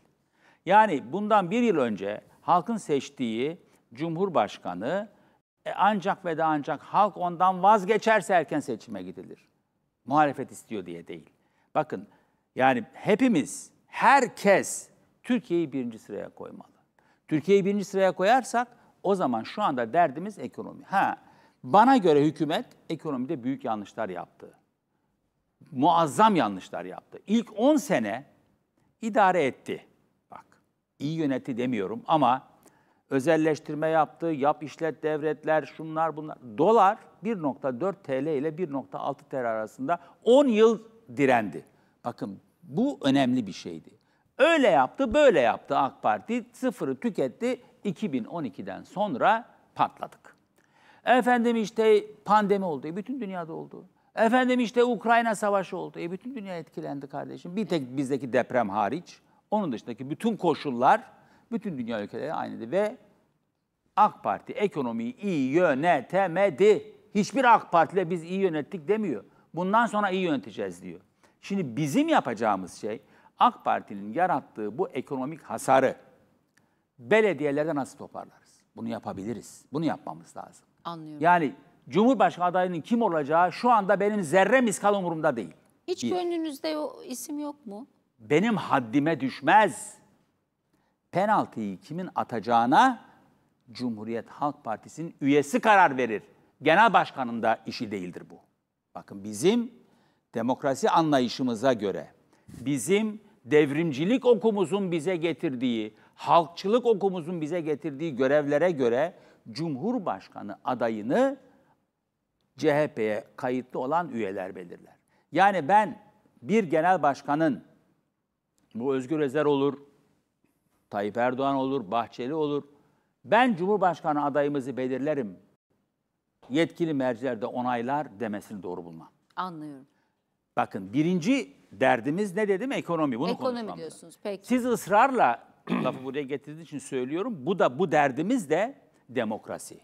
Yani bundan bir yıl önce halkın seçtiği Cumhurbaşkanı e, ancak ve de ancak halk ondan vazgeçerse erken seçime gidilir. Muhalefet istiyor diye değil. Bakın yani hepimiz, herkes Türkiye'yi birinci sıraya koymalı. Türkiye'yi birinci sıraya koyarsak o zaman şu anda derdimiz ekonomi. Ha, bana göre hükümet ekonomide büyük yanlışlar yaptı. Muazzam yanlışlar yaptı. İlk 10 sene idare etti. Bak, iyi yönetti demiyorum ama özelleştirme yaptı, yap işlet devretler, şunlar bunlar. Dolar 1.4 TL ile 1.6 TL arasında 10 yıl direndi. Bakın bu önemli bir şeydi. Öyle yaptı, böyle yaptı AK Parti. Sıfırı tüketti. 2012'den sonra patladık. Efendim işte pandemi oldu. E bütün dünyada oldu. Efendim işte Ukrayna savaşı oldu. E bütün dünya etkilendi kardeşim. Bir tek bizdeki deprem hariç. Onun dışındaki bütün koşullar bütün dünya ülkeleri aynıydı ve AK Parti ekonomiyi iyi yönetemedi. Hiçbir AK Parti'yle biz iyi yönettik demiyor. Bundan sonra iyi yöneteceğiz diyor. Şimdi bizim yapacağımız şey AK Parti'nin yarattığı bu ekonomik hasarı belediyelerden nasıl toparlarız? Bunu yapabiliriz. Bunu yapmamız lazım. Anlıyorum. Yani Cumhurbaşkanı adayının kim olacağı şu anda benim zerre miskal umurumda değil. Hiç diye. gönlünüzde o isim yok mu? Benim haddime düşmez penaltıyı kimin atacağına Cumhuriyet Halk Partisi'nin üyesi karar verir. Genel başkanın da işi değildir bu. Bakın bizim demokrasi anlayışımıza göre, bizim devrimcilik okumuzun bize getirdiği, halkçılık okumuzun bize getirdiği görevlere göre Cumhurbaşkanı adayını CHP'ye kayıtlı olan üyeler belirler. Yani ben bir genel başkanın bu Özgür Özer olur, Tayyip Erdoğan olur, Bahçeli olur. Ben Cumhurbaşkanı adayımızı belirlerim. Yetkili merciler de onaylar demesini doğru bulmam. Anlıyorum. Bakın birinci derdimiz ne dedim? Ekonomi. Bunu Ekonomi diyorsunuz. Peki. Siz ısrarla lafı buraya getirdiğiniz için söylüyorum. Bu da bu derdimiz de demokrasi.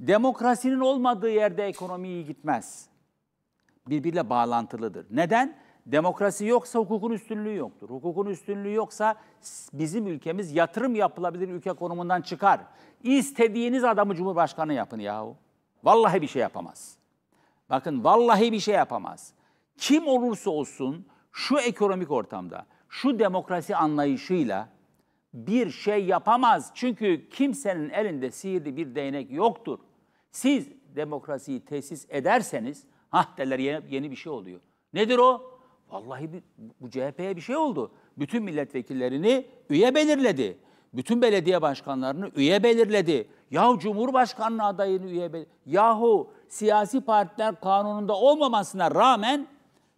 Demokrasinin olmadığı yerde ekonomi iyi gitmez. Birbirle bağlantılıdır. Neden? Demokrasi yoksa hukukun üstünlüğü yoktur. Hukukun üstünlüğü yoksa bizim ülkemiz yatırım yapılabilir ülke konumundan çıkar. İstediğiniz adamı cumhurbaşkanı yapın yahu. Vallahi bir şey yapamaz. Bakın vallahi bir şey yapamaz. Kim olursa olsun şu ekonomik ortamda, şu demokrasi anlayışıyla bir şey yapamaz. Çünkü kimsenin elinde sihirli bir değnek yoktur. Siz demokrasiyi tesis ederseniz hah derler yeni, yeni bir şey oluyor. Nedir o? Vallahi bu CHP'ye bir şey oldu. Bütün milletvekillerini üye belirledi. Bütün belediye başkanlarını üye belirledi. Yahu cumhurbaşkanı adayını üye belirledi. Yahu siyasi partiler kanununda olmamasına rağmen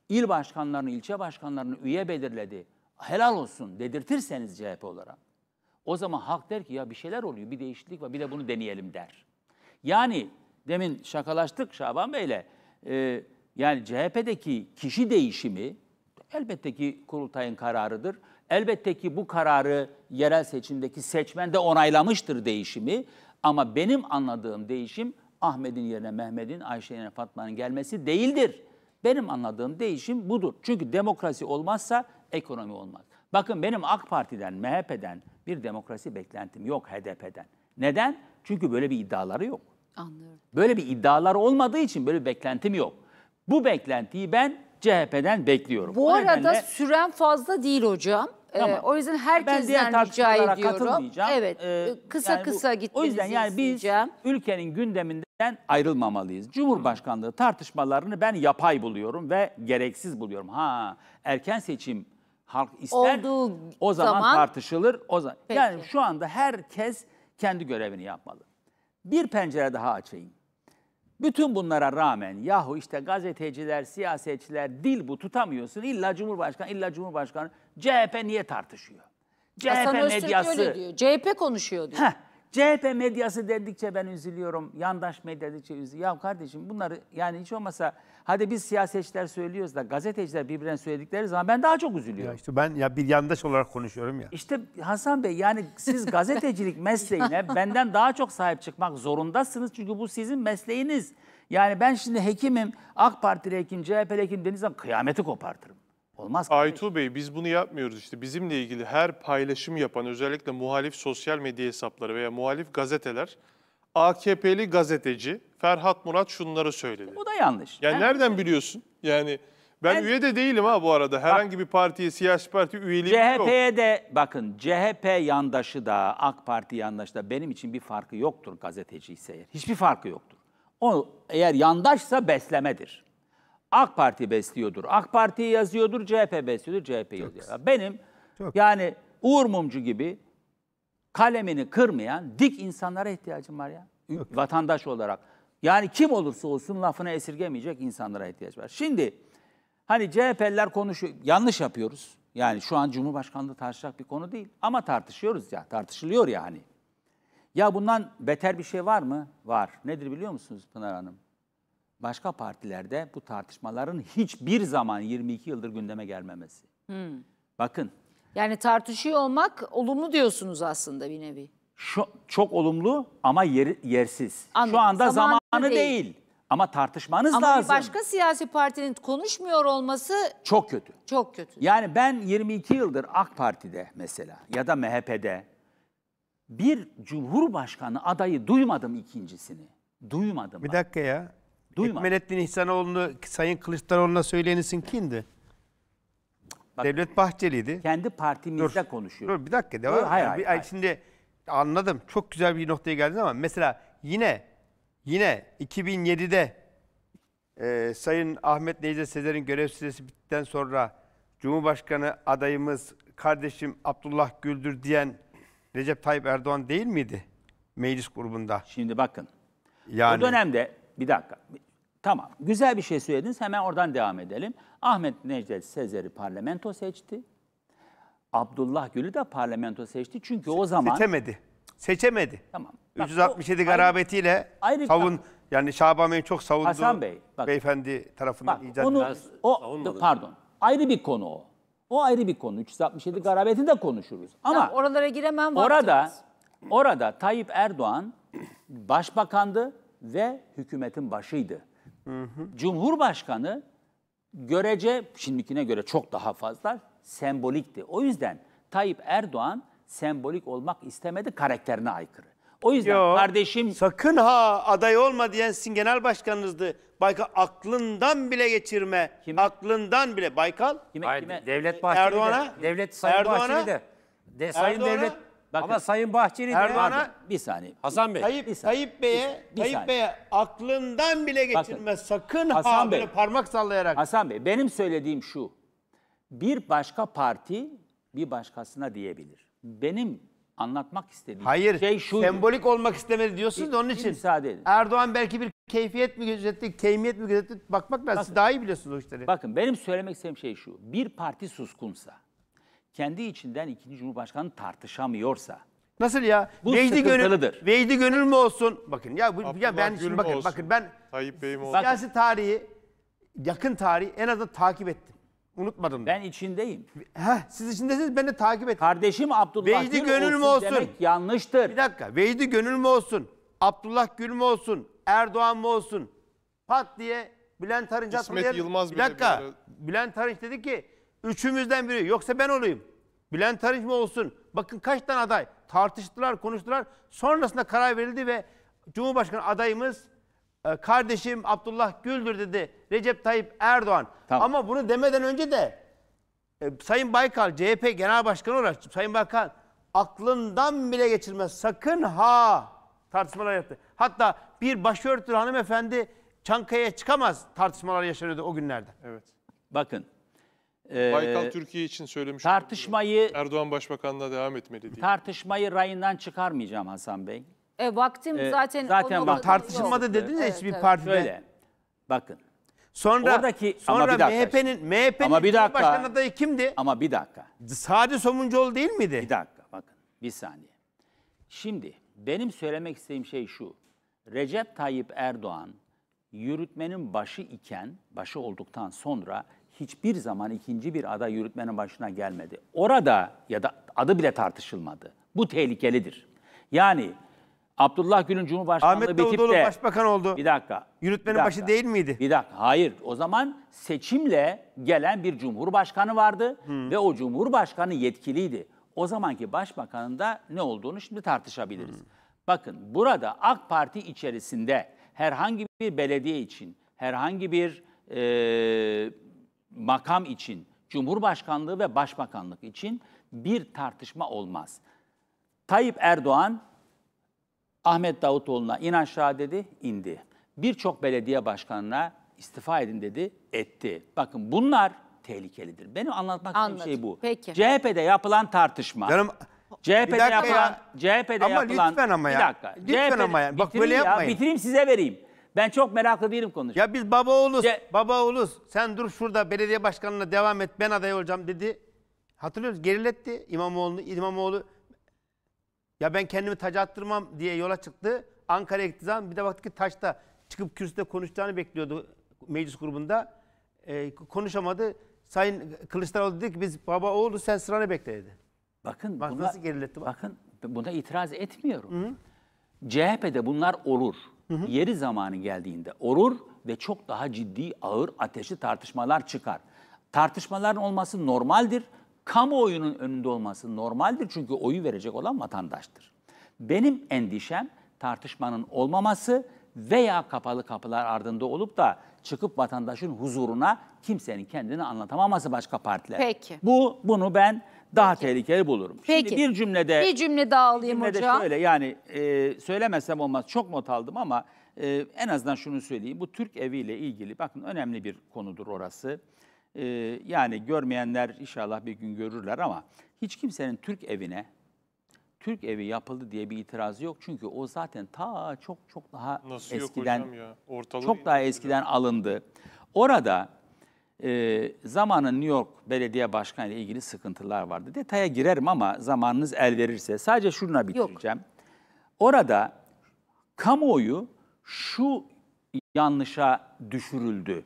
il başkanlarını, ilçe başkanlarını üye belirledi. Helal olsun dedirtirseniz CHP olarak. O zaman halk der ki ya bir şeyler oluyor, bir değişiklik var, bir de bunu deneyelim der. Yani demin şakalaştık Şaban Bey'le. E, yani CHP'deki kişi değişimi elbette ki kurultayın kararıdır. Elbette ki bu kararı yerel seçimdeki seçmen de onaylamıştır değişimi. Ama benim anladığım değişim Ahmet'in yerine Mehmet'in, Ayşe'nin yerine Fatma'nın gelmesi değildir. Benim anladığım değişim budur. Çünkü demokrasi olmazsa ekonomi olmaz. Bakın benim AK Parti'den, MHP'den bir demokrasi beklentim yok HDP'den. Neden? Çünkü böyle bir iddiaları yok. Anlıyorum. Böyle bir iddiaları olmadığı için böyle bir beklentim yok. Bu beklentiyi ben CHP'den bekliyorum. Bu o arada nedenle... süren fazla değil hocam. Ee, tamam. Ee, o yüzden herkesten rica ediyorum. Evet. Ee, e, kısa yani kısa bu, O yüzden yani biz ülkenin gündeminden ayrılmamalıyız. Cumhurbaşkanlığı tartışmalarını ben yapay buluyorum ve gereksiz buluyorum. Ha, erken seçim halk ister. Olduğu o zaman, zaman tartışılır. O zaman. Peki. Yani şu anda herkes kendi görevini yapmalı. Bir pencere daha açayım. Bütün bunlara rağmen yahu işte gazeteciler, siyasetçiler dil bu tutamıyorsun. İlla Cumhurbaşkanı, illa Cumhurbaşkanı. CHP niye tartışıyor? CHP Hasan medyası. Öyle diyor. CHP konuşuyor diyor. Heh, CHP medyası dedikçe ben üzülüyorum. Yandaş medya dedikçe üzülüyorum. Ya kardeşim bunları yani hiç olmasa Hadi biz siyasetçiler söylüyoruz da gazeteciler birbirine söyledikleri zaman ben daha çok üzülüyorum. Ya işte ben ya bir yandaş olarak konuşuyorum ya. İşte Hasan Bey yani siz gazetecilik mesleğine benden daha çok sahip çıkmak zorundasınız. Çünkü bu sizin mesleğiniz. Yani ben şimdi hekimim, AK Parti hekim, CHP'li hekim denizden kıyameti kopartırım. Olmaz. Aytu Bey biz bunu yapmıyoruz işte. Bizimle ilgili her paylaşım yapan özellikle muhalif sosyal medya hesapları veya muhalif gazeteler AKP'li gazeteci Ferhat Murat şunları söyledi. Bu da yanlış. Yani evet. nereden biliyorsun? Yani ben, ben üye de değilim ha bu arada. Herhangi bak, bir partiye, siyasi parti üyeliğim yok. CHP'ye de bakın CHP yandaşı da AK Parti yandaşı da benim için bir farkı yoktur gazeteci ise Hiçbir farkı yoktur. O eğer yandaşsa beslemedir. AK Parti besliyordur. AK Parti yazıyordur, CHP besliyordur, CHP yazıyor. Benim Çok. yani Uğur Mumcu gibi kalemini kırmayan dik insanlara ihtiyacım var ya. Çok. Vatandaş olarak. Yani kim olursa olsun lafını esirgemeyecek insanlara ihtiyaç var. Şimdi hani CHP'ler konuşuyor. Yanlış yapıyoruz. Yani şu an Cumhurbaşkanlığı tartışacak bir konu değil. Ama tartışıyoruz ya. Tartışılıyor ya hani. Ya bundan beter bir şey var mı? Var. Nedir biliyor musunuz Pınar Hanım? Başka partilerde bu tartışmaların hiçbir zaman 22 yıldır gündeme gelmemesi. Hmm. Bakın. Yani tartışıyor olmak olumlu diyorsunuz aslında bir nevi. Şu çok olumlu ama yer, yersiz. Anladım. Şu anda zamanı, zamanı değil. değil. Ama tartışmanız ama lazım. Ama başka siyasi partinin konuşmuyor olması çok kötü. Çok kötü. Yani ben 22 yıldır AK Parti'de mesela ya da MHP'de bir cumhurbaşkanı adayı duymadım ikincisini. Duymadım. Bir dakika ya. Duymadım. Hikmelettin İhsanoğlu'nu Sayın Kılıçdaroğlu'na söyleyenizin kimdi? Bak, Devlet Bahçeli'ydi. Kendi partimizde dur, konuşuyor. Dur bir dakika devam. Dur, hayır, hayır, hayır. Şimdi Anladım. Çok güzel bir noktaya geldiniz ama mesela yine yine 2007'de e, Sayın Ahmet Necdet Sezer'in görev süresi bittikten sonra Cumhurbaşkanı adayımız kardeşim Abdullah Güldür diyen Recep Tayyip Erdoğan değil miydi meclis grubunda? Şimdi bakın. Yani... O dönemde bir dakika. Tamam. Güzel bir şey söylediniz. Hemen oradan devam edelim. Ahmet Necdet Sezer'i parlamento seçti. Abdullah Gül'ü de parlamento seçti. Çünkü o zaman... Seçemedi. Seçemedi. Tamam. Bak, 367 o, garabetiyle ayrı, savun... Bak, yani Şaban Bey'in çok savunduğu Hasan Bey, bak, beyefendi tarafından bak, icat onu, o, Pardon. Ayrı bir konu o. O ayrı bir konu. 367 garabeti de konuşuruz. Ama ya, oralara giremem Orada orada Tayyip Erdoğan başbakandı ve hükümetin başıydı. Hı hı. Cumhurbaşkanı görece şimdikine göre çok daha fazla sembolikti. O yüzden Tayyip Erdoğan sembolik olmak istemedi karakterine aykırı. O yüzden Yo, kardeşim... Sakın ha aday olma diyen sizin genel başkanınızdı. Baykal aklından bile geçirme. Kime? Aklından bile. Baykal. Kime, Hayır, kime? Devlet Bahçeli Erdoğan'a. De, devlet Sayın Erdoğan'a, de. de Sayın Devlet Bakın, Ama Sayın Bahçeli de... Erdoğan'a, bir saniye. Hasan Bey. Tayyip, bir saniye, Tayyip Bey'e Tayyip Bey'e aklından bile geçirme. Bakın, sakın Hasan ha Bey, böyle parmak sallayarak. Hasan Bey benim söylediğim şu bir başka parti bir başkasına diyebilir. Benim anlatmak istediğim Hayır, şey şu. Sembolik olmak istemedi diyorsunuz onun için. Müsaade edin. Erdoğan belki bir keyfiyet mi gözetti, keyfiyet mi gözetti bakmak lazım. Siz daha iyi biliyorsunuz o işleri. Bakın benim söylemek istediğim şey şu. Bir parti suskunsa, kendi içinden ikinci cumhurbaşkanı tartışamıyorsa, Nasıl ya? Bu Veydi gönül, Veydi gönül mü olsun? Bakın ya, bu, ya ben şimdi bakın, olsun. bakın ben Tayyip Bey'im siyasi tarihi, yakın tarihi en azından takip ettim. Unutmadım. Ben içindeyim. Heh, siz içindesiniz ben de takip et. Kardeşim Abdullah Veydi Gül gönül mü olsun, demek yanlıştır. Bir dakika. Veydi gönül mü olsun? Abdullah Gül mü olsun? Erdoğan mı olsun? Pat diye Bülent Arınç İsmet Yılmaz bir dakika. Bir Bülent Arınç dedi ki üçümüzden biri yoksa ben olayım. Bülent Arınç mı olsun? Bakın kaç tane aday tartıştılar, konuştular. Sonrasında karar verildi ve Cumhurbaşkanı adayımız ee, kardeşim Abdullah Gül'dür dedi Recep Tayyip Erdoğan. Tamam. Ama bunu demeden önce de e, Sayın Baykal CHP Genel Başkanı olarak Sayın Baykal aklından bile geçirmez sakın ha tartışmalar yaptı. Hatta bir başörtülü hanımefendi Çankaya çıkamaz tartışmalar yaşanıyordu o günlerde. Evet. Bakın. E, Baykal Türkiye için söylemiş. Tartışmayı Erdoğan Başbakan'la devam etmeli diye. Tartışmayı rayından çıkarmayacağım Hasan Bey. E, vaktim E, zaten... zaten onun- Tartışılmadı dediniz ya Evet, hiçbir evet. partide. Şöyle bakın Sonra Oradaki- sonra ama MHP'nin MHP'nin Ama adayı kimdi? ama bir dakika Sadi Somuncuoğlu değil miydi? bir dakika bakın bir saniye. Şimdi benim söylemek istediğim şey şu. Recep Tayyip Erdoğan yürütmenin başı iken, başı olduktan sonra hiçbir zaman ikinci bir aday yürütmenin başına gelmedi. Orada ya da adı bile tartışılmadı. Bu tehlikelidir. Yani Abdullah Gül'ün Cumhurbaşkanlığı Ahmet Davutoğlu de... başbakan oldu. Bir dakika. Yönetmenin bir dakika, başı değil miydi? Bir dakika. Hayır. O zaman seçimle gelen bir cumhurbaşkanı vardı Hı. Hmm. ve o cumhurbaşkanı yetkiliydi. O zamanki başbakanın da ne olduğunu şimdi tartışabiliriz. Hı. Hmm. Bakın burada AK Parti içerisinde herhangi bir belediye için, herhangi bir e, makam için, Cumhurbaşkanlığı ve Başbakanlık için bir tartışma olmaz. Tayyip Erdoğan Ahmet Davutoğlu'na in aşağı dedi, indi. Birçok belediye başkanına istifa edin dedi, etti. Bakın bunlar tehlikelidir. Benim anlatmak istediğim şey Anladım. şey bu. Peki. CHP'de yapılan tartışma. Canım CHP'de yapılan ya. CHP'de ama yapılan lütfen ama ya. Bir dakika. Lütfen CHP'de, ama ya. Bak böyle ya, yapmayın. bitireyim size vereyim. Ben çok meraklı değilim konuşmaya. Ya biz baba oğluz, Ce baba oğluz. Sen dur şurada belediye başkanına devam et ben aday olacağım dedi. Hatırlıyoruz geriletti İmamoğlu İmamoğlu ya ben kendimi taca attırmam diye yola çıktı. Ankara'ya gitti zaman bir de baktık ki taşta çıkıp kürsüde konuşacağını bekliyordu meclis grubunda. E, konuşamadı. Sayın Kılıçdaroğlu dedi ki biz baba oğlu sen sıranı bekle dedi. Bakın bak, buna, nasıl geriletti Bakın buna itiraz etmiyorum. Hı-hı. CHP'de bunlar olur. Hı-hı. Yeri zamanı geldiğinde olur ve çok daha ciddi ağır ateşli tartışmalar çıkar. Tartışmaların olması normaldir kamuoyunun önünde olması normaldir çünkü oyu verecek olan vatandaştır. Benim endişem tartışmanın olmaması veya kapalı kapılar ardında olup da çıkıp vatandaşın huzuruna kimsenin kendini anlatamaması başka partiler. Peki. Bu bunu ben daha Peki. tehlikeli bulurum. Peki. Şimdi bir cümlede bir cümle daha alayım cümlede hocam. Şöyle yani e, söylemesem olmaz. Çok not aldım ama e, en azından şunu söyleyeyim. Bu Türk evi ile ilgili bakın önemli bir konudur orası. Ee, yani görmeyenler inşallah bir gün görürler ama hiç kimsenin Türk evine Türk evi yapıldı diye bir itirazı yok. Çünkü o zaten ta çok çok daha Nasıl eskiden çok daha eskiden hocam. alındı. Orada e, zamanın New York Belediye Başkanı ile ilgili sıkıntılar vardı. Detaya girerim ama zamanınız el verirse sadece şuna bitireceğim. Yok. Orada kamuoyu şu yanlışa düşürüldü.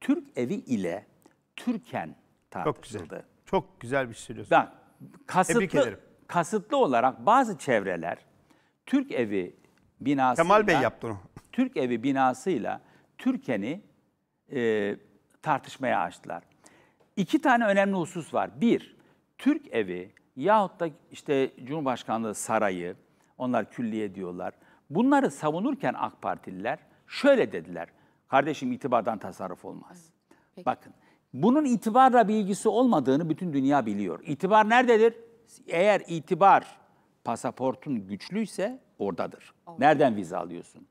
Türk evi ile Türken tartışıldı. Çok güzel. Çok güzel bir şey söylüyorsun. Bak, kasıtlı, Kasıtlı olarak bazı çevreler Türk evi binasıyla... Kemal Bey yaptı onu. Türk evi binasıyla Türken'i e, tartışmaya açtılar. İki tane önemli husus var. Bir, Türk evi yahut da işte Cumhurbaşkanlığı sarayı, onlar külliye diyorlar. Bunları savunurken AK Partililer şöyle dediler. Kardeşim itibardan tasarruf olmaz. Peki. Bakın bunun itibarla bilgisi olmadığını bütün dünya biliyor. İtibar nerededir? Eğer itibar pasaportun güçlüyse oradadır. Allah. Nereden vize alıyorsun?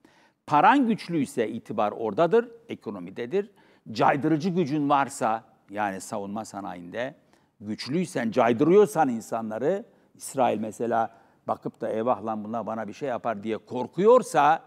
Paran güçlüyse itibar oradadır, ekonomidedir. Caydırıcı gücün varsa yani savunma sanayinde güçlüysen, caydırıyorsan insanları İsrail mesela bakıp da eyvah lan bunlar bana bir şey yapar diye korkuyorsa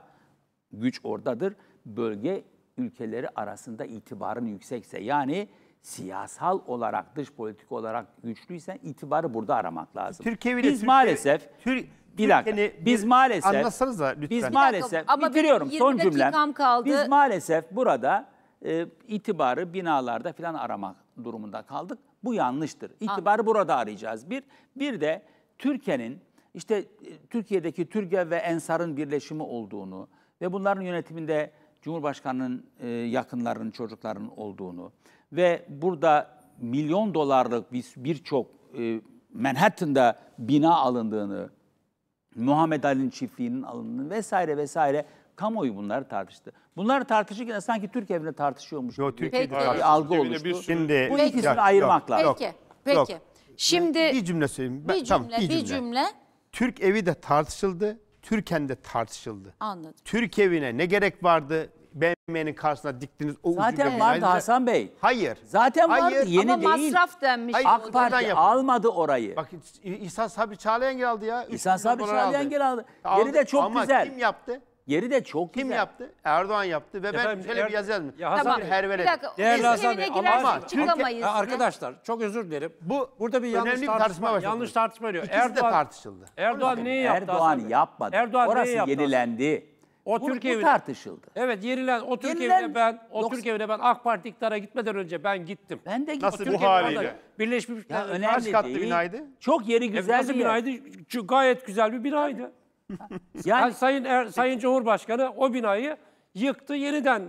güç oradadır. Bölge ülkeleri arasında itibarın yüksekse yani siyasal olarak dış politik olarak güçlüysen itibarı burada aramak lazım. Türkiye ile biz Türkiye, maalesef Tür bir dakika. Biz maalesef anlatsanız da lütfen. Biz maalesef Ama bitiriyorum son cümlem. Kaldı. Biz maalesef burada e, itibarı binalarda falan aramak durumunda kaldık. Bu yanlıştır. İtibarı Aa. burada arayacağız. Bir bir de Türkiye'nin işte e, Türkiye'deki Türkiye ve Ensar'ın birleşimi olduğunu ve bunların yönetiminde Cumhurbaşkanının e, yakınlarının, çocuklarının olduğunu ve burada milyon dolarlık birçok e, Manhattan'da bina alındığını, Muhammed Ali'nin çiftliğinin alındığını vesaire vesaire kamuoyu bunları tartıştı. Bunları tartışırken sanki Türk evine tartışıyormuş Yo, gibi Peki. bir algı Peki. oluştu. Şimdi, Bu ikisini yok, ayırmak yok, lazım. Peki. Peki. Yok. Şimdi bir cümle söyleyeyim. Ben, bir, cümle, tamam, bir cümle, bir cümle. Türk evi de tartışıldı Türken'de tartışıldı. Anladım. Türk evine ne gerek vardı? BMW'nin karşısına diktiniz o Zaten vardı Hasan Bey. Hayır. Zaten Hayır. vardı yeni Ama değil. masraf denmiş. Hayır, AK Parti almadı orayı. Bak İhsan Sabri Çağlayan geldi ya. İhsan Sabri Çağlayan aldı. aldı. Yeri de çok Ama güzel. Ama kim yaptı? Yeri de çok Kim güzel. yaptı? Erdoğan yaptı ve ben şöyle Er- bir yazı yazdım. Ya Hasan Tamam. Bir Bir dakika. Değerli Hasan Bey, Allah aşkına. Çıkamayız. Ha, arkadaşlar çok özür dilerim. Bu burada bir yanlış bir tartışma, tartışma var. yanlış tartışma ediyor. İkisi de tartışıldı. Erdoğan neyi yaptı? Erdoğan yapmadı. Erdoğan Orası yaptı? Hasan yenilendi. O O Türkiye bu, tartışıldı. Evet yerilen o Türkiye'de Yenilen- ben o Yoksa- Türkiye'de ben AK Parti iktidara gitmeden önce ben gittim. Ben de Nasıl bu Türkiye'de haliyle? Birleşmiş Ya kaç katlı binaydı? Çok yeri güzel Güzel bir bir binaydı. Çünkü Gayet güzel bir binaydı. Yani, yani Sayın er, Sayın Cumhurbaşkanı o binayı yıktı yeniden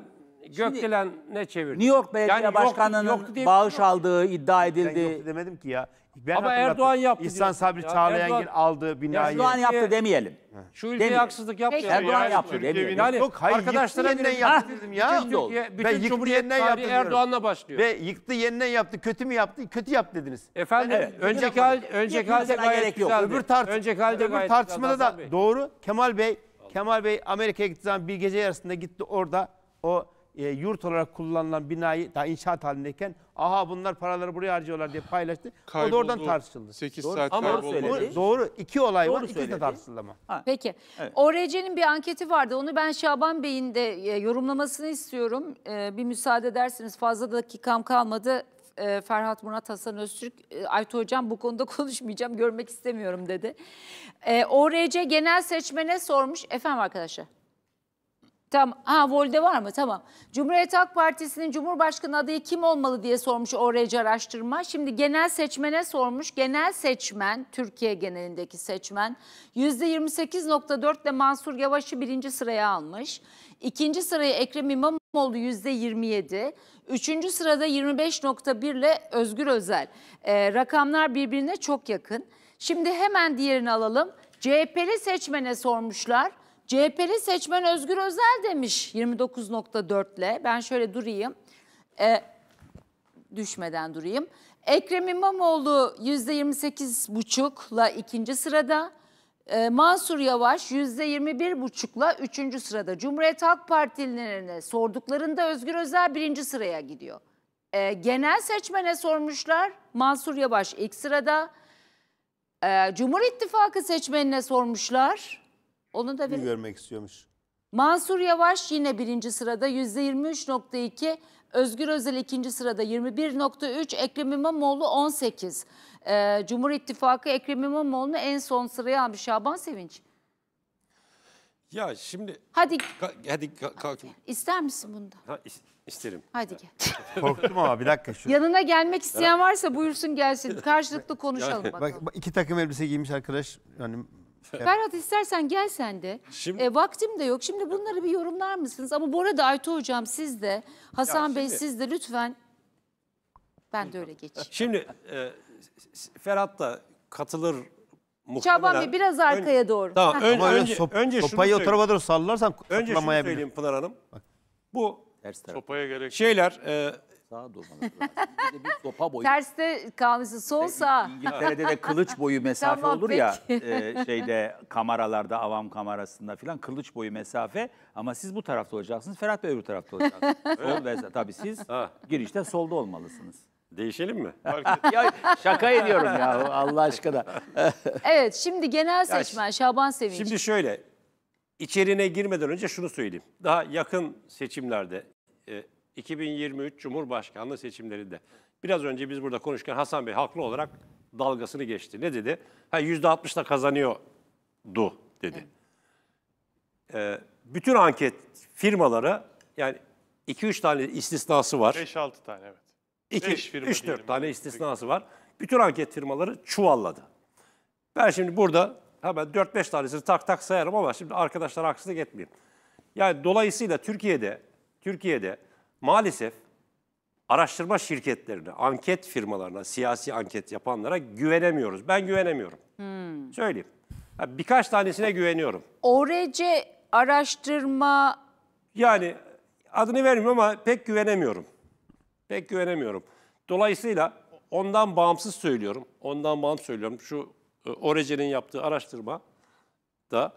gökdelene çevirdi. New York Belediye yani Başkanı'nın şey bağış aldığı iddia edildi. Ben yoktu demedim ki ya. Ben Ama Erdoğan yaptı İhsan Sabri Ya Çağlayan Erdoğan- aldı binayı. Erdoğan yaptı demeyelim. Şu ülkeye haksızlık yaptı. Peki. Erdoğan yaptı, demeyelim. Yani Yok hayır yıktı yeniden yaptı dedim ya. Bütün Türkiye, bütün Ben yıktı Cumhuriyet yeniden yaptı Erdoğan'la başlıyor. Ve yıktı yeniden yaptı. Kötü mü yaptı? Kötü yap dediniz. Efendim Evet, önceki, hal, yapmadık. önceki halde gayet gerek yok. Öbür, tart önceki halde öbür tartışmada da doğru. Kemal Bey Kemal Bey Amerika'ya gittiği zaman bir gece yarısında gitti orada o e, yurt olarak kullanılan binayı daha inşaat halindeyken aha bunlar paraları buraya harcıyorlar diye paylaştı. Kayboldu. O da oradan tartışıldı. 8 doğru. saat Ama kayboldu. Doğru, İki olay doğru var. İkisi de tartışıldı ama. Ha. Peki. Evet. ORC'nin bir anketi vardı. Onu ben Şaban Bey'in de e, yorumlamasını istiyorum. E, bir müsaade edersiniz. Fazla dakikam kalmadı. E, Ferhat Murat Hasan Öztürk, Aytu Hocam bu konuda konuşmayacağım, görmek istemiyorum dedi. E, ORC genel seçmene sormuş, efendim arkadaşlar. Tamam. Ha Volde var mı? Tamam. Cumhuriyet Halk Partisi'nin Cumhurbaşkanı adayı kim olmalı diye sormuş ORC araştırma. Şimdi genel seçmene sormuş. Genel seçmen, Türkiye genelindeki seçmen %28.4 ile Mansur Yavaş'ı birinci sıraya almış. İkinci sırayı Ekrem İmamoğlu %27. Üçüncü sırada 25.1 ile Özgür Özel. Ee, rakamlar birbirine çok yakın. Şimdi hemen diğerini alalım. CHP'li seçmene sormuşlar. CHP'li seçmen Özgür Özel demiş 29.4'le. Ben şöyle durayım. E, düşmeden durayım. Ekrem İmamoğlu %28,5'la ikinci sırada. E, Mansur Yavaş %21,5'la üçüncü sırada. Cumhuriyet Halk Partililerine sorduklarında Özgür Özel birinci sıraya gidiyor. E, genel seçmene sormuşlar. Mansur Yavaş ilk sırada. E, Cumhur İttifakı seçmenine sormuşlar. Onu da bir... görmek istiyormuş. Mansur Yavaş yine birinci sırada %23.2, Özgür Özel ikinci sırada 21.3, Ekrem İmamoğlu 18. Ee, Cumhur İttifakı Ekrem İmamoğlu'nu en son sıraya almış Şaban Sevinç. Ya şimdi... Hadi. Ka hadi ka kalkayım. İster misin bunda? Ha, is isterim. Hadi gel. Korktum ama bir dakika. Şu... Yanına gelmek isteyen varsa buyursun gelsin. Karşılıklı konuşalım bakalım. bak, iki takım elbise giymiş arkadaş. Yani Ferhat istersen gel sen de. Şimdi, e, vaktim de yok. Şimdi bunları bir yorumlar mısınız? Ama bu arada Ayto Hocam siz de, Hasan şimdi, Bey siz de lütfen. Ben de öyle geçeyim. Şimdi e, Ferhat da katılır muhtemelen. Şaban Bey biraz arkaya ön, doğru. Tamam, ön, Ama önce, sop, önce sopayı o tarafa doğru sallarsan Önce şunu söyleyeyim Pınar Hanım. Bu Sopaya gerek. şeyler... E, sağa durmanız Bir de bir sopa boyu. Terste kalmışsın sol sağ. İngiltere'de de kılıç boyu mesafe Tamam, olur ya e, şeyde kameralarda avam kamerasında filan kılıç boyu mesafe ama siz bu tarafta olacaksınız Ferhat Bey öbür tarafta olacaksınız. ve tabii siz Ha. girişte solda olmalısınız. Değişelim mi? Ya şaka ediyorum ya Allah aşkına. Evet şimdi genel seçmen Şaban Sevinç. Şimdi şöyle, içeriğine girmeden önce şunu söyleyeyim. Daha yakın seçimlerde 2023 Cumhurbaşkanlığı seçimlerinde. Biraz önce biz burada konuşken Hasan Bey haklı olarak dalgasını geçti. Ne dedi? Ha %60'la kazanıyordu dedi. Ee, bütün anket firmalara yani 2-3 tane istisnası var. 5-6 tane evet. 3-4 tane istisnası var. Bütün anket firmaları çuvalladı. Ben şimdi burada hemen 4-5 tanesini tak tak sayarım ama şimdi arkadaşlar haksızlık etmeyeyim. Yani dolayısıyla Türkiye'de Türkiye'de Maalesef araştırma şirketlerine, anket firmalarına, siyasi anket yapanlara güvenemiyoruz. Ben güvenemiyorum. Hmm. Söyleyeyim. Birkaç tanesine güveniyorum. ORC araştırma... Yani adını vermiyorum ama pek güvenemiyorum. Pek güvenemiyorum. Dolayısıyla ondan bağımsız söylüyorum. Ondan bağımsız söylüyorum. Şu e, ORC'nin yaptığı araştırma da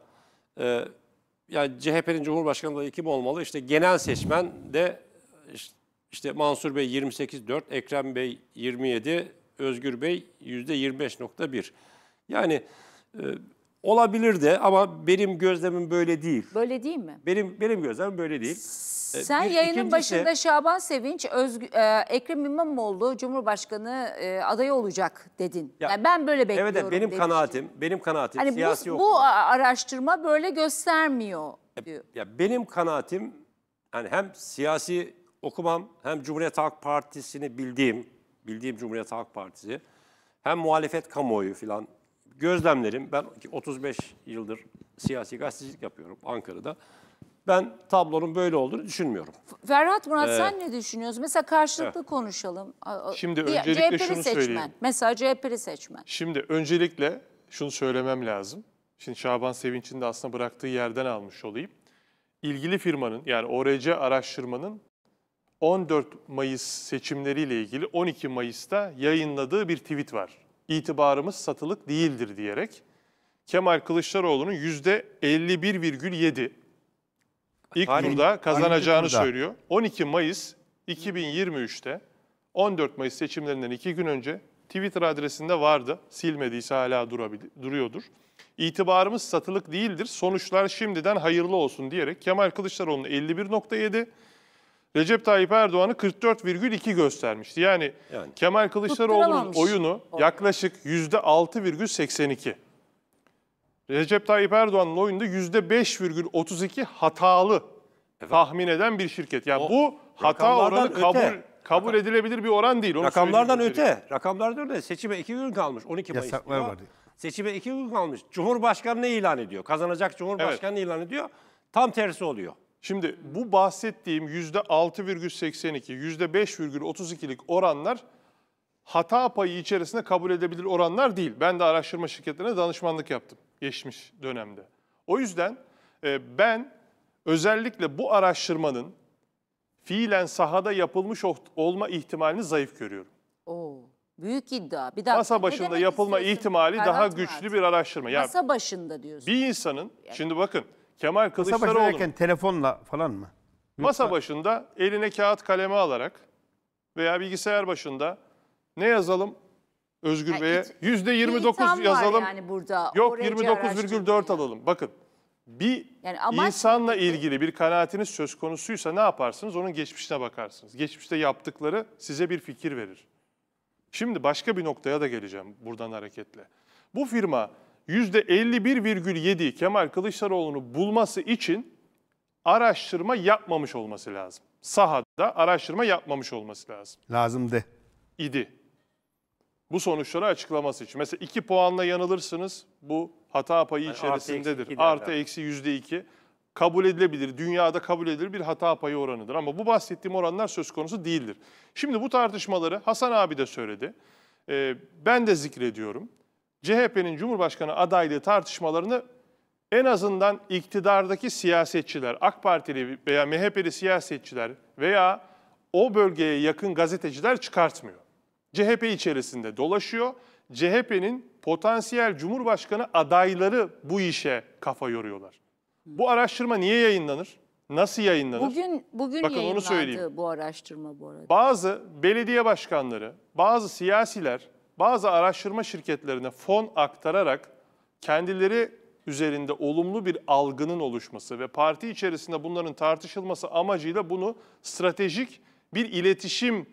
e, yani CHP'nin Cumhurbaşkanı adayı kim olmalı? İşte genel seçmen de işte Mansur Bey 28.4, Ekrem Bey 27, Özgür Bey %25.1. Yani e, olabilir de ama benim gözlemim böyle değil. Böyle değil mi? Benim benim gözlemim böyle değil. E, Sen bir, yayının ikincisi... başında Şaban Sevinç, Özgü, e, Ekrem İmamoğlu Cumhurbaşkanı e, adayı olacak dedin. Ya, yani ben böyle bekliyorum. Evet benim kanaatim, benim kanaatim hani siyasi bu, bu araştırma böyle göstermiyor. E, diyor. Ya, ya benim kanaatim yani hem siyasi okumam hem Cumhuriyet Halk Partisi'ni bildiğim, bildiğim Cumhuriyet Halk Partisi hem muhalefet kamuoyu filan gözlemlerim. Ben 35 yıldır siyasi gazetecilik yapıyorum Ankara'da. Ben tablonun böyle olduğunu düşünmüyorum. Ferhat Murat ee, sen ne düşünüyorsun? Mesela karşılıklı evet. konuşalım. Şimdi Bir, öncelikle CHP'li şunu seçmen. söyleyeyim. Mesela CHP'li seçmen. Şimdi öncelikle şunu söylemem lazım. Şimdi Şaban Sevinç'in de aslında bıraktığı yerden almış olayım. İlgili firmanın yani ORC araştırmanın 14 Mayıs seçimleriyle ilgili 12 Mayıs'ta yayınladığı bir tweet var. İtibarımız satılık değildir diyerek Kemal Kılıçdaroğlu'nun %51,7 ilk Hangi, turda kazanacağını turda? söylüyor. 12 Mayıs 2023'te 14 Mayıs seçimlerinden iki gün önce Twitter adresinde vardı. Silmediyse hala duruyordur. İtibarımız satılık değildir. Sonuçlar şimdiden hayırlı olsun diyerek Kemal Kılıçdaroğlu'nun 51.7, Recep Tayyip Erdoğan'ı 44,2 göstermişti. Yani, yani. Kemal Kılıçdaroğlu'nun oyunu yaklaşık %6,82. Recep Tayyip Erdoğan'ın oyunda %5,32 hatalı evet. tahmin eden bir şirket. Yani o, bu hata oranı kabul öte. kabul Rakam. edilebilir bir oran değil. Onu rakamlardan öte. Rakamlardan öte. Seçime iki gün kalmış. 12 Mayıs. Yasaklar var. Seçime iki gün kalmış. Cumhurbaşkanı ne ilan ediyor? Kazanacak Cumhurbaşkanı evet. ilan ediyor. Tam tersi oluyor. Şimdi bu bahsettiğim %6,82, %5,32'lik oranlar hata payı içerisinde kabul edebilir oranlar değil. Ben de araştırma şirketlerine danışmanlık yaptım geçmiş dönemde. O yüzden e, ben özellikle bu araştırmanın fiilen sahada yapılmış olma ihtimalini zayıf görüyorum. Oo, büyük iddia. Bir daha masa başında yapılma ihtimali Ferhat daha güçlü artık. bir araştırma. Yani masa başında diyorsun. Bir insanın yani. şimdi bakın Kemal Kılıçdaroğlu Masa telefonla falan mı? Yoksa... Masa başında eline kağıt kalemi alarak veya bilgisayar başında ne yazalım Özgür yani Bey'e? Yüzde 29 yazalım. Yani burada. Yok 29,4 alalım. Bakın bir yani amaç... insanla ilgili bir kanaatiniz söz konusuysa ne yaparsınız? Onun geçmişine bakarsınız. Geçmişte yaptıkları size bir fikir verir. Şimdi başka bir noktaya da geleceğim buradan hareketle. Bu firma %51,7 Kemal Kılıçdaroğlu'nu bulması için araştırma yapmamış olması lazım. Sahada araştırma yapmamış olması lazım. Lazımdı. İdi. Bu sonuçları açıklaması için. Mesela 2 puanla yanılırsınız. Bu hata payı yani içerisindedir. Artı eksi yüzde iki kabul edilebilir, dünyada kabul edilir bir hata payı oranıdır. Ama bu bahsettiğim oranlar söz konusu değildir. Şimdi bu tartışmaları Hasan abi de söyledi. Ee, ben de zikrediyorum. CHP'nin Cumhurbaşkanı adaylığı tartışmalarını en azından iktidardaki siyasetçiler, AK Partili veya MHP'li siyasetçiler veya o bölgeye yakın gazeteciler çıkartmıyor. CHP içerisinde dolaşıyor. CHP'nin potansiyel Cumhurbaşkanı adayları bu işe kafa yoruyorlar. Bu araştırma niye yayınlanır? Nasıl yayınlanır? Bugün bugün Bakın onu söyleyeyim. bu araştırma bu arada. Bazı belediye başkanları, bazı siyasiler bazı araştırma şirketlerine fon aktararak kendileri üzerinde olumlu bir algının oluşması ve parti içerisinde bunların tartışılması amacıyla bunu stratejik bir iletişim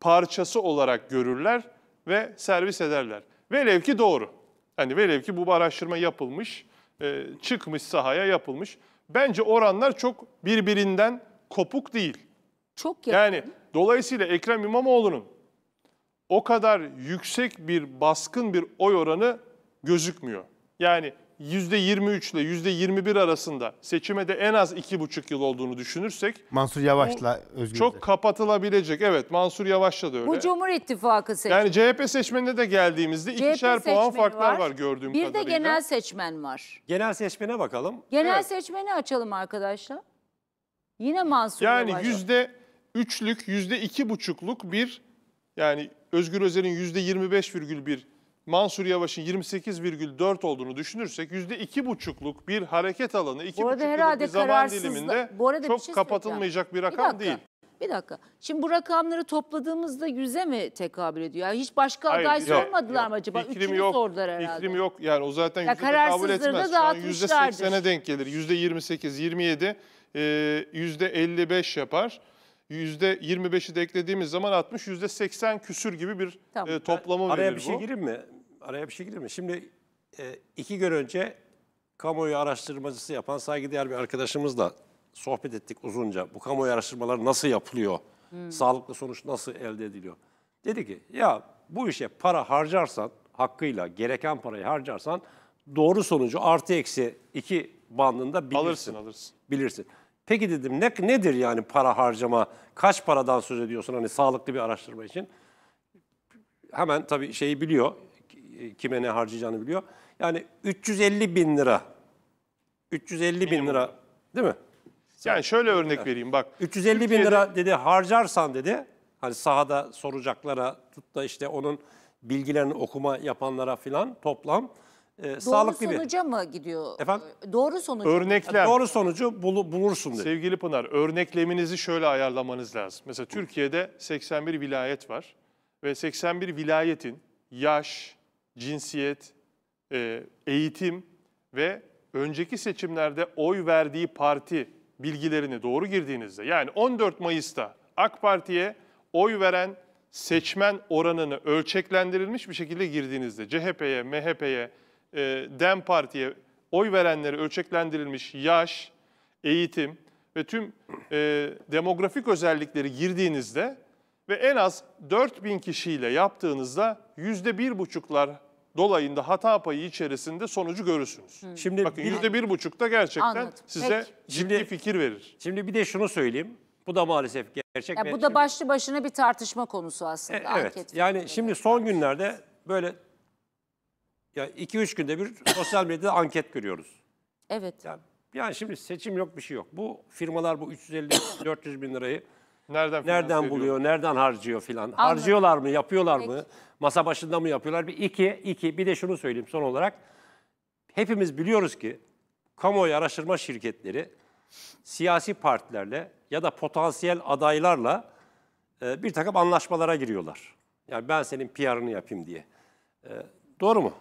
parçası olarak görürler ve servis ederler. Velev ki doğru. Hani velev ki bu araştırma yapılmış, e, çıkmış sahaya yapılmış. Bence oranlar çok birbirinden kopuk değil. Çok yakın. Yani dolayısıyla Ekrem İmamoğlu'nun o kadar yüksek bir baskın bir oy oranı gözükmüyor. Yani %23 ile %21 arasında seçime de en az 2,5 yıl olduğunu düşünürsek Mansur Yavaş'la Özgür Çok Özel. kapatılabilecek. Evet Mansur Yavaş'la da öyle. Bu Cumhur İttifakı seçmeni. Yani CHP seçmeninde de geldiğimizde CHP ikişer puan farklar var, var gördüğüm bir kadarıyla. Bir de genel seçmen var. Genel seçmene bakalım. Genel evet. seçmeni açalım arkadaşlar. Yine Mansur yani Yavaş. Yani %3'lük, %2,5'luk bir yani Özgür Özel'in %25,1, Mansur Yavaş'ın 28,4 olduğunu düşünürsek %2,5'luk bir hareket alanı, 2,5'luk bir zaman diliminde bu arada çok şey kapatılmayacak bir rakam bir dakika, değil. Bir dakika. Şimdi bu rakamları topladığımızda yüze mi tekabül ediyor? Yani hiç başka Hayır, aday sormadılar mı acaba? İklim yok, sordular herhalde. İklim yok. Yani o zaten yüze tekabül etmez. Şu an %80'e denk gelir. %28, 27, %55 yapar. %25'i de eklediğimiz zaman 60, %80 küsür gibi bir tamam. e, toplama veriyor. Araya bir şey bu. şey gireyim mi? Araya bir şey gireyim mi? Şimdi e, iki gün önce kamuoyu araştırmacısı yapan saygıdeğer bir arkadaşımızla sohbet ettik uzunca. Bu kamuoyu araştırmaları nasıl yapılıyor? Hmm. Sağlıklı sonuç nasıl elde ediliyor? Dedi ki ya bu işe para harcarsan hakkıyla gereken parayı harcarsan doğru sonucu artı eksi iki bandında bilirsin. Alırsın alırsın. Bilirsin. Peki dedim ne, nedir yani para harcama? Kaç paradan söz ediyorsun hani sağlıklı bir araştırma için? Hemen tabii şeyi biliyor. Kime ne harcayacağını biliyor. Yani 350 bin lira. 350 bin lira değil mi? Yani şöyle örnek vereyim bak. 350 bin lira dedi harcarsan dedi. Hani sahada soracaklara tut da işte onun bilgilerini okuma yapanlara filan toplam e, doğru sağlıklı bir... Doğru sonuca mı gidiyor? Efendim? Ee, doğru sonucu. Örneklem. Doğru sonucu bul, bulursun diye. Sevgili Pınar, örnekleminizi şöyle ayarlamanız lazım. Mesela Türkiye'de 81 vilayet var ve 81 vilayetin yaş, cinsiyet, e, eğitim ve önceki seçimlerde oy verdiği parti bilgilerini doğru girdiğinizde yani 14 Mayıs'ta AK Parti'ye oy veren seçmen oranını ölçeklendirilmiş bir şekilde girdiğinizde CHP'ye, MHP'ye, e, DEM Parti'ye oy verenleri ölçeklendirilmiş yaş, eğitim ve tüm e, demografik özellikleri girdiğinizde ve en az 4000 kişiyle yaptığınızda yüzde bir buçuklar dolayında hata payı içerisinde sonucu görürsünüz. Hmm. Şimdi Bakın yüzde bir buçukta gerçekten Anladım. size Peki. ciddi şimdi, fikir verir. Şimdi bir de şunu söyleyeyim. Bu da maalesef gerçek. Ya, bu da başlı başına bir tartışma konusu aslında. E, evet. Anket yani şimdi son günlerde böyle ya 2-3 günde bir sosyal medyada anket görüyoruz. Evet. Yani, yani şimdi seçim yok bir şey yok. Bu firmalar bu 350-400 bin lirayı nereden, nereden buluyor, ediyor? nereden harcıyor filan. Harcıyorlar mı, yapıyorlar Peki. mı? Masa başında mı yapıyorlar? Bir iki, iki. Bir de şunu söyleyeyim son olarak. Hepimiz biliyoruz ki kamuoyu araştırma şirketleri siyasi partilerle ya da potansiyel adaylarla e, bir takım anlaşmalara giriyorlar. Yani ben senin PR'ını yapayım diye. E, doğru mu?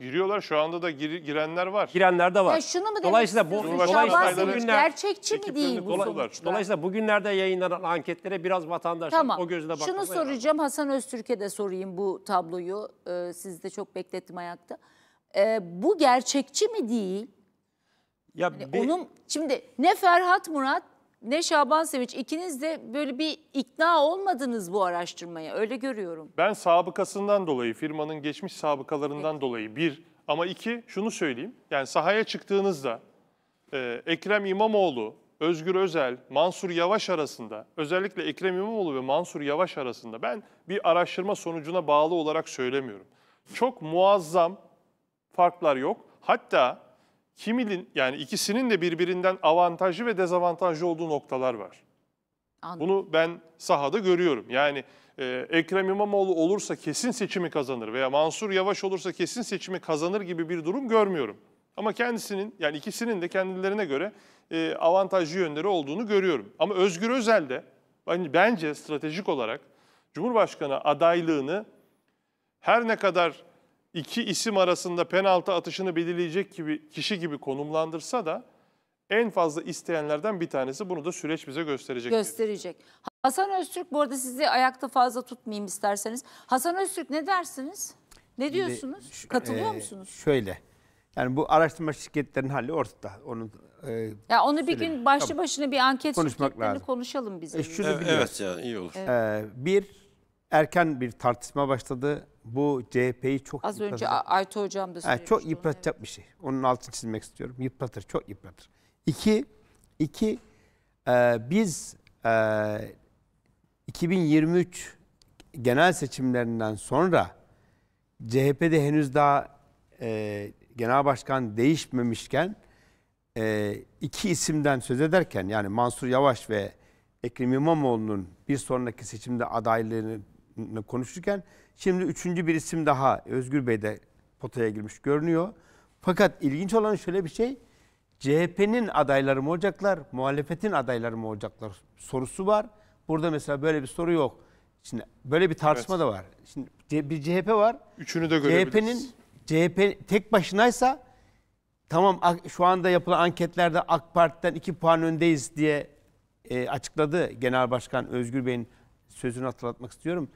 Giriyorlar şu anda da gir, girenler var. Girenler de var. Ya şunu mu dolayısıyla bu istiyorsun? dolayısıyla Şaban günler gerçekçi mi değil bu sonuçlar? Dolayısıyla bugünlerde yayınlanan anketlere biraz vatandaşlar tamam. o gözle bakmalı. Şunu soracağım Hasan Öztürk'e de sorayım bu tabloyu. Ee, sizi de çok beklettim ayakta. Ee, bu gerçekçi mi değil? Ya yani bir... onun şimdi ne Ferhat Murat ne Şaban Sevinç ikiniz de böyle bir ikna olmadınız bu araştırmaya öyle görüyorum. Ben sabıkasından dolayı firmanın geçmiş sabıkalarından evet. dolayı bir ama iki şunu söyleyeyim. Yani sahaya çıktığınızda e, Ekrem İmamoğlu, Özgür Özel, Mansur Yavaş arasında özellikle Ekrem İmamoğlu ve Mansur Yavaş arasında ben bir araştırma sonucuna bağlı olarak söylemiyorum. Çok muazzam farklar yok. Hatta kiminin yani ikisinin de birbirinden avantajı ve dezavantajı olduğu noktalar var. Anladım. Bunu ben sahada görüyorum. Yani e, Ekrem İmamoğlu olursa kesin seçimi kazanır veya Mansur Yavaş olursa kesin seçimi kazanır gibi bir durum görmüyorum. Ama kendisinin yani ikisinin de kendilerine göre e, avantajlı yönleri olduğunu görüyorum. Ama Özgür Özel de bence stratejik olarak Cumhurbaşkanı adaylığını her ne kadar iki isim arasında penaltı atışını belirleyecek gibi kişi gibi konumlandırsa da en fazla isteyenlerden bir tanesi. Bunu da süreç bize gösterecek. Gösterecek. Diye. Hasan Öztürk bu arada sizi ayakta fazla tutmayayım isterseniz. Hasan Öztürk ne dersiniz? Ne diyorsunuz? Şimdi, Katılıyor e, musunuz? Şöyle. Yani bu araştırma şirketlerinin hali ortada. Onu e, ya onu söyleyeyim. bir gün başlı tamam. başına bir anket konuşmak lazım. konuşalım bizim. E, şunu evet, evet ya iyi olur. Evet. Ee, bir erken bir tartışma başladı. Bu CHP'yi çok Az yıpratacak. önce Ayto Hocam da söylemişti. çok yıpratacak evet. bir şey. Onun altını çizmek istiyorum. Yıpratır, çok yıpratır. İki, iki e, biz e, 2023 genel seçimlerinden sonra CHP'de henüz daha e, genel başkan değişmemişken e, iki isimden söz ederken yani Mansur Yavaş ve Ekrem İmamoğlu'nun bir sonraki seçimde adaylığını konuşurken şimdi üçüncü bir isim daha Özgür Bey de potaya girmiş görünüyor. Fakat ilginç olan şöyle bir şey. CHP'nin adayları mı olacaklar, muhalefetin adayları mı olacaklar sorusu var. Burada mesela böyle bir soru yok. Şimdi böyle bir tartışma evet. da var. Şimdi bir CHP var. Üçünü de görebiliriz. CHP'nin CHP tek başınaysa tamam şu anda yapılan anketlerde AK Parti'den 2 puan öndeyiz diye e, açıkladı Genel Başkan Özgür Bey'in sözünü hatırlatmak istiyorum.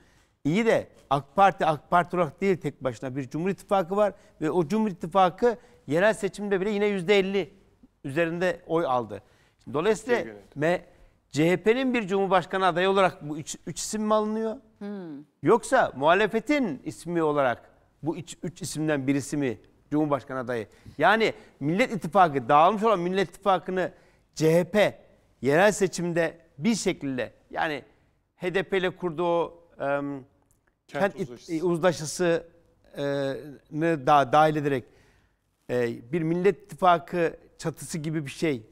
İyi de AK Parti AK Parti olarak değil tek başına bir Cumhur İttifakı var ve o Cumhur İttifakı yerel seçimde bile yine %50 üzerinde oy aldı. Dolayısıyla me CHP'nin bir Cumhurbaşkanı adayı olarak bu üç, üç isim mi alınıyor? Hmm. Yoksa muhalefetin ismi olarak bu üç, üç isimden birisi mi Cumhurbaşkanı adayı? Yani Millet İttifakı dağılmış olan Millet İttifakı'nı CHP yerel seçimde bir şekilde yani HDP ile kurduğu um, kent, kent uzlaşısı. uzlaşısını e, da dahil ederek e, bir Millet ittifakı çatısı gibi bir şey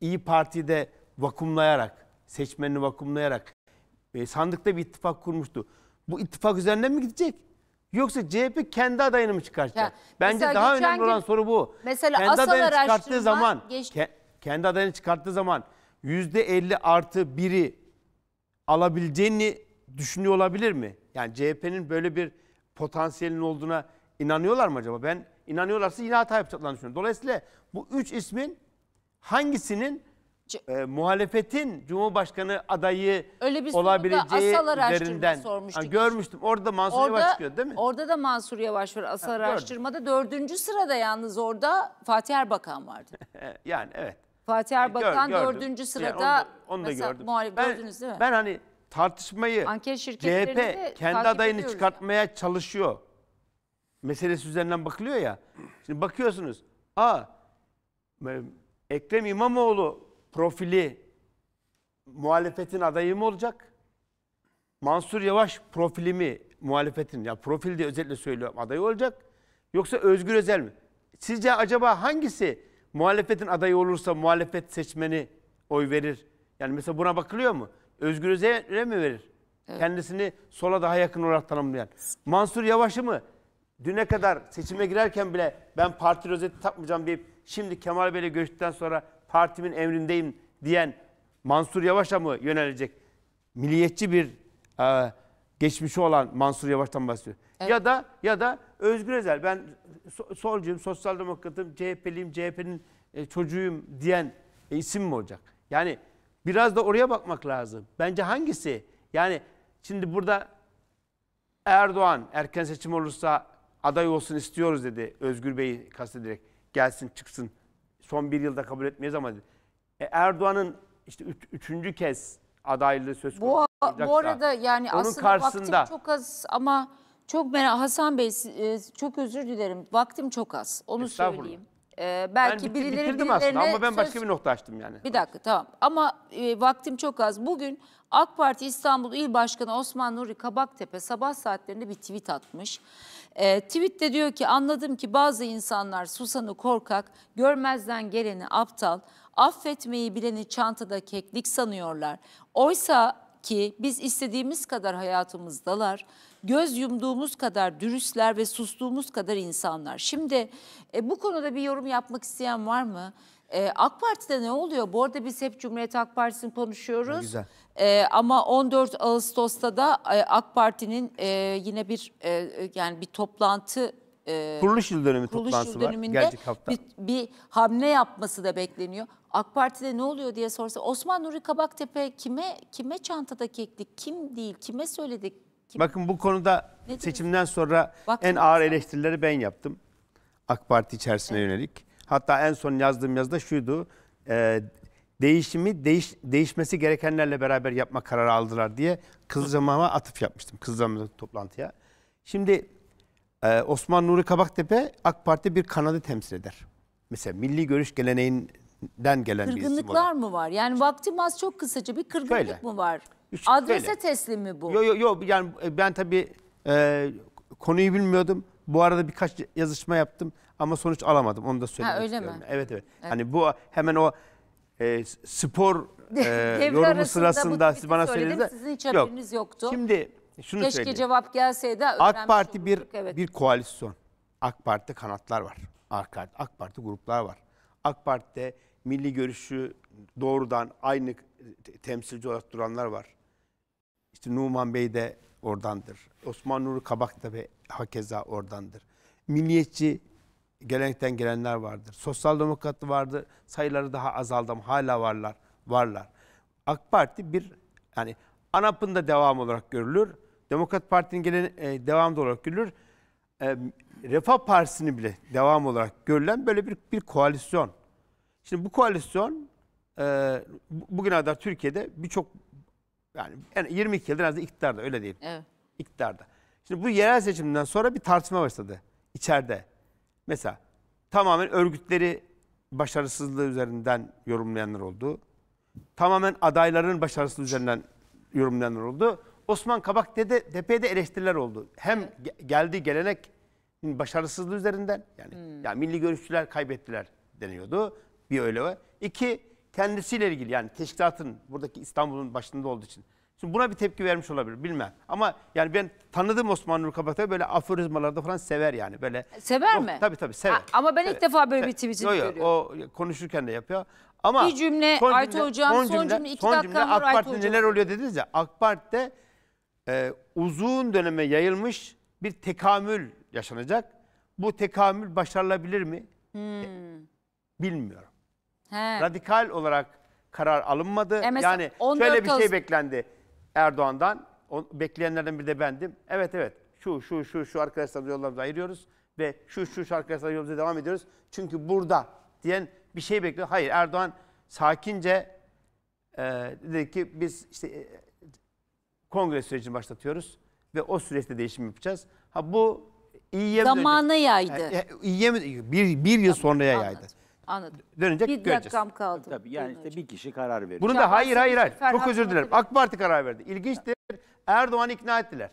İyi Parti'de vakumlayarak, seçmenini vakumlayarak e, sandıkta bir ittifak kurmuştu. Bu ittifak üzerinden mi gidecek? Yoksa CHP kendi adayını mı çıkartacak? Ya, Bence daha önemli gün, olan soru bu. Mesela kendi asal adayını çıkarttığı zaman geç... ke, kendi adayını çıkarttığı zaman %50 artı 1'i alabileceğini düşünüyor olabilir mi? Yani CHP'nin böyle bir potansiyelin olduğuna inanıyorlar mı acaba? Ben inanıyorlarsa yine hata yapacaklarını düşünüyorum. Dolayısıyla bu üç ismin hangisinin C e, muhalefetin Cumhurbaşkanı adayı Öyle bir olabileceği asal Yani görmüştüm. Orada Mansur orada, Yavaş çıkıyor değil mi? Orada da Mansur Yavaş var asal ha, araştırmada. Gördüm. Dördüncü sırada yalnız orada Fatih Erbakan vardı. yani evet. Fatih e, Erbakan Gör, dördüncü sırada yani onu, da, onu da mesela, gördüm. Muhalif, ben, gördünüz değil mi? Ben hani tartışmayı Anket CHP kendi adayını ediyoruz. çıkartmaya çalışıyor. Meselesi üzerinden bakılıyor ya. Şimdi bakıyorsunuz. Aa Ekrem İmamoğlu profili muhalefetin adayı mı olacak? Mansur Yavaş profili mi muhalefetin? Ya profil diye özellikle söylüyorum adayı olacak. Yoksa Özgür Özel mi? Sizce acaba hangisi muhalefetin adayı olursa muhalefet seçmeni oy verir? Yani mesela buna bakılıyor mu? Özgür Özel'e mi verir? Evet. Kendisini sola daha yakın olarak tanımlayan. Mansur Yavaş'ı mı? Düne kadar seçime girerken bile ben parti rozeti takmayacağım deyip şimdi Kemal Bey'le görüştükten sonra partimin emrindeyim diyen Mansur Yavaş'a mı yönelecek? Milliyetçi bir e, geçmişi olan Mansur Yavaş'tan bahsediyor. Evet. Ya da ya da Özgür Özel ben solcuyum, sosyal demokratım, CHP'liyim, CHP'nin e, çocuğuyum diyen e, isim mi olacak? Yani Biraz da oraya bakmak lazım. Bence hangisi? Yani şimdi burada Erdoğan erken seçim olursa aday olsun istiyoruz dedi Özgür Bey'i kastederek. Gelsin çıksın. Son bir yılda kabul etmeyiz ama dedi. E Erdoğan'ın işte üç, üçüncü kez adaylığı söz konusu. Bu, bu arada yani onun aslında karşısında, vaktim çok az ama çok merak Hasan Bey e, çok özür dilerim. Vaktim çok az. Onu söyleyeyim. Ee, belki ben bitir, birileri bitirdim birilerine aslında ama ben başka söz... bir nokta açtım yani. Bir dakika tamam ama e, vaktim çok az. Bugün AK Parti İstanbul İl Başkanı Osman Nuri Kabaktepe sabah saatlerinde bir tweet atmış. E, ee, tweette diyor ki anladım ki bazı insanlar susanı korkak, görmezden geleni aptal, affetmeyi bileni çantada keklik sanıyorlar. Oysa ki biz istediğimiz kadar hayatımızdalar göz yumduğumuz kadar dürüstler ve sustuğumuz kadar insanlar. Şimdi e, bu konuda bir yorum yapmak isteyen var mı? Ee, AK Parti'de ne oluyor? Bu arada biz hep Cumhuriyet Halk Partisi'ni konuşuyoruz. Ne güzel. Ee, ama 14 Ağustos'ta da e, AK Parti'nin e, yine bir e, e yani bir toplantı e, kuruluş yıl dönümü kuruluş toplantısı yıl dönümünde var. hafta. Bir, bir hamle yapması da bekleniyor. AK Parti'de ne oluyor diye sorsa Osman Nuri Kabaktepe kime kime çantada keklik, kim değil, kime söyledik, kim? Bakın bu konuda ne seçimden sonra Baktın en ağır eleştirileri ben yaptım. AK Parti içerisine evet. yönelik. Hatta en son yazdığım yazda şuydu. E, değişimi değiş, değişmesi gerekenlerle beraber yapma kararı aldılar diye Kızılcamam'a atıf yapmıştım. Kızılcamam'daki toplantıya. Şimdi e, Osman Nuri Kabaktepe AK Parti bir kanadı temsil eder. Mesela milli görüş geleneğin den gelen bir isim Kırgınlıklar mı var? Yani vaktim az çok kısaca bir kırgınlık Şöyle. mı var? İşte Adrese şöyle. teslim mi bu? Yo yo yo yani e, ben tabii e, konuyu bilmiyordum. Bu arada birkaç yazışma yaptım ama sonuç alamadım. Onu da söylemek ha, öyle istiyorum. Mi? Evet, evet evet. Hani bu hemen o e, spor e, yorumu sırasında siz bana söylediğinizde sizin hiç haberiniz yoktu. Şimdi şunu Keşke söyleyeyim. cevap gelseydi. AK Parti bir evet. bir koalisyon. AK Parti kanatlar var. AK Parti, AK Parti gruplar var. AK Parti'de milli görüşü doğrudan aynı temsilci olarak duranlar var. İşte Numan Bey de oradandır. Osman Nuri Kabak da ve hakeza oradandır. Milliyetçi gelenekten gelenler vardır. Sosyal demokrat vardır. Sayıları daha azaldı ama hala varlar. Varlar. AK Parti bir yani ANAP'ın da devam olarak görülür. Demokrat Parti'nin gelen e, devam olarak görülür. E, Refah Partisi'ni bile devam olarak görülen böyle bir bir koalisyon. Şimdi bu koalisyon e, bugüne kadar Türkiye'de birçok yani 22 yıldır aslında iktidarda öyle değil. Evet. İktidarda. Şimdi bu yerel seçimden sonra bir tartışma başladı içeride. Mesela tamamen örgütleri başarısızlığı üzerinden yorumlayanlar oldu. Tamamen adayların başarısızlığı üzerinden yorumlayanlar oldu. Osman Kabak dede tepede eleştiriler oldu. Hem evet. geldiği gelenek başarısızlığı üzerinden yani hmm. yani milli görüşçüler kaybettiler deniyordu. Bir öyle var. İki, kendisiyle ilgili yani teşkilatın buradaki İstanbul'un başında olduğu için. Şimdi buna bir tepki vermiş olabilir bilmem. Ama yani ben tanıdığım Osman Nur Kabataş böyle aforizmalarda falan sever yani böyle. Sever oh, mi? Tabii tabii sever. Ha, ama ben sever. ilk defa böyle bir tweetini görüyorum. O konuşurken de yapıyor. Ama bir cümle son Aytu cümle, Hocam son cümle, son cümle iki son cümle, AK Parti'de neler oluyor dediniz ya AK Parti'de e, uzun döneme yayılmış bir tekamül yaşanacak. Bu tekamül başarılabilir mi? Hmm. E, bilmiyorum. He. Radikal olarak karar alınmadı. E yani şöyle bir şey beklendi Erdoğan'dan. O, bekleyenlerden bir de bendim. Evet evet şu şu şu şu arkadaşlarımızı yollarımızı ayırıyoruz ve şu şu şu arkadaşlar yolumuza devam ediyoruz. Çünkü burada diyen bir şey bekliyor. Hayır Erdoğan sakince e, dedi ki biz işte e, kongre sürecini başlatıyoruz ve o süreçte değişim yapacağız. Ha bu iyi Zamanı yaydı. E, e, bir, bir yıl sonraya yaydı. anladım. Anladım. Dönecek bir göreceğiz. dakikam kaldı. Tabii yani işte hocam. bir kişi karar verir. Bunu da hayır hayır hayır. Ferhat Çok özür dilerim. Bakır. AK Parti karar verdi. İlginçtir. Erdoğan ikna ettiler.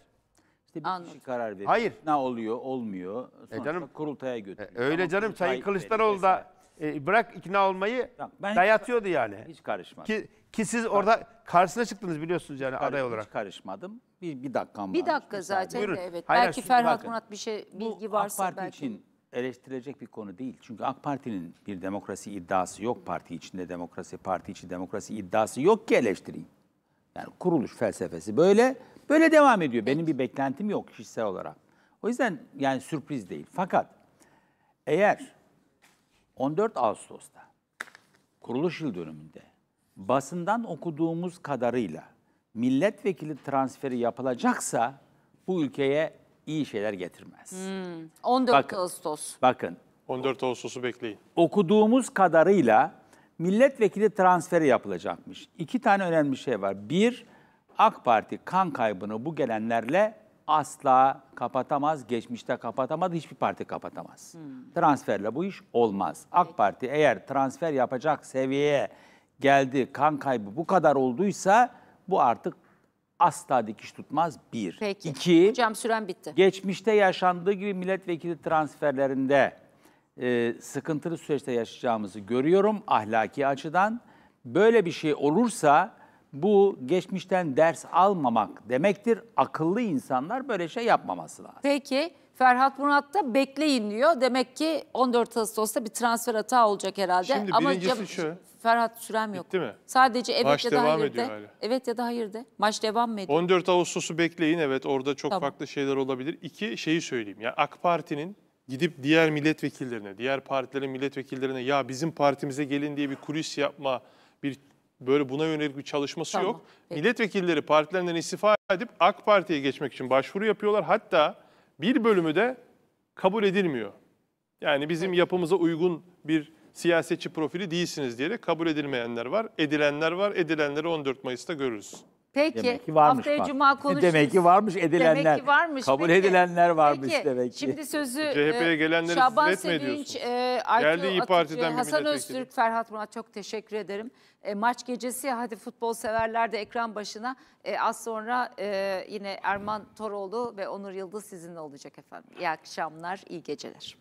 İşte bir Anladım. kişi karar verir. Hayır. Ne oluyor, olmuyor. E Sonuçta e canım, kurultaya götürüyor. E, öyle tamam, canım Sayın Kılıçdaroğlu da e, bırak ikna olmayı ben dayatıyordu hiç, yani. Hiç karışmadım. Ki, ki siz orada karşısına çıktınız biliyorsunuz yani hiç aday olarak. Hiç karışmadım. Bir, bir dakikam var. Bir dakika zaten. Buyurun. Evet. Hayır, belki Ferhat Murat bir şey bilgi varsa AK Parti için eleştirilecek bir konu değil. Çünkü AK Parti'nin bir demokrasi iddiası yok. Parti içinde demokrasi, parti içi demokrasi iddiası yok ki eleştireyim. Yani kuruluş felsefesi böyle. Böyle devam ediyor. Benim bir beklentim yok kişisel olarak. O yüzden yani sürpriz değil. Fakat eğer 14 Ağustos'ta kuruluş yıl dönümünde basından okuduğumuz kadarıyla milletvekili transferi yapılacaksa bu ülkeye iyi şeyler getirmez. Hmm. 14 bakın, Ağustos. Bakın. 14 Ağustos'u bekleyin. Okuduğumuz kadarıyla milletvekili transferi yapılacakmış. İki tane önemli şey var. Bir, AK Parti kan kaybını bu gelenlerle asla kapatamaz, geçmişte kapatamadı, hiçbir parti kapatamaz. Hmm. Transferle bu iş olmaz. AK Parti eğer transfer yapacak seviyeye geldi, kan kaybı bu kadar olduysa bu artık asla dikiş tutmaz. Bir. Peki. İki, Hocam süren bitti. Geçmişte yaşandığı gibi milletvekili transferlerinde e, sıkıntılı süreçte yaşayacağımızı görüyorum ahlaki açıdan. Böyle bir şey olursa bu geçmişten ders almamak demektir. Akıllı insanlar böyle şey yapmaması lazım. Peki. Ferhat Murat da bekleyin diyor. Demek ki 14 Ağustos'ta bir transfer hata olacak herhalde. Şimdi Ama birincisi şu. Ferhat sürem yok. Bitti mi? Sadece evet Maç ya da devam hayır de. hala. Evet ya da hayır de. Maç devam mı ediyor? 14 Ağustos'u bekleyin. Evet orada çok Tamam. farklı şeyler olabilir. İki şeyi söyleyeyim. Ya AK Parti'nin gidip diğer milletvekillerine, diğer partilerin milletvekillerine ya bizim partimize gelin diye bir kulis yapma, bir böyle buna yönelik bir çalışması Tamam, yok. peki. Milletvekilleri partilerinden istifa edip AK Parti'ye geçmek için başvuru yapıyorlar. Hatta bir bölümü de kabul edilmiyor. Yani bizim yapımıza uygun bir siyasetçi profili değilsiniz diyerek kabul edilmeyenler var. Edilenler var. Edilenleri 14 Mayıs'ta görürüz. Peki demek ki varmış haftaya bak. cuma konuşuruz. Demek ki varmış edilenler. Demek ki varmış. Kabul peki. edilenler varmış peki. demek ki. Şimdi sözü CHP'ye e, gelenleri Şaban Sevinç, e, Şaban Sevinç, Hasan Öztürk, Ferhat Murat çok teşekkür ederim e, maç gecesi hadi futbol severler de ekran başına. E, az sonra e, yine Erman Toroğlu ve Onur Yıldız sizinle olacak efendim. İyi akşamlar, iyi geceler.